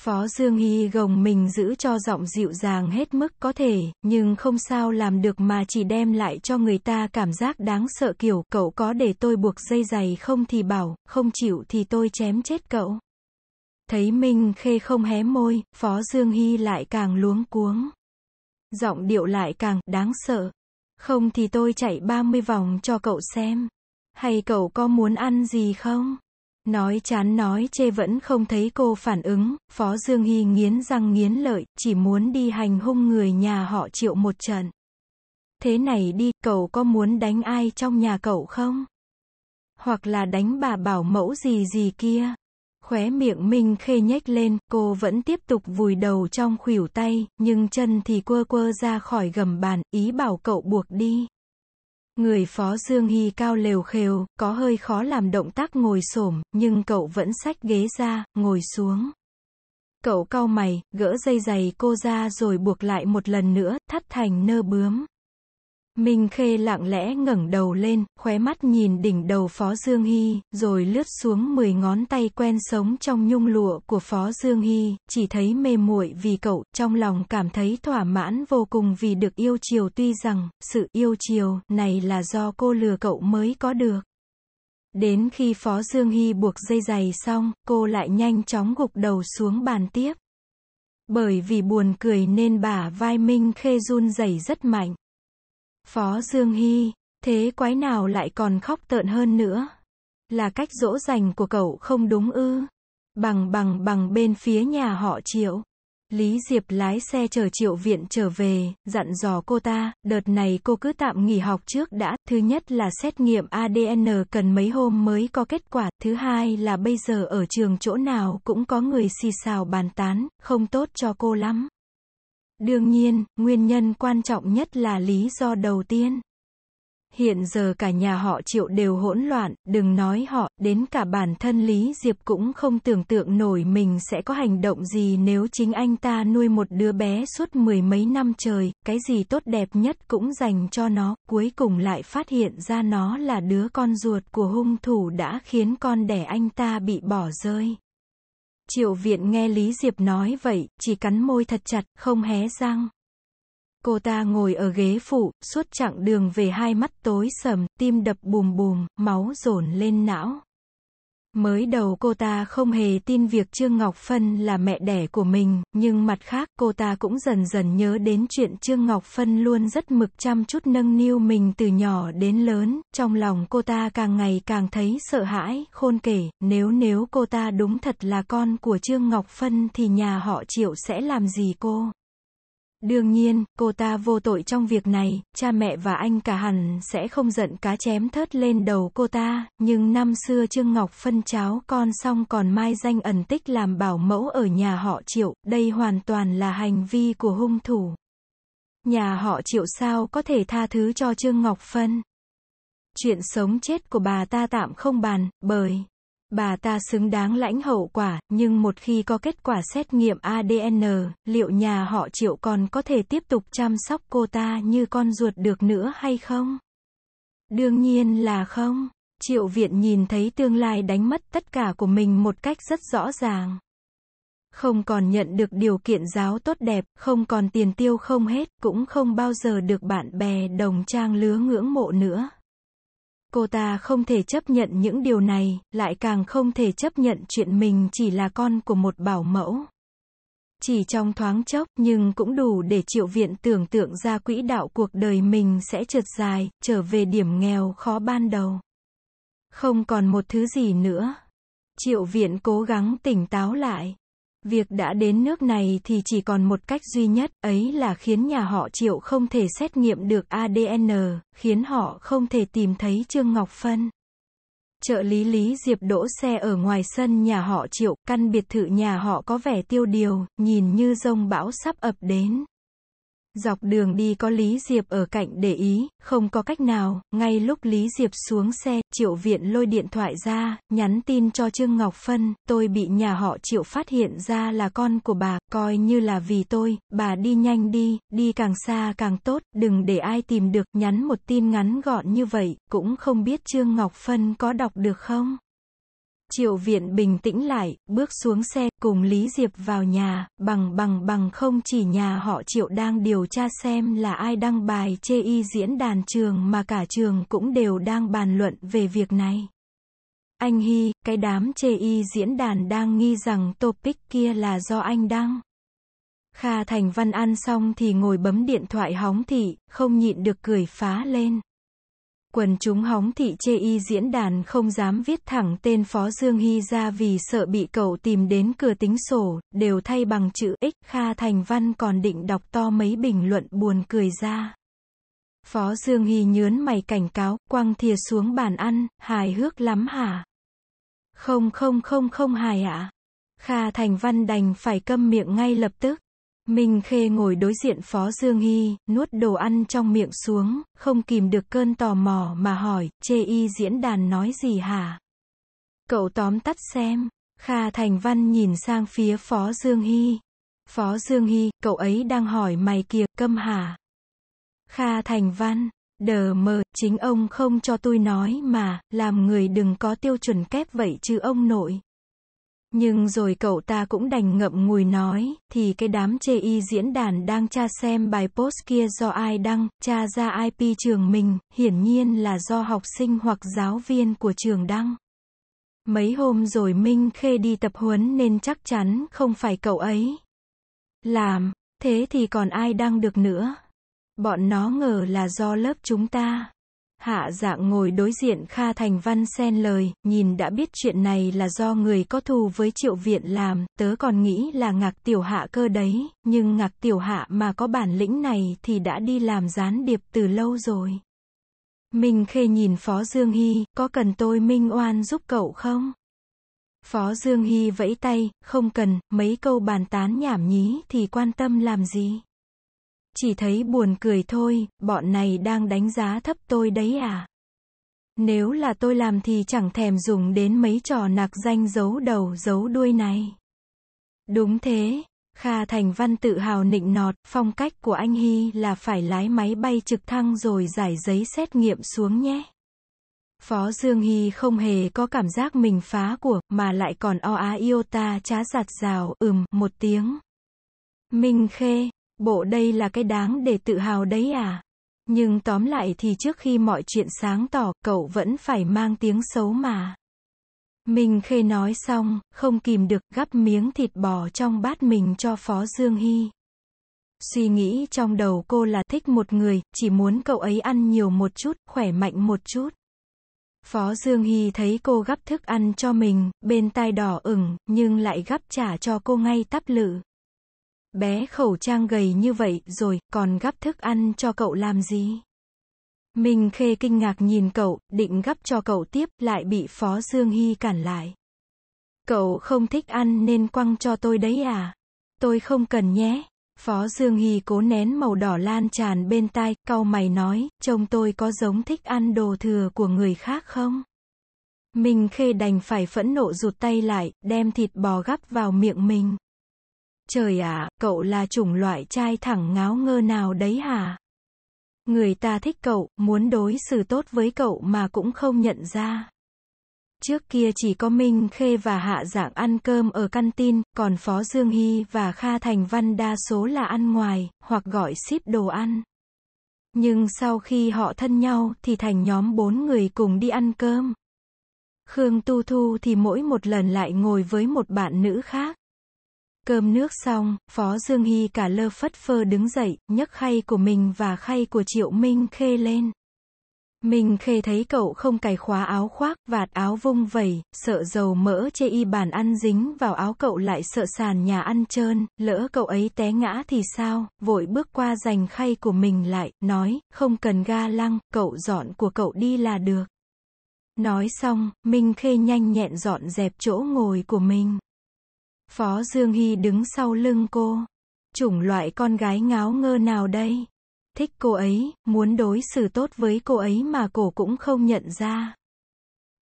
Phó Dương Hy gồng mình giữ cho giọng dịu dàng hết mức có thể, nhưng không sao làm được mà chỉ đem lại cho người ta cảm giác đáng sợ kiểu, cậu có để tôi buộc dây giày không thì bảo, không chịu thì tôi chém chết cậu. Thấy Minh Khê không hé môi, Phó Dương Hy lại càng luống cuống. Giọng điệu lại càng đáng sợ. Không thì tôi chạy 30 vòng cho cậu xem. Hay cậu có muốn ăn gì không? Nói chán nói chê vẫn không thấy cô phản ứng, Phó Dương Hy nghiến răng nghiến lợi, chỉ muốn đi hành hung người nhà họ triệu một trận. Thế này đi, cậu có muốn đánh ai trong nhà cậu không? Hoặc là đánh bà bảo mẫu gì gì kia? Khóe miệng Minh khê nhếch lên, cô vẫn tiếp tục vùi đầu trong khuỷu tay, nhưng chân thì quơ quơ ra khỏi gầm bàn, ý bảo cậu buộc đi. Người phó Dương Hy cao lều khều, có hơi khó làm động tác ngồi xổm, nhưng cậu vẫn xách ghế ra, ngồi xuống. Cậu cau mày, gỡ dây giày cô ra rồi buộc lại một lần nữa, thắt thành nơ bướm. Minh Khê lặng lẽ ngẩng đầu lên, khóe mắt nhìn đỉnh đầu Phó Dương Hy, rồi lướt xuống 10 ngón tay quen sống trong nhung lụa của Phó Dương Hy, chỉ thấy mê muội vì cậu, trong lòng cảm thấy thỏa mãn vô cùng vì được yêu chiều tuy rằng, sự yêu chiều này là do cô lừa cậu mới có được. Đến khi Phó Dương Hy buộc dây giày xong, cô lại nhanh chóng gục đầu xuống bàn tiếp. Bởi vì buồn cười nên bà vai Minh Khê run rẩy rất mạnh. Phó Dương Hy, thế quái nào lại còn khóc tợn hơn nữa? Là cách dỗ dành của cậu không đúng ư? Bằng bằng bằng bên phía nhà họ Triệu. Lý Diệp lái xe chờ Triệu Viện trở về, dặn dò cô ta, đợt này cô cứ tạm nghỉ học trước đã, thứ nhất là xét nghiệm ADN cần mấy hôm mới có kết quả, thứ hai là bây giờ ở trường chỗ nào cũng có người xì xào bàn tán, không tốt cho cô lắm. Đương nhiên, nguyên nhân quan trọng nhất là lý do đầu tiên. Hiện giờ cả nhà họ Triệu đều hỗn loạn, đừng nói họ, đến cả bản thân Lý Diệp cũng không tưởng tượng nổi mình sẽ có hành động gì nếu chính anh ta nuôi một đứa bé suốt mười mấy năm trời, cái gì tốt đẹp nhất cũng dành cho nó, cuối cùng lại phát hiện ra nó là đứa con ruột của hung thủ đã khiến con đẻ anh ta bị bỏ rơi. Triệu viện nghe Lý Diệp nói vậy, chỉ cắn môi thật chặt, không hé răng. Cô ta ngồi ở ghế phụ, suốt chặng đường về hai mắt tối sầm, tim đập bùm bùm, máu dồn lên não. Mới đầu cô ta không hề tin việc Trương Ngọc Phân là mẹ đẻ của mình, nhưng mặt khác cô ta cũng dần dần nhớ đến chuyện Trương Ngọc Phân luôn rất mực chăm chút nâng niu mình từ nhỏ đến lớn, trong lòng cô ta càng ngày càng thấy sợ hãi, khôn kể, nếu nếu cô ta đúng thật là con của Trương Ngọc Phân thì nhà họ Triệu sẽ làm gì cô? Đương nhiên, cô ta vô tội trong việc này, cha mẹ và anh cả hẳn sẽ không giận cá chém thớt lên đầu cô ta, nhưng năm xưa Trương Ngọc phân cháo con xong còn mai danh ẩn tích làm bảo mẫu ở nhà họ Triệu, đây hoàn toàn là hành vi của hung thủ. Nhà họ Triệu sao có thể tha thứ cho Trương Ngọc Phân? Chuyện sống chết của bà ta tạm không bàn, bởi Bà ta xứng đáng lãnh hậu quả, nhưng một khi có kết quả xét nghiệm ADN, liệu nhà họ Triệu còn có thể tiếp tục chăm sóc cô ta như con ruột được nữa hay không? Đương nhiên là không. Triệu Viện nhìn thấy tương lai đánh mất tất cả của mình một cách rất rõ ràng. Không còn nhận được điều kiện giáo tốt đẹp, không còn tiền tiêu không hết, cũng không bao giờ được bạn bè đồng trang lứa ngưỡng mộ nữa. Cô ta không thể chấp nhận những điều này, lại càng không thể chấp nhận chuyện mình chỉ là con của một bảo mẫu. Chỉ trong thoáng chốc nhưng cũng đủ để triệu viện tưởng tượng ra quỹ đạo cuộc đời mình sẽ trượt dài, trở về điểm nghèo khó ban đầu. Không còn một thứ gì nữa. Triệu viện cố gắng tỉnh táo lại. Việc đã đến nước này thì chỉ còn một cách duy nhất, ấy là khiến nhà họ Triệu không thể xét nghiệm được ADN, khiến họ không thể tìm thấy Trương Ngọc Phân. Trợ lý Lý Diệp đỗ xe ở ngoài sân nhà họ Triệu, căn biệt thự nhà họ có vẻ tiêu điều, nhìn như rông bão sắp ập đến. Dọc đường đi có Lý Diệp ở cạnh để ý, không có cách nào, ngay lúc Lý Diệp xuống xe, Triệu Viện lôi điện thoại ra, nhắn tin cho Trương Ngọc Phân, tôi bị nhà họ Triệu phát hiện ra là con của bà, coi như là vì tôi, bà đi nhanh đi, đi càng xa càng tốt, đừng để ai tìm được, nhắn một tin ngắn gọn như vậy, cũng không biết Trương Ngọc Phân có đọc được không. Triệu Viện bình tĩnh lại, bước xuống xe, cùng Lý Diệp vào nhà, bằng bằng bằng không chỉ nhà họ Triệu đang điều tra xem là ai đăng bài chê y diễn đàn trường mà cả trường cũng đều đang bàn luận về việc này. Anh Hy, cái đám chê y diễn đàn đang nghi rằng topic kia là do anh đăng. Kha Thành Văn ăn xong thì ngồi bấm điện thoại hóng thị, không nhịn được cười phá lên. Quần chúng hóng thị chê y diễn đàn không dám viết thẳng tên Phó Dương Hy ra vì sợ bị cậu tìm đến cửa tính sổ, đều thay bằng chữ X. Kha Thành Văn còn định đọc to mấy bình luận buồn cười ra. Phó Dương Hy nhớn mày cảnh cáo, quăng thìa xuống bàn ăn, hài hước lắm hả? Không không không không hài ạ. À? Kha Thành Văn đành phải câm miệng ngay lập tức. Minh Khê ngồi đối diện Phó Dương Hy, nuốt đồ ăn trong miệng xuống, không kìm được cơn tò mò mà hỏi, chê y diễn đàn nói gì hả? Cậu tóm tắt xem, Kha Thành Văn nhìn sang phía Phó Dương Hy. Phó Dương Hy, cậu ấy đang hỏi mày kìa, câm hả? Kha Thành Văn, đờ mờ, chính ông không cho tôi nói mà, làm người đừng có tiêu chuẩn kép vậy chứ ông nội. Nhưng rồi cậu ta cũng đành ngậm ngùi nói, thì cái đám chê y diễn đàn đang tra xem bài post kia do ai đăng, tra ra IP trường mình, hiển nhiên là do học sinh hoặc giáo viên của trường đăng. Mấy hôm rồi Minh Khê đi tập huấn nên chắc chắn không phải cậu ấy. Làm, thế thì còn ai đăng được nữa? Bọn nó ngờ là do lớp chúng ta. Hạ dạng ngồi đối diện Kha Thành Văn xen lời, nhìn đã biết chuyện này là do người có thù với triệu viện làm, tớ còn nghĩ là ngạc tiểu hạ cơ đấy, nhưng ngạc tiểu hạ mà có bản lĩnh này thì đã đi làm gián điệp từ lâu rồi. Minh Khê nhìn Phó Dương Hy, có cần tôi Minh Oan giúp cậu không? Phó Dương Hy vẫy tay, không cần, mấy câu bàn tán nhảm nhí thì quan tâm làm gì? Chỉ thấy buồn cười thôi, bọn này đang đánh giá thấp tôi đấy à. Nếu là tôi làm thì chẳng thèm dùng đến mấy trò nạc danh giấu đầu giấu đuôi này. Đúng thế, Kha Thành Văn tự hào nịnh nọt, phong cách của anh Hy là phải lái máy bay trực thăng rồi giải giấy xét nghiệm xuống nhé. Phó Dương Hy không hề có cảm giác mình phá của, mà lại còn o á iota chá giặt rào, ừm, một tiếng. Minh Khê, Bộ đây là cái đáng để tự hào đấy à? Nhưng tóm lại thì trước khi mọi chuyện sáng tỏ, cậu vẫn phải mang tiếng xấu mà. Mình khê nói xong, không kìm được gắp miếng thịt bò trong bát mình cho Phó Dương Hy. Suy nghĩ trong đầu cô là thích một người, chỉ muốn cậu ấy ăn nhiều một chút, khỏe mạnh một chút. Phó Dương Hy thấy cô gắp thức ăn cho mình, bên tai đỏ ửng, nhưng lại gắp trả cho cô ngay tắp lự. Bé khẩu trang gầy như vậy rồi, còn gắp thức ăn cho cậu làm gì? Minh Khê kinh ngạc nhìn cậu, định gắp cho cậu tiếp, lại bị Phó Dương Hy cản lại. Cậu không thích ăn nên quăng cho tôi đấy à? Tôi không cần nhé. Phó Dương Hy cố nén màu đỏ lan tràn bên tai, cau mày nói, chồng tôi có giống thích ăn đồ thừa của người khác không? Minh Khê đành phải phẫn nộ rụt tay lại, đem thịt bò gắp vào miệng mình. Trời ạ, cậu là chủng loại trai thẳng ngáo ngơ nào đấy hả? Người ta thích cậu, muốn đối xử tốt với cậu mà cũng không nhận ra. Trước kia chỉ có Minh Khê và Hạ Dạng ăn cơm ở căn tin, còn Phó Dương Hy và Kha Thành Văn đa số là ăn ngoài, hoặc gọi ship đồ ăn. Nhưng sau khi họ thân nhau thì thành nhóm bốn người cùng đi ăn cơm. Khương Tu Thu thì mỗi một lần lại ngồi với một bạn nữ khác. Cơm nước xong, Phó Dương Hy cả lơ phất phơ đứng dậy, nhấc khay của mình và khay của Triệu Minh Khê lên. Minh Khê thấy cậu không cài khóa áo khoác, vạt áo vung vẩy, sợ dầu mỡ chê y bàn ăn dính vào áo cậu lại sợ sàn nhà ăn trơn, lỡ cậu ấy té ngã thì sao, vội bước qua giành khay của mình lại, nói, không cần ga lăng, cậu dọn của cậu đi là được. Nói xong, Minh Khê nhanh nhẹn dọn dẹp chỗ ngồi của mình. Phó Dương Hy đứng sau lưng cô. Chủng loại con gái ngáo ngơ nào đây? Thích cô ấy, muốn đối xử tốt với cô ấy mà cổ cũng không nhận ra.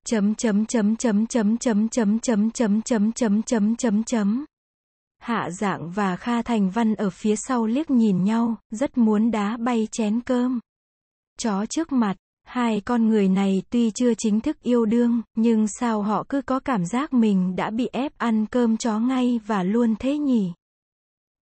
Chấm chấm chấm chấm chấm chấm chấm chấm chấm chấm chấm chấm chấm chấm. Hạ dạng và Kha Thành Văn ở phía sau liếc nhìn nhau, rất muốn đá bay chén cơm. Chó trước mặt, Hai con người này tuy chưa chính thức yêu đương, nhưng sao họ cứ có cảm giác mình đã bị ép ăn cơm chó ngay và luôn thế nhỉ?